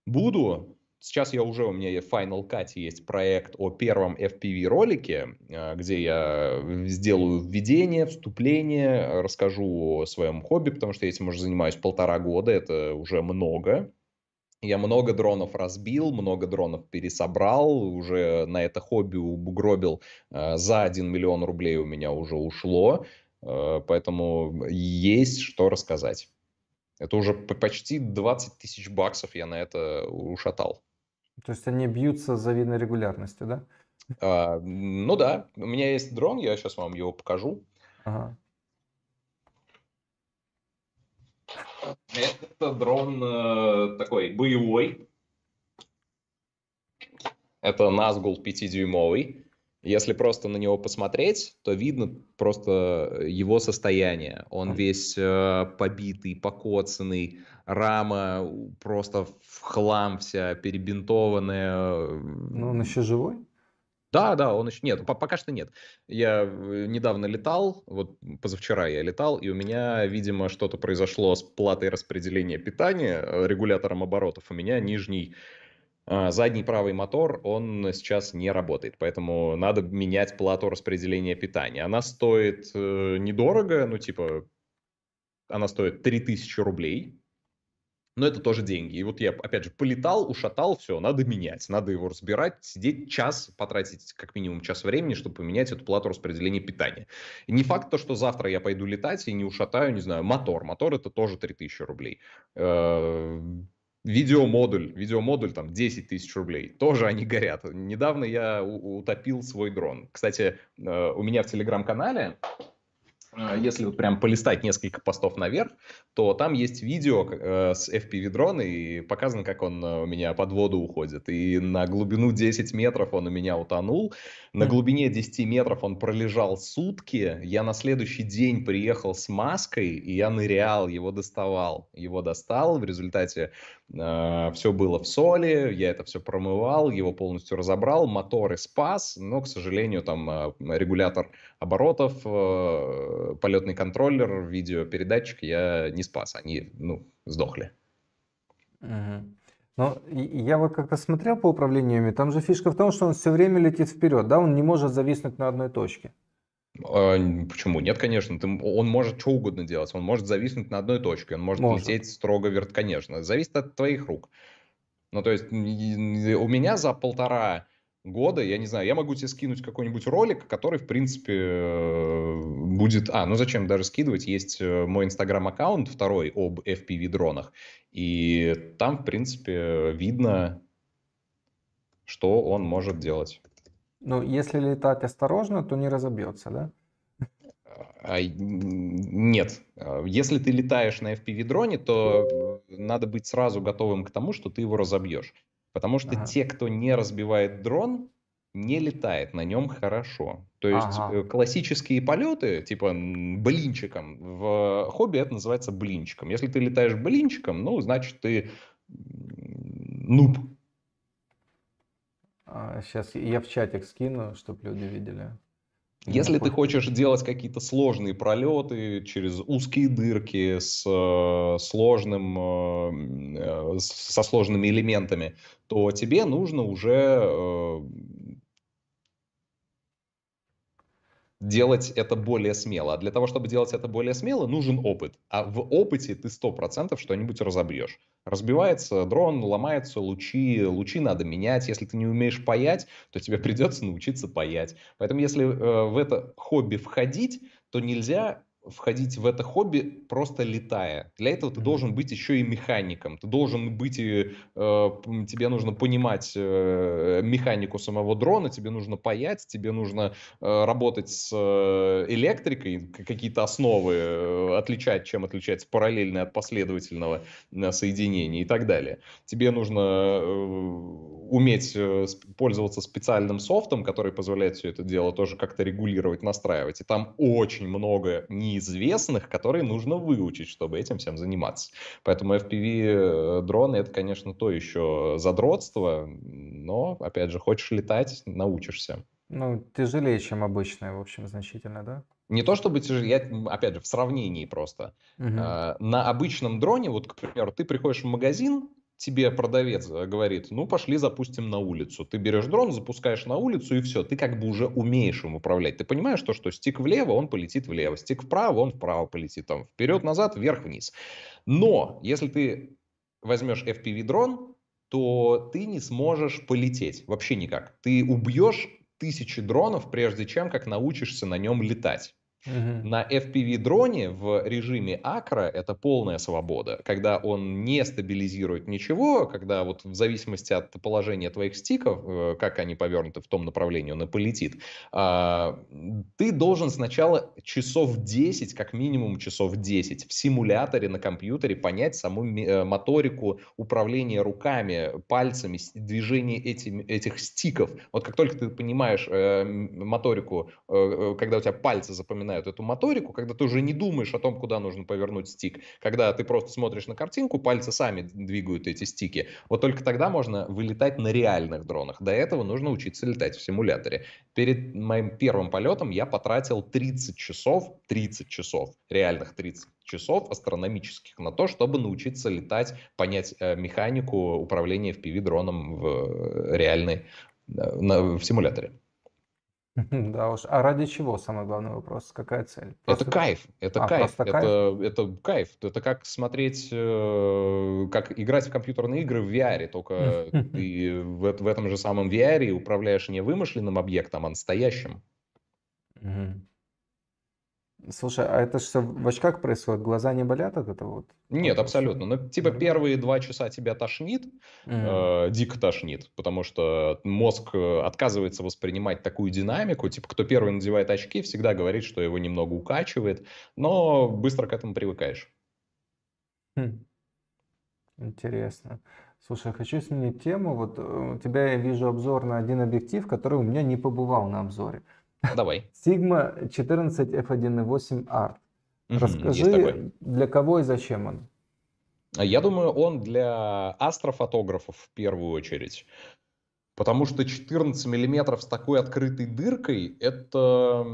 Буду, Сейчас я уже, у меня в Final Cut есть проект о первом FPV ролике, э, где я сделаю введение, вступление, расскажу о своем хобби, потому что я этим уже занимаюсь полтора года, это уже много, я много дронов разбил, много дронов пересобрал, уже на это хобби угробил. Э, за 1 миллион рублей у меня уже ушло, э, поэтому есть что рассказать. Это уже почти 20 тысяч баксов я на это ушатал.
То есть они бьются за завидной регулярностью, да?
А, ну да, у меня есть дрон, я сейчас вам его покажу. Ага. Это дрон э, такой боевой. Это Назгул 5-дюймовый. Если просто на него посмотреть, то видно просто его состояние. Он весь э, побитый, покоцанный, рама просто в хлам вся, перебинтованная. Э, Но
он еще живой?
Да, да, он еще... Нет, пока что нет. Я э, недавно летал, вот позавчера я летал, и у меня, видимо, что-то произошло с платой распределения питания, э, регулятором оборотов. У меня нижний а, задний правый мотор, он сейчас не работает, поэтому надо менять плату распределения питания. Она стоит э, недорого, ну типа, она стоит 3000 рублей, но это тоже деньги. И вот я, опять же, полетал, ушатал, все, надо менять, надо его разбирать, сидеть час, потратить как минимум час времени, чтобы поменять эту плату распределения питания. И не факт то, что завтра я пойду летать и не ушатаю, не знаю, мотор. Мотор это тоже 3000 рублей. Э, видеомодуль, видеомодуль там 10 тысяч рублей, тоже они горят. Недавно я утопил свой дрон. Кстати, э, у меня в телеграм-канале а, если вот прям полистать несколько постов наверх, то там есть видео э, с FPV-дрона, и показано, как он э, у меня под воду уходит. И на глубину 10 метров он у меня утонул, на глубине 10 метров он пролежал сутки, я на следующий день приехал с маской, и я нырял, его доставал, его достал, в результате э, все было в соли, я это все промывал, его полностью разобрал, моторы спас, но, к сожалению, там э, регулятор оборотов... Э, полетный контроллер, видеопередатчик я не спас, они, ну, сдохли.
Ну, я вот как-то смотрел по управлениями, там же фишка в том, что он все время летит вперед, да, он не может зависнуть на одной точке.
А, почему? Нет, конечно. Ты, он может что угодно делать. Он может зависнуть на одной точке. Он может, может. лететь строго верт, конечно. Зависит от твоих рук. Ну, то есть у меня за полтора года, я не знаю, я могу тебе скинуть какой-нибудь ролик, который, в принципе, э, будет... А, ну зачем даже скидывать? Есть э, мой инстаграм-аккаунт второй об FPV-дронах, и там, в принципе, видно, что он может делать.
Ну, если летать осторожно, то не разобьется, да?
А, нет. А, если ты летаешь на FPV-дроне, то надо быть сразу готовым к тому, что ты его разобьешь. Потому что ага. те, кто не разбивает дрон, не летает на нем хорошо. То есть ага. Э, классические полеты, типа блинчиком, в э, хобби это называется блинчиком. Если ты летаешь блинчиком, ну, значит, ты нуб.
Сейчас а, я в чатик скину, чтобы люди видели. Ну, Если ты хочешь делать какие-то сложные
пролеты через узкие дырки с э, сложным, э, э, со сложными элементами, то тебе нужно уже делать это более смело. А для того, чтобы делать это более смело, нужен опыт. А в опыте ты 100% что-нибудь разобьешь. Разбивается дрон, ломаются лучи, лучи надо менять. Если ты не умеешь паять, то тебе придется научиться паять. Поэтому если э, в это хобби входить, то нельзя входить в это хобби просто летая. Для этого ты должен быть еще и механиком. Ты должен быть и э, тебе нужно понимать э, механику самого дрона, тебе нужно паять, тебе нужно э, работать с э, электрикой, какие-то основы э, отличать, чем отличается параллельное от последовательного э, соединения и так далее. Тебе нужно э, уметь э, пользоваться специальным софтом, который позволяет все это дело тоже как-то регулировать, настраивать. И там очень много не неизвестных, которые нужно выучить, чтобы этим всем заниматься. Поэтому FPV-дрон э, дроны это, конечно, то еще задротство, но, опять же, хочешь летать — научишься. Ну, тяжелее, чем обычное, в общем, значительно, да?
Не то чтобы тяжелее, я,
опять же, в сравнении просто. Угу. На обычном дроне, вот, к примеру, ты приходишь в магазин, тебе продавец э, говорит, ну пошли запустим на улицу. Ты берешь дрон, запускаешь на улицу и все, ты как бы уже умеешь им управлять. Ты понимаешь то, что стик влево, он полетит влево, стик вправо, он вправо полетит, там вперед-назад, вверх-вниз. Но если ты возьмешь FPV-дрон, то ты не сможешь полететь вообще никак. Ты убьешь тысячи дронов, прежде чем как научишься на нем летать. Угу. На FPV-дроне в режиме акро это полная свобода, когда он не стабилизирует ничего, когда вот в зависимости от положения твоих стиков, э, как они повернуты в том направлении, он и полетит, а, ты должен сначала часов 10, как минимум часов 10, в симуляторе на компьютере понять саму э, моторику управления руками, пальцами, движение этим, этих стиков. Вот как только ты понимаешь э, моторику, когда у тебя пальцы запоминают знают эту моторику, когда ты уже не думаешь о том, куда нужно повернуть стик, когда ты просто смотришь на картинку, пальцы сами двигают эти стики. Вот только тогда можно вылетать на реальных дронах. До этого нужно учиться летать в симуляторе. Перед моим первым полетом я потратил 30 часов, 30 часов, реальных 30 часов астрономических на то, чтобы научиться летать, понять э, механику управления FPV-дроном в э, реальной, э, в симуляторе.
Да уж. А ради чего самый главный вопрос? Какая цель?
Это кайф, это а, кайф, это, кайф, это кайф. Это как смотреть, э, как играть в компьютерные игры в VR, только ты в, в этом же самом VR управляешь не
вымышленным объектом,
а настоящим.
Слушай, а это все в очках происходит? Глаза не болят от этого? Вот?
Нет, абсолютно. Ну, типа первые два часа тебя тошнит, mm-hmm. э, дико тошнит, потому что мозг э, отказывается воспринимать такую динамику. Типа, кто первый надевает очки, всегда говорит, что его немного укачивает, но быстро к этому привыкаешь.
Хм. Интересно. Слушай, а хочу сменить тему. Вот э, у тебя я вижу обзор на один объектив, который у меня не побывал на обзоре. Ну, давай. Sigma 14 F1.8 Art. Расскажи, для кого и зачем он?
А я думаю, он для астрофотографов в первую очередь. Потому что 14 миллиметров с такой открытой дыркой – это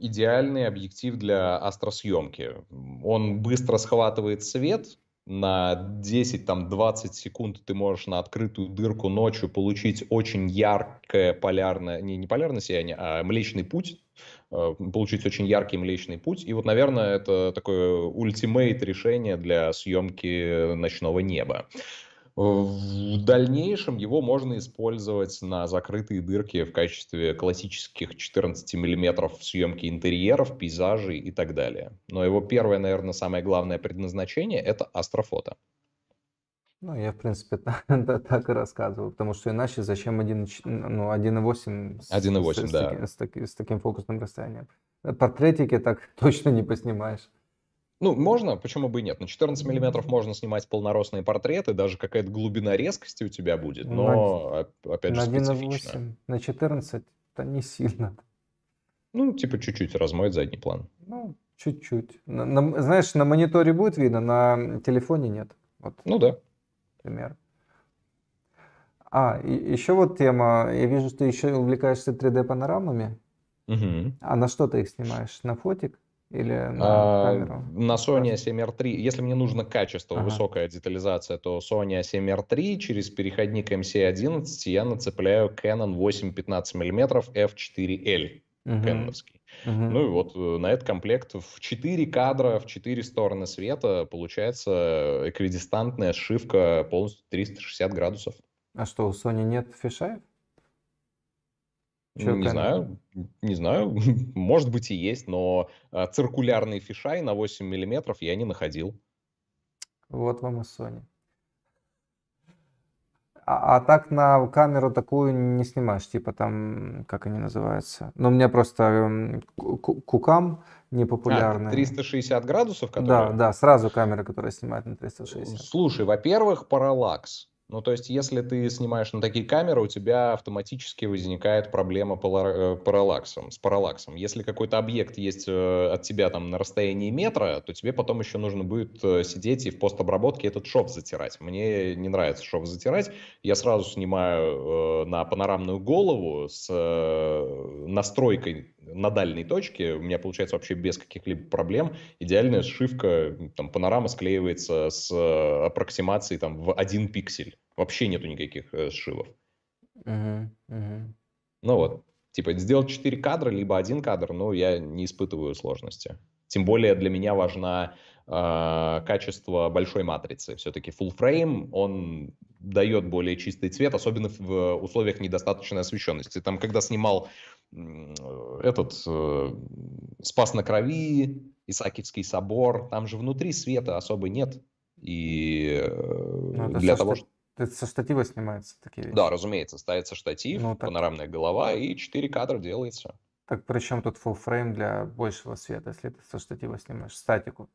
идеальный объектив для астросъемки. Он быстро схватывает свет, на 10-20 секунд ты можешь на открытую дырку ночью получить очень яркое полярное, не, не полярное сияние, а Млечный Путь, э, получить очень яркий Млечный Путь. И вот, наверное, это такое ультимейт решение для съемки ночного неба. В дальнейшем его можно использовать на закрытые дырки в качестве классических 14 миллиметров съемки интерьеров, пейзажей и так далее. Но его первое, наверное, самое главное предназначение – это астрофото.
Ну, я, в принципе, так, и рассказывал, потому что иначе зачем 1,8 ну, 1,8 с, 1,8, с, да. с, таки, с таким фокусным расстоянием? Портретики так точно не поснимаешь.
Ну, можно, почему бы и нет. На 14 миллиметров можно снимать полноросные портреты, даже какая-то глубина резкости у тебя будет, но, на, опять же, на специфично.
на 14 это не сильно. Ну,
типа чуть-чуть размоет задний план.
Ну, чуть-чуть. На, на, знаешь, на мониторе будет видно, на телефоне нет. Вот. Ну да. Пример. А, и, еще вот тема. Я вижу, что ты еще увлекаешься 3D-панорамами. Угу. А на что ты их снимаешь? На фотик? или на а, камеру?
На Sony A7R3, если мне нужно качество, ага. высокая детализация, то Sony A7R3 через переходник MC11 я нацепляю Canon 8 15 мм f4L, угу. Ну и вот э, на этот комплект в 4 кадра, в 4 стороны света получается эквидистантная сшивка полностью 360 градусов.
А что, у Sony нет фишаев? Че, не знаю,
не знаю, может быть и есть, но а, циркулярный фишай на 8 миллиметров я не находил.
Вот вам и Sony. А, а так на камеру такую не снимаешь, типа там, как они называются. Ну, у меня просто эм, кукам а, непопулярные. А, 360 градусов, которые... Да, да, сразу камера, которая снимает на 360. Слушай, во-первых,
параллакс. Ну, то есть, если ты снимаешь на такие камеры, у тебя автоматически возникает проблема э, параллаксом, с параллаксом. Если какой-то объект есть э, от тебя там на расстоянии метра, то тебе потом еще нужно будет э, сидеть и в постобработке этот шов затирать. Мне не нравится шов затирать. Я сразу снимаю на панорамную голову с настройкой на дальней точке, у меня получается вообще без каких-либо проблем. Идеальная сшивка, там, панорама склеивается с э, аппроксимацией там, в один пиксель. Вообще нету никаких э, сшивов.
Uh-huh, uh-huh.
Ну вот, типа сделать 4 кадра, либо один кадр, ну, я не испытываю сложности. Тем более для меня важна а, качество большой матрицы. Все-таки full frame, он дает более чистый цвет, особенно в условиях недостаточной освещенности. Там, когда снимал этот э, «Спас на крови», Исаакиевский собор, там же внутри света особо нет. И э, ну, для того, чтобы...
Это со штатива снимается
такие вещи? Да, разумеется, ставится штатив, ну, так... панорамная голова и 4 кадра
делается. Так при чем тут full frame для большего света, если ты со штатива снимаешь статику?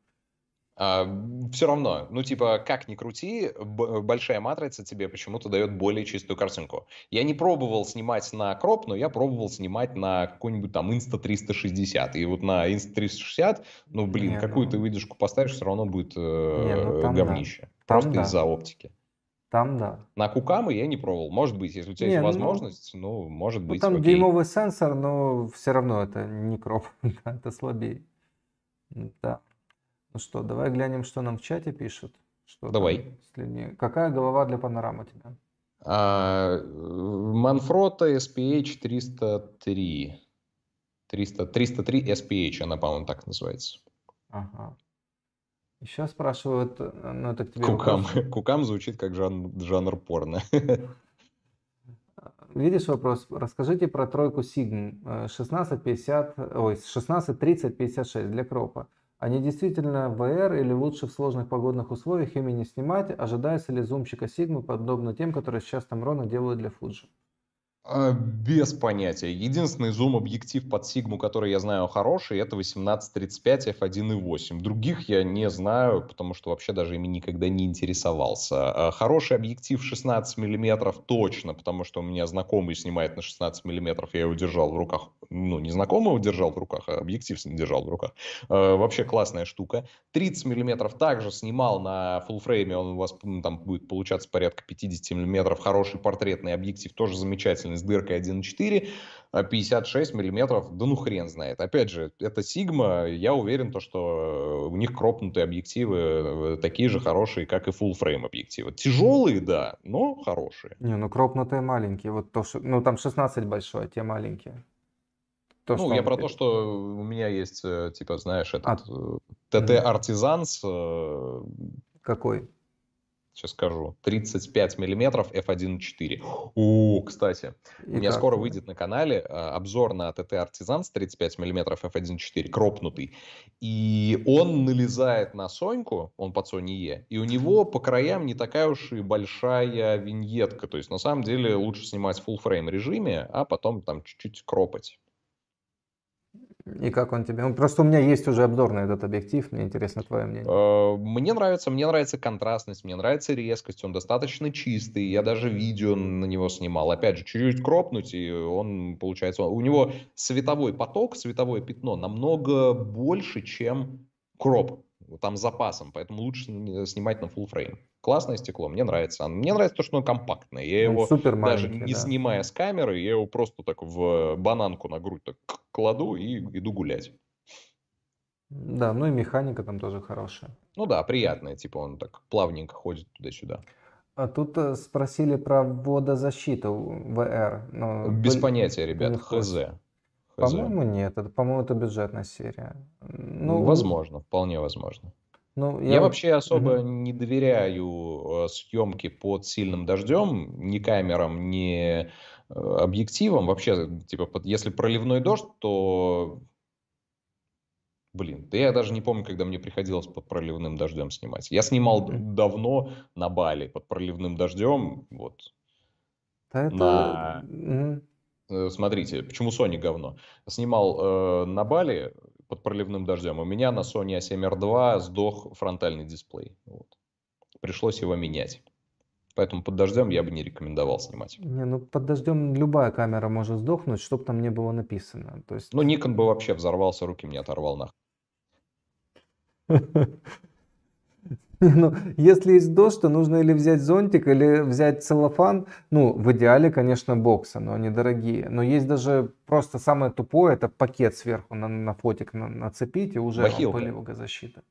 А, все равно, ну типа, как ни крути, большая матрица тебе почему-то дает более чистую картинку. Я не пробовал снимать на кроп, но я пробовал снимать на какой-нибудь там Insta360. И вот на Insta360, ну блин, какую ну... ты выдержку поставишь, все равно будет ну, э, говнище. Просто из-за оптики. Там да. На кукамы я не пробовал. Может быть, если у тебя не, есть ну, возможность, ну, может ну, быть. Там окей. дюймовый
сенсор, но все равно это не кроп, это слабее. Да. Ну что, давай глянем, что нам в чате пишут. Что давай. Там, Какая голова для панорамы тебя?
А, Манфрота SPH 303. 300, 303 SPH, она, по-моему, так называется.
Ага. Еще спрашивают, ну это к тебе... Кукам. Вопрос.
Кукам звучит как жанр, жанр порно.
Видишь вопрос? Расскажите про тройку сигм 1650. Э, ой, 16, 56 для кропа. Они действительно в ВР или лучше в сложных погодных условиях ими не снимать, ожидается ли зумщика Сигмы подобно тем, которые сейчас Тамрона делают для Fuji.
А, без понятия. Единственный зум-объектив под Sigma, который я знаю хороший, это 18-35 f1.8. Других я не знаю, потому что вообще даже ими никогда не интересовался. А, хороший объектив 16 мм точно, потому что у меня знакомый снимает на 16 мм, я его держал в руках. Ну, не знакомого держал в руках, а объектив держал в руках. А, вообще классная штука. 30 мм также снимал на фулфрейме, он у вас там будет получаться порядка 50 мм. Хороший портретный объектив, тоже замечательный с дыркой 1.4, 56 а миллиметров, да ну хрен знает. Опять же, это Sigma, я уверен, то, что э, у них кропнутые объективы э, такие же хорошие, как и full frame объективы. Тяжелые, да, но хорошие.
Не, ну кропнутые маленькие, вот то, что ну там 16 большой, а те маленькие. То, ну, я про э, то,
что у меня есть, типа, знаешь, этот а... ТТ Артизанс. Какой? Сейчас скажу. 35 миллиметров f1.4. О, кстати, у меня скоро выйдет на канале э, обзор на ТТ Артизан с 35 миллиметров f1.4, кропнутый. И он налезает на Соньку, он под Sony E, и у него по краям не такая уж и большая виньетка. То есть, на самом деле, лучше снимать в full фрейм режиме, а потом там
чуть-чуть кропать. И как он тебе? Ну, просто у меня есть уже обзор на этот объектив, мне интересно твое мнение.
Э, мне нравится, мне нравится контрастность, мне нравится резкость, он достаточно чистый, я даже видео на него снимал. Опять же, чуть-чуть кропнуть, и он получается, у него световой поток, световое пятно намного больше, чем кроп, там запасом, поэтому лучше снимать на full frame классное стекло, мне нравится. Мне нравится то, что оно компактное. Я он ну, его супер даже не да. снимая с камеры, я его просто так в э, бананку на грудь так кладу и иду гулять.
Да, ну и механика там тоже хорошая.
Ну да, приятная, типа он так плавненько ходит туда-сюда.
А тут э, спросили про водозащиту VR. Но Без понятия,
ребят, хз.
По-моему, нет. Это, по-моему, это бюджетная серия. Ну, возможно, вполне возможно. Ну, я... я вообще
особо mm-hmm. не доверяю э, съемке под сильным дождем, ни камерам, ни э, объективам Вообще, типа, если проливной дождь, то Блин, да я даже не помню, когда мне приходилось под проливным дождем снимать. Я снимал mm-hmm. давно на Бали под проливным дождем, вот.
это... На... Mm-hmm.
Смотрите, почему Sony говно? Снимал э, на Бали под проливным дождем. У меня на Sony A7R2 сдох фронтальный дисплей. Вот. Пришлось его менять. Поэтому под дождем я бы не рекомендовал снимать.
Не, ну под дождем любая камера может сдохнуть, чтобы там не было написано. То есть... Ну,
Nikon бы вообще взорвался, руки мне оторвал нахуй.
Ну, если есть дождь, то нужно или взять зонтик, или взять целлофан. Ну, в идеале, конечно, боксы, но они дорогие. Но есть даже просто самое тупое, это пакет сверху на, на фотик на, нацепить, и уже пылевая
защита.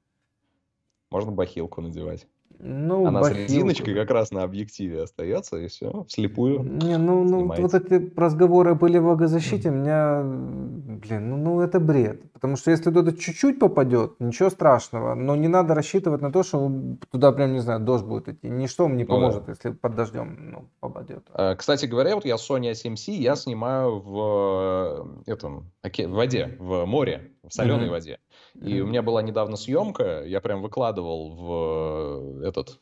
Можно бахилку надевать. Ну, Она бахилка. с резиночкой как раз на объективе остается, и все, вслепую.
Не, ну, ну вот эти разговоры были о влагозащите, меня, блин, ну, ну это бред. Потому что если туда чуть-чуть попадет, ничего страшного, но не надо рассчитывать на то, что туда прям, не знаю, дождь будет идти. Ничто вам не поможет, ну, да. если под дождем ну, попадет.
А, кстати говоря, вот я Sony A7C, я снимаю в э, этом, в воде, в море, в соленой mm-hmm. воде. И у меня была недавно съемка, я прям выкладывал в э, этот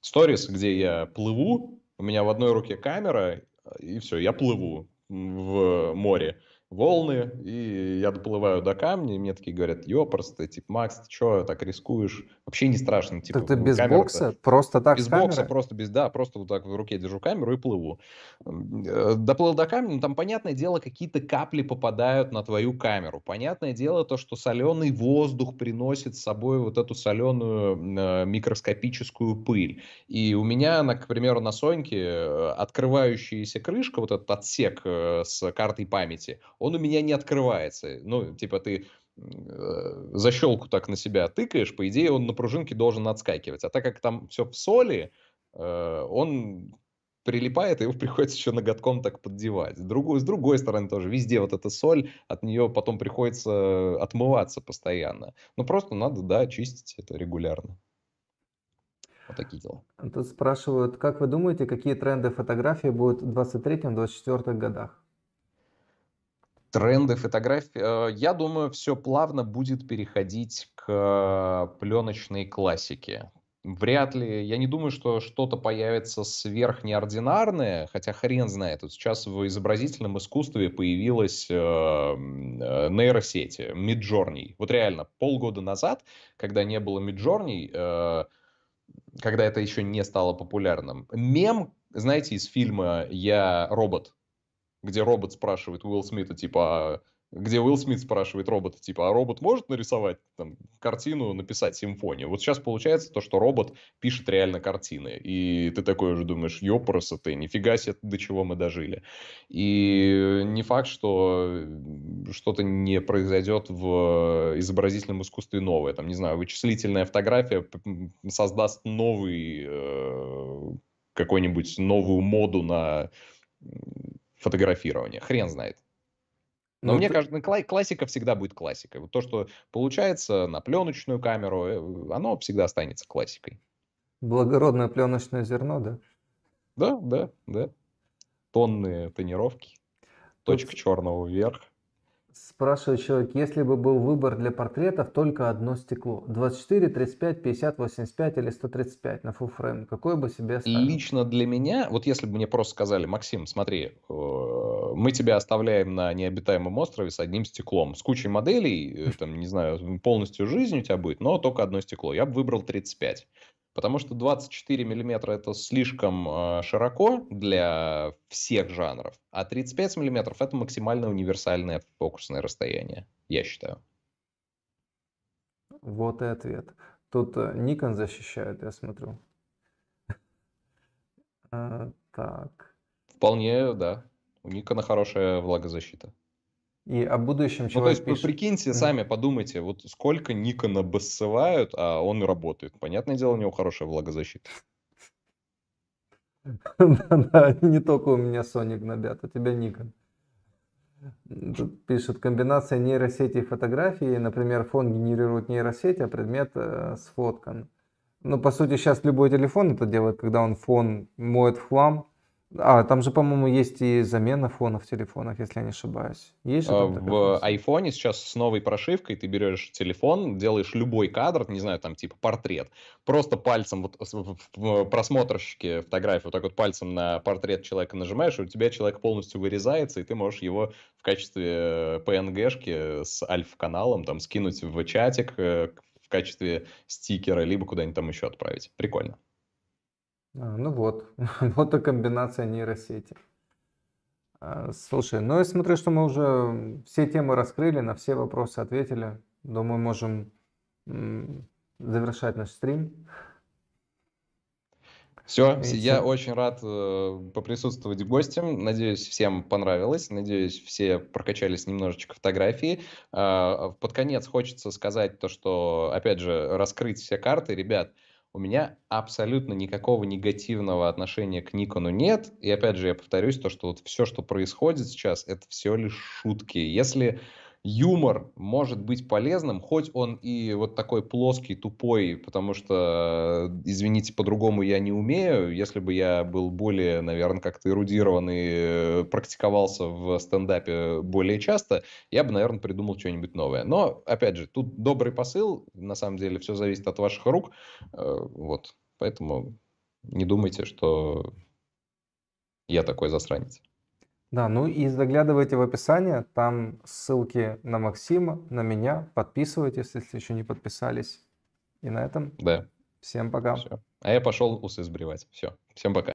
сторис, где я плыву, у меня в одной руке камера, э, и все, я плыву в море волны, и я доплываю до камня, и мне такие говорят, ёпрст, ты, типа, Макс, ты чё, так рискуешь? Вообще не страшно, типа. Так ты ну, без бокса? Просто так Без бокса, просто без, да, просто вот так в руке держу камеру и плыву. Э, доплыл до камня, ну, там, понятное дело, какие-то капли попадают на твою камеру. Понятное дело то, что соленый воздух приносит с собой вот эту соленую э, микроскопическую пыль. И у меня, на, к примеру, на Соньке э, открывающаяся крышка, вот этот отсек с картой памяти, он у меня не открывается. Ну, типа ты э, защелку так на себя тыкаешь, по идее он на пружинке должен отскакивать. А так как там все в соли, э, он прилипает, и его приходится еще ноготком так поддевать. Другую, с другой стороны тоже, везде вот эта соль, от нее потом приходится отмываться постоянно. Ну, просто надо, да, чистить это регулярно. Вот такие дела.
Тут спрашивают, как вы думаете, какие тренды фотографии будут в 23-24 годах?
тренды фотографии. Э, я думаю, все плавно будет переходить к пленочной классике. Вряд ли, я не думаю, что что-то появится сверхнеординарное, хотя хрен знает. Вот сейчас в изобразительном искусстве появилась э, э нейросеть Midjourney. Вот реально, полгода назад, когда не было Midjourney, э, когда это еще не стало популярным, мем, знаете, из фильма «Я робот», где робот спрашивает Уилл Смита, типа, а где Уилл Смит спрашивает робота, типа, а робот может нарисовать там, картину, написать симфонию? Вот сейчас получается то, что робот пишет реально картины. И ты такой уже думаешь, ёпрса ты, нифига себе, до чего мы дожили. И не факт, что что-то не произойдет в изобразительном искусстве новое. Там, не знаю, вычислительная фотография создаст новый э, какой-нибудь новую моду на фотографирования. Хрен знает. Но ну, мне ты... кажется, ну, классика всегда будет классикой. Вот то, что получается на пленочную камеру, э, оно всегда останется классикой.
Благородное пленочное зерно, да? Да, да,
да. Тонные тонировки, точка черного
вверх. Спрашивает человек, если бы был выбор для портретов, только одно стекло. 24, 35, 50, 85 или 135 на full frame. Какое бы себе оставил? Лично
для меня, вот если бы мне просто сказали, Максим, смотри, э, мы тебя оставляем на необитаемом острове с одним стеклом, с кучей моделей, э, там, не знаю, полностью жизнь у тебя будет, но только одно стекло. Я бы выбрал 35. Потому что 24 миллиметра это слишком а, широко для всех жанров, а 35 миллиметров это максимально универсальное фокусное расстояние, я считаю.
Вот и ответ. Тут э, Nikon защищает, я смотрю. Э, так.
Вполне, да. У Никона хорошая влагозащита
и о будущем человек Ну, то есть, пишет. прикиньте, сами
подумайте, вот сколько Никона бессывают, а он работает. Понятное дело, у него хорошая влагозащита.
не только у меня Sony гнобят, у а тебя Никон. Тут пишет, комбинация нейросети и фотографии, например, фон генерирует нейросеть, а предмет э, сфоткан. Ну, по сути, сейчас любой телефон это делает, когда он фон моет в хлам, а, там же, по-моему, есть и замена фонов телефонах, если я не ошибаюсь. Есть же а, там
В айфоне сейчас с новой прошивкой ты берешь телефон, делаешь любой кадр, не знаю, там типа портрет, просто пальцем вот в просмотрщике фотографии вот так вот пальцем на портрет человека нажимаешь, и у тебя человек полностью вырезается, и ты можешь его в качестве PNG-шки э, с альф-каналом там скинуть в чатик э, в качестве стикера, либо куда-нибудь там еще отправить. Прикольно.
А, ну вот, вот и комбинация нейросети. А, слушай, ну я смотрю, что мы уже все темы раскрыли, на все вопросы ответили. Думаю, можем завершать наш стрим.
Все, Видите? я очень рад э, поприсутствовать гостем. Надеюсь, всем понравилось. Надеюсь, все прокачались немножечко фотографии. Э, под конец хочется сказать то, что, опять же, раскрыть все карты, ребят. Э, у меня абсолютно никакого негативного отношения к Никону нет. И опять же, я повторюсь, то, что вот все, что происходит сейчас, это все лишь шутки. Если юмор может быть полезным, хоть он и вот такой плоский, тупой, потому что, э, извините, по-другому я не умею. Если бы я был более, наверное, как-то эрудирован и э, практиковался в стендапе более часто, я бы, наверное, придумал что-нибудь новое. Но, опять же, тут добрый посыл, на самом деле все зависит от ваших рук, э, вот, поэтому не думайте, что я такой засранец.
Да, ну и заглядывайте в описание, там ссылки на Максима, на меня. Подписывайтесь, если еще не подписались. И на этом. Да. Всем пока. Все.
А я пошел усы сбривать. Все. Всем пока.